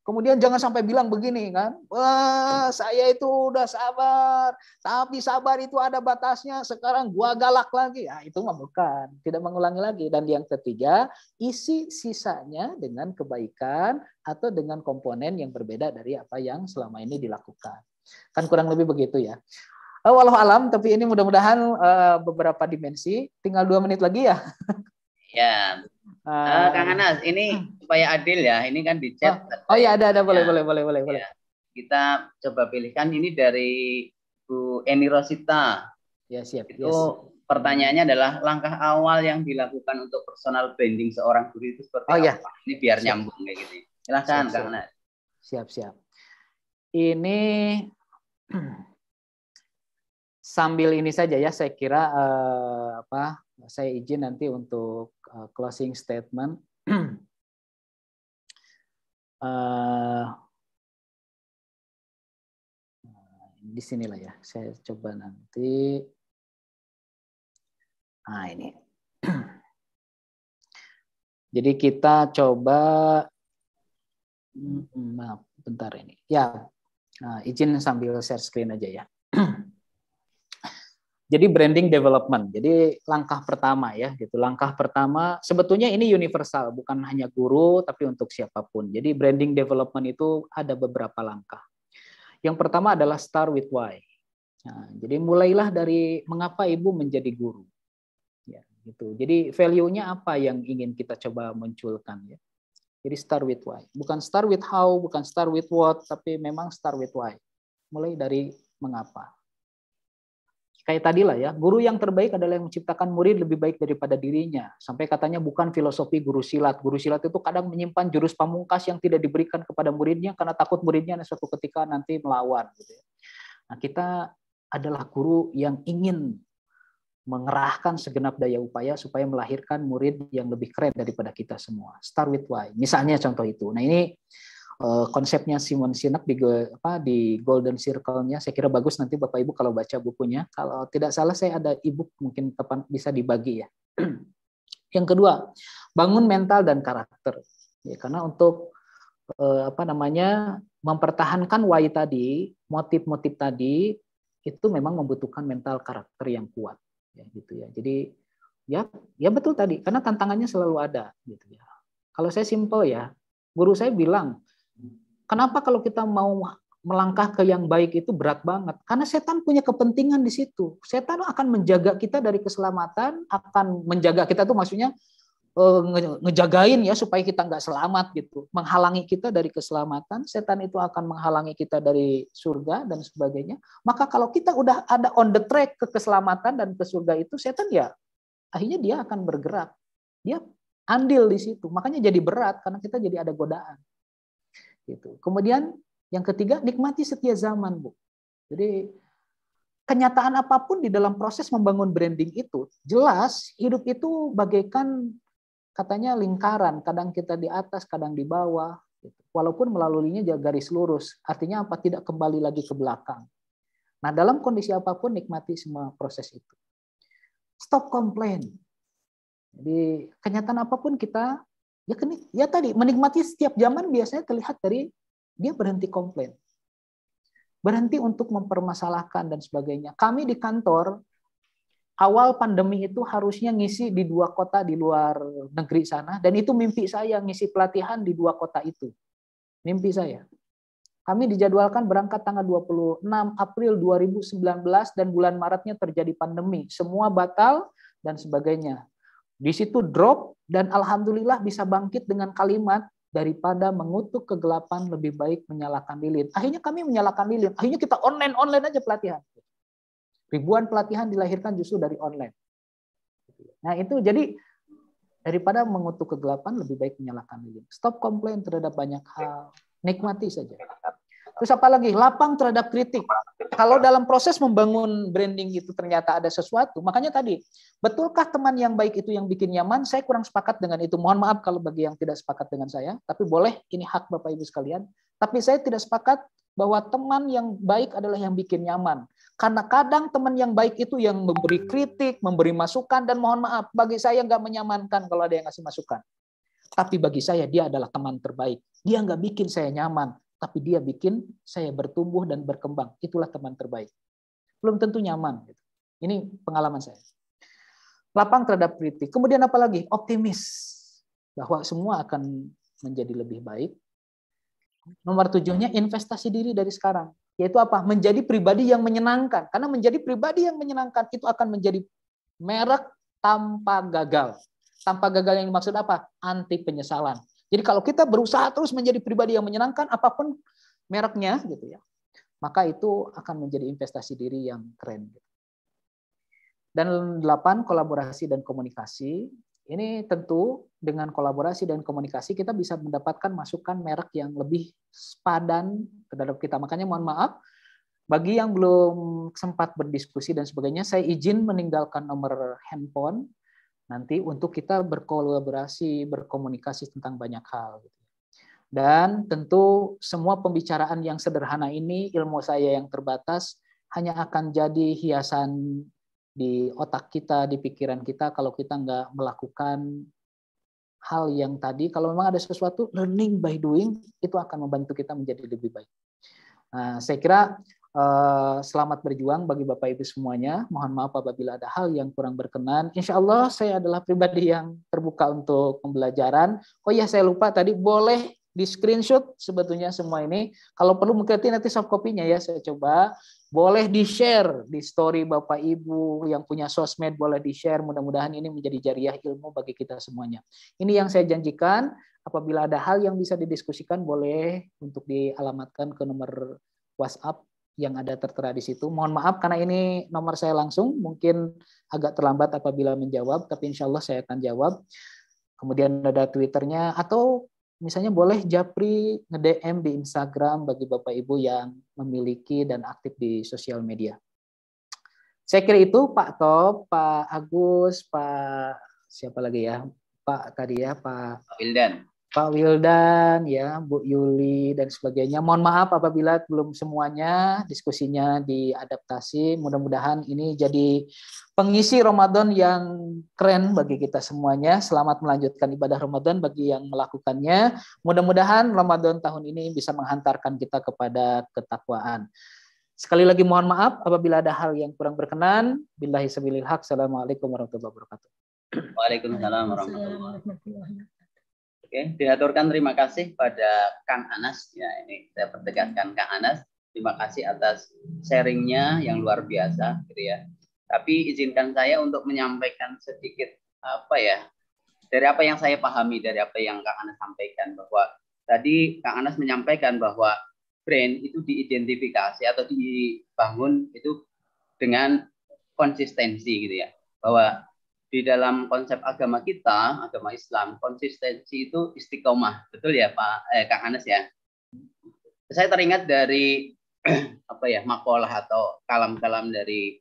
[SPEAKER 4] Kemudian jangan sampai bilang begini kan, wah saya itu udah sabar, tapi sabar itu ada batasnya, sekarang gua galak lagi. Ya, itu mah bukan, tidak mengulangi lagi. Dan yang ketiga, isi sisanya dengan kebaikan atau dengan komponen yang berbeda dari apa yang selama ini dilakukan. Kan kurang lebih begitu ya. Oh, walau alam, tapi ini mudah-mudahan uh, beberapa dimensi. Tinggal dua menit lagi ya. ya. Uh,
[SPEAKER 1] uh, Kang Anas, ini hmm. supaya adil ya. Ini kan di chat. Oh, oh ya ada ada boleh ya. boleh boleh boleh boleh. Iya. Kita coba pilihkan ini dari Bu Eni Rosita. Ya siap. Itu yes. pertanyaannya adalah langkah awal yang dilakukan untuk personal branding seorang guru itu seperti oh, iya. apa? Ya. Ini biar siap. nyambung kayak gini. Silahkan siap, Kang Anas.
[SPEAKER 4] Siap siap. Ini sambil ini saja ya saya kira eh, apa saya izin nanti untuk eh, closing statement eh,
[SPEAKER 1] di sinilah ya saya coba nanti nah ini
[SPEAKER 4] jadi kita coba mm, mm, maaf bentar ini ya eh, izin sambil share screen aja ya Jadi branding development. Jadi langkah pertama ya, gitu. Langkah pertama sebetulnya ini universal, bukan hanya guru tapi untuk siapapun. Jadi branding development itu ada beberapa langkah. Yang pertama adalah start with why. Nah, jadi mulailah dari mengapa ibu menjadi guru. Ya, gitu. Jadi value-nya apa yang ingin kita coba munculkan ya. Jadi start with why. Bukan start with how, bukan start with what, tapi memang start with why. Mulai dari mengapa kayak tadi lah ya, guru yang terbaik adalah yang menciptakan murid lebih baik daripada dirinya. Sampai katanya bukan filosofi guru silat. Guru silat itu kadang menyimpan jurus pamungkas yang tidak diberikan kepada muridnya karena takut muridnya suatu ketika nanti melawan. Gitu ya. Nah, kita adalah guru yang ingin mengerahkan segenap daya upaya supaya melahirkan murid yang lebih keren daripada kita semua. Start with why. Misalnya contoh itu. Nah ini Eh, konsepnya Simon Sinek di apa di Golden Circle-nya saya kira bagus nanti Bapak Ibu kalau baca bukunya kalau tidak salah saya ada e mungkin tepat bisa dibagi ya yang kedua bangun mental dan karakter ya karena untuk eh, apa namanya mempertahankan why tadi motif-motif tadi itu memang membutuhkan mental karakter yang kuat ya gitu ya jadi ya ya betul tadi karena tantangannya selalu ada gitu ya kalau saya simple ya guru saya bilang Kenapa kalau kita mau melangkah ke yang baik itu berat banget? Karena setan punya kepentingan di situ. Setan akan menjaga kita dari keselamatan, akan menjaga kita tuh maksudnya eh, ngejagain ya supaya kita nggak selamat gitu, menghalangi kita dari keselamatan, setan itu akan menghalangi kita dari surga dan sebagainya. Maka kalau kita udah ada on the track ke keselamatan dan ke surga itu, setan ya akhirnya dia akan bergerak, dia andil di situ. Makanya jadi berat karena kita jadi ada godaan. Gitu. Kemudian yang ketiga, nikmati setiap zaman, Bu. Jadi kenyataan apapun di dalam proses membangun branding itu, jelas hidup itu bagaikan katanya lingkaran, kadang kita di atas, kadang di bawah, gitu. walaupun melaluinya garis lurus. Artinya apa? Tidak kembali lagi ke belakang. Nah, dalam kondisi apapun nikmati semua proses itu. Stop komplain. Jadi kenyataan apapun kita Ya, ya tadi, menikmati setiap zaman biasanya terlihat dari dia berhenti komplain. Berhenti untuk mempermasalahkan dan sebagainya. Kami di kantor, awal pandemi itu harusnya ngisi di dua kota di luar negeri sana. Dan itu mimpi saya, ngisi pelatihan di dua kota itu. Mimpi saya. Kami dijadwalkan berangkat tanggal 26 April 2019 dan bulan Maretnya terjadi pandemi. Semua batal dan sebagainya. Di situ drop dan alhamdulillah bisa bangkit dengan kalimat daripada mengutuk kegelapan lebih baik menyalakan lilin. Akhirnya kami menyalakan lilin. Akhirnya kita online online aja pelatihan. Ribuan pelatihan dilahirkan justru dari online. Nah itu jadi daripada mengutuk kegelapan lebih baik menyalakan lilin. Stop komplain terhadap banyak hal. Nikmati saja. Terus apa lagi? Lapang terhadap kritik kalau dalam proses membangun branding itu ternyata ada sesuatu, makanya tadi, betulkah teman yang baik itu yang bikin nyaman? Saya kurang sepakat dengan itu. Mohon maaf kalau bagi yang tidak sepakat dengan saya, tapi boleh ini hak Bapak Ibu sekalian. Tapi saya tidak sepakat bahwa teman yang baik adalah yang bikin nyaman. Karena kadang teman yang baik itu yang memberi kritik, memberi masukan, dan mohon maaf, bagi saya nggak menyamankan kalau ada yang ngasih masukan. Tapi bagi saya, dia adalah teman terbaik. Dia nggak bikin saya nyaman, tapi dia bikin saya bertumbuh dan berkembang. Itulah teman terbaik. Belum tentu nyaman. Gitu. Ini pengalaman saya. Lapang terhadap kritik. Kemudian apalagi? Optimis bahwa semua akan menjadi lebih baik. Nomor tujuhnya investasi diri dari sekarang. Yaitu apa? Menjadi pribadi yang menyenangkan. Karena menjadi pribadi yang menyenangkan itu akan menjadi merek tanpa gagal. Tanpa gagal yang dimaksud apa? Anti penyesalan. Jadi kalau kita berusaha terus menjadi pribadi yang menyenangkan apapun mereknya gitu ya, maka itu akan menjadi investasi diri yang keren. Gitu. Dan delapan kolaborasi dan komunikasi. Ini tentu dengan kolaborasi dan komunikasi kita bisa mendapatkan masukan merek yang lebih sepadan terhadap kita. Makanya mohon maaf bagi yang belum sempat berdiskusi dan sebagainya, saya izin meninggalkan nomor handphone nanti untuk kita berkolaborasi, berkomunikasi tentang banyak hal. Gitu. Dan tentu semua pembicaraan yang sederhana ini, ilmu saya yang terbatas, hanya akan jadi hiasan di otak kita, di pikiran kita kalau kita nggak melakukan hal yang tadi. Kalau memang ada sesuatu, learning by doing, itu akan membantu kita menjadi lebih baik. Nah, saya kira Eh, selamat berjuang bagi Bapak Ibu semuanya. Mohon maaf apabila ada hal yang kurang berkenan. Insya Allah saya adalah pribadi yang terbuka untuk pembelajaran. Oh ya saya lupa tadi boleh di screenshot sebetulnya semua ini. Kalau perlu mengerti nanti soft copy-nya ya saya coba. Boleh di-share di story Bapak Ibu yang punya sosmed boleh di-share. Mudah-mudahan ini menjadi jariah ilmu bagi kita semuanya. Ini yang saya janjikan. Apabila ada hal yang bisa didiskusikan boleh untuk dialamatkan ke nomor WhatsApp yang ada tertera di situ. Mohon maaf karena ini nomor saya langsung, mungkin agak terlambat apabila menjawab, tapi insya Allah saya akan jawab. Kemudian ada Twitternya, atau misalnya boleh Japri nge-DM di Instagram bagi Bapak Ibu yang memiliki dan aktif di sosial media. Saya kira itu Pak Top, Pak Agus, Pak siapa lagi ya? Pak tadi ya, Pak Wildan. Pak Wildan, ya Bu Yuli dan sebagainya. Mohon maaf apabila belum semuanya diskusinya diadaptasi. Mudah-mudahan ini jadi pengisi Ramadan yang keren bagi kita semuanya. Selamat melanjutkan ibadah Ramadan bagi yang melakukannya. Mudah-mudahan Ramadan tahun ini bisa menghantarkan kita kepada ketakwaan. Sekali lagi mohon maaf apabila ada hal yang kurang berkenan. Billahi sabilil haq. Assalamualaikum warahmatullahi wabarakatuh.
[SPEAKER 1] Waalaikumsalam warahmatullahi wabarakatuh. Oke, diaturkan terima kasih pada Kang Anas. Ya, ini saya pertegaskan Kang Anas. Terima kasih atas sharingnya yang luar biasa, gitu ya. Tapi izinkan saya untuk menyampaikan sedikit apa ya dari apa yang saya pahami dari apa yang Kang Anas sampaikan bahwa tadi Kang Anas menyampaikan bahwa brand itu diidentifikasi atau dibangun itu dengan konsistensi gitu ya bahwa di dalam konsep agama kita, agama Islam, konsistensi itu istiqomah. Betul ya Pak eh, Kang Anas ya? Saya teringat dari apa ya makalah atau kalam-kalam dari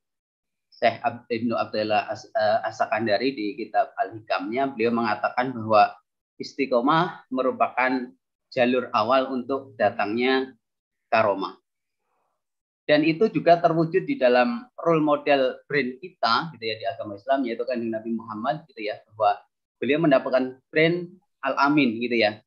[SPEAKER 1] Syekh Ibnu Abdullah As eh, sakandari di kitab Al-Hikamnya, beliau mengatakan bahwa istiqomah merupakan jalur awal untuk datangnya karomah dan itu juga terwujud di dalam role model brand kita gitu ya di agama Islam yaitu kan Nabi Muhammad gitu ya bahwa beliau mendapatkan brand al amin gitu ya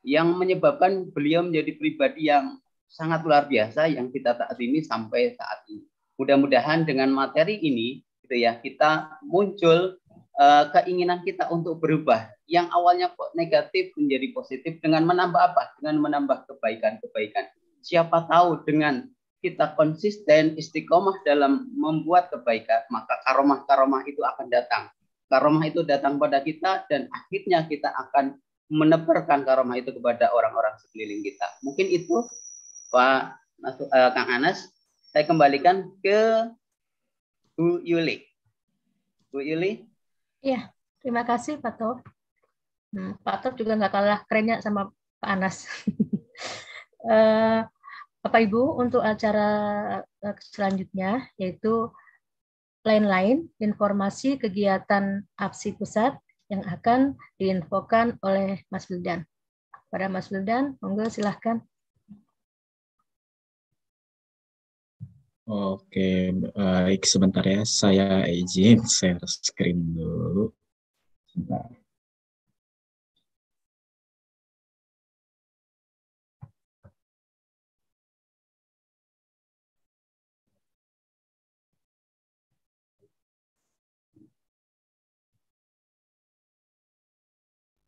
[SPEAKER 1] yang menyebabkan beliau menjadi pribadi yang sangat luar biasa yang kita ini sampai saat ini mudah-mudahan dengan materi ini gitu ya kita muncul uh, keinginan kita untuk berubah yang awalnya kok negatif menjadi positif dengan menambah apa dengan menambah kebaikan-kebaikan siapa tahu dengan kita konsisten istiqomah dalam membuat kebaikan, maka karomah-karomah itu akan datang. Karomah itu datang pada kita dan akhirnya kita akan menebarkan karomah itu kepada orang-orang sekeliling kita. Mungkin itu Pak uh, Kang Anas, saya kembalikan ke Bu Yuli. Bu Yuli?
[SPEAKER 3] Iya, terima kasih Pak Top. Nah, Pak Top juga nggak kalah kerennya sama Pak Anas. uh, Bapak Ibu untuk acara eh, selanjutnya yaitu lain-lain informasi kegiatan APSI pusat yang akan diinfokan oleh Mas Wildan. Pada Mas Wildan, monggo silahkan.
[SPEAKER 5] Oke, baik sebentar ya. Saya izin share screen dulu. Sebentar.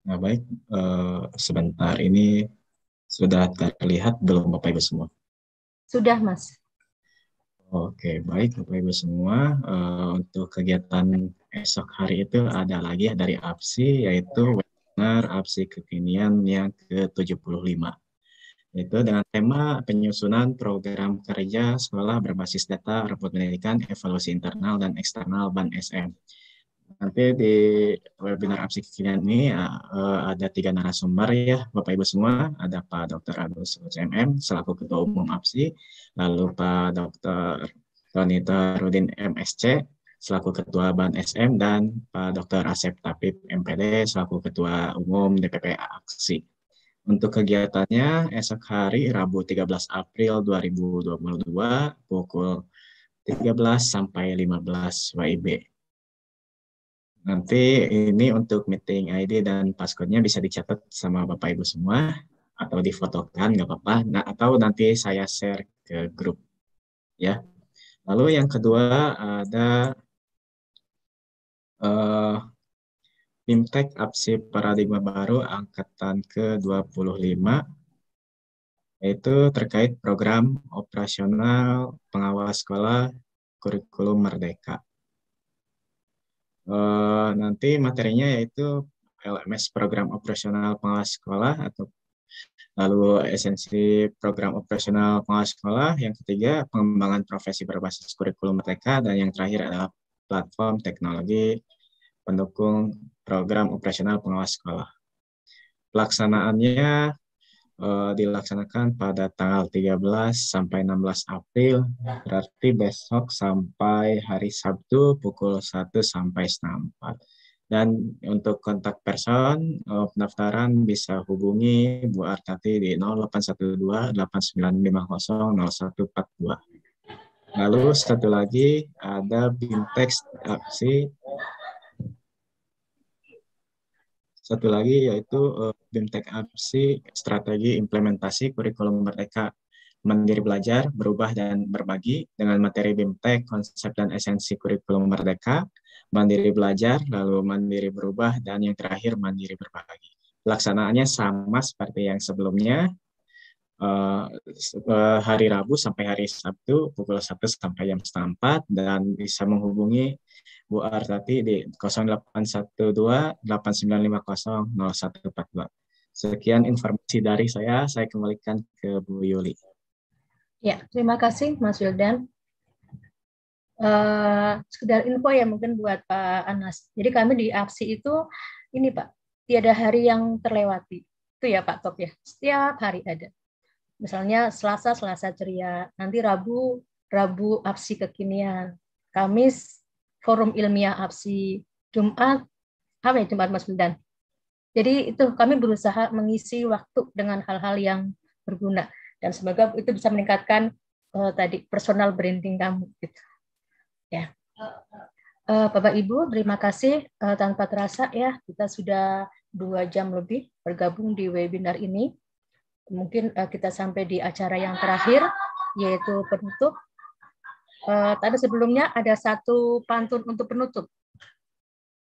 [SPEAKER 5] Nah, baik, uh, sebentar ini sudah terlihat belum Bapak Ibu semua?
[SPEAKER 3] Sudah, Mas.
[SPEAKER 5] Oke, baik Bapak Ibu semua. Uh, untuk kegiatan esok hari itu ada lagi dari APSI, yaitu webinar APSI kekinian yang ke-75. Itu dengan tema penyusunan program kerja sekolah berbasis data, reput pendidikan, evaluasi internal dan eksternal BAN SM Nanti di webinar apsi kekinian ini uh, ada tiga narasumber ya, Bapak Ibu semua. Ada Pak Dr. Agus MM selaku Ketua Umum APSI, lalu Pak Dr. Donita Rudin MSC selaku Ketua BAN SM dan Pak Dr. Asep Tapib MPD selaku Ketua Umum DPP Aksi. Untuk kegiatannya esok hari Rabu 13 April 2022 pukul 13 sampai 15 WIB. Nanti ini untuk meeting ID dan passcode-nya bisa dicatat sama Bapak Ibu semua atau difotokan nggak apa-apa. Nah, atau nanti saya share ke grup ya. Lalu yang kedua ada uh, eh, Bimtek Apsi Paradigma Baru Angkatan ke-25 yaitu terkait program operasional pengawas sekolah kurikulum merdeka. Eh, nanti materinya yaitu LMS program operasional pengawas sekolah atau lalu esensi program operasional pengawas sekolah, yang ketiga pengembangan profesi berbasis kurikulum mereka dan yang terakhir adalah platform teknologi pendukung program operasional pengawas sekolah. Pelaksanaannya uh, dilaksanakan pada tanggal 13 sampai 16 April, berarti besok sampai hari Sabtu pukul 1 sampai setengah 4. Dan untuk kontak person, uh, pendaftaran bisa hubungi Bu Artati di 0812 8950 0142. Lalu satu lagi ada Bimtek Aksi satu lagi yaitu uh, BIMTEK APSI strategi implementasi kurikulum merdeka mandiri belajar, berubah, dan berbagi dengan materi BIMTEK, konsep dan esensi kurikulum merdeka, mandiri belajar, lalu mandiri berubah, dan yang terakhir mandiri berbagi. Pelaksanaannya sama seperti yang sebelumnya, uh, hari Rabu sampai hari Sabtu pukul 1 sampai jam setengah 4 dan bisa menghubungi Bu Artati di 0812 8950 0142. Sekian informasi dari saya, saya kembalikan ke Bu Yuli.
[SPEAKER 3] Ya, terima kasih Mas Wildan. Uh, eh, sekedar info ya mungkin buat Pak Anas. Jadi kami di aksi itu ini Pak, tiada hari yang terlewati. Itu ya Pak Top ya, setiap hari ada. Misalnya Selasa, Selasa ceria. Nanti Rabu, Rabu absi kekinian. Kamis, forum ilmiah absi. Jumat, apa ya Jumat Mas Bendan? Jadi itu kami berusaha mengisi waktu dengan hal-hal yang berguna. Dan semoga itu bisa meningkatkan uh, tadi personal branding kamu. Gitu. Ya. Uh, Bapak Ibu, terima kasih. Uh, tanpa terasa ya, kita sudah dua jam lebih bergabung di webinar ini mungkin uh, kita sampai di acara yang terakhir yaitu penutup. Uh, tadi sebelumnya ada satu pantun untuk penutup.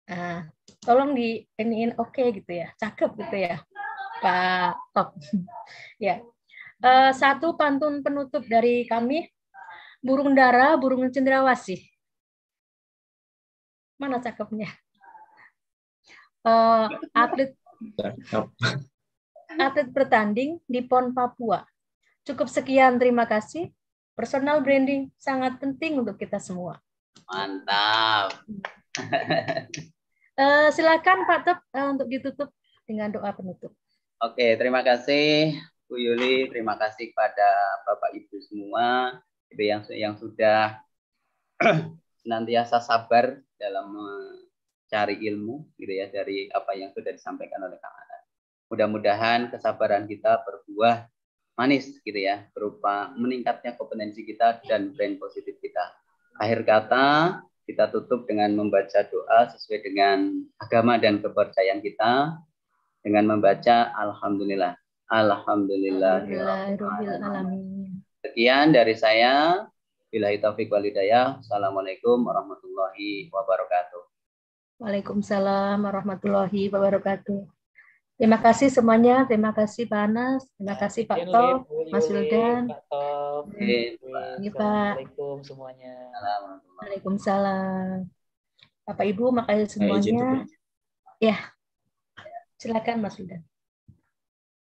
[SPEAKER 3] Uh, tolong di iniin oke okay, gitu ya, cakep gitu ya, Pak Top. ya, yeah. uh, satu pantun penutup dari kami. Burung dara, burung cendrawasih. Mana cakepnya? Uh, atlet atlet bertanding di PON Papua. Cukup sekian, terima kasih. Personal branding sangat penting untuk kita semua.
[SPEAKER 1] Mantap.
[SPEAKER 3] uh, silakan Pak Tep uh, untuk ditutup dengan doa penutup.
[SPEAKER 1] Oke, terima kasih Bu Yuli, terima kasih kepada Bapak Ibu semua yang yang sudah senantiasa sabar dalam mencari ilmu gitu ya dari apa yang sudah disampaikan oleh Kang Mudah-mudahan kesabaran kita berbuah manis gitu ya, berupa meningkatnya kompetensi kita dan brand positif kita. Akhir kata, kita tutup dengan membaca doa sesuai dengan agama dan kepercayaan kita dengan membaca alhamdulillah. Alhamdulillah.
[SPEAKER 3] Alhamdulillah.
[SPEAKER 1] Sekian dari saya. Bilahi taufik Walidaya. Assalamualaikum warahmatullahi wabarakatuh.
[SPEAKER 3] Waalaikumsalam warahmatullahi wabarakatuh. Terima kasih semuanya. Terima kasih Pak Anas. Terima nah, kasih Pak Tom, Mas Wildan. Pak Tom. Iya, semuanya. Waalaikumsalam. Bapak Ibu, makasih eh, semuanya. Ya, silakan Mas Wildan.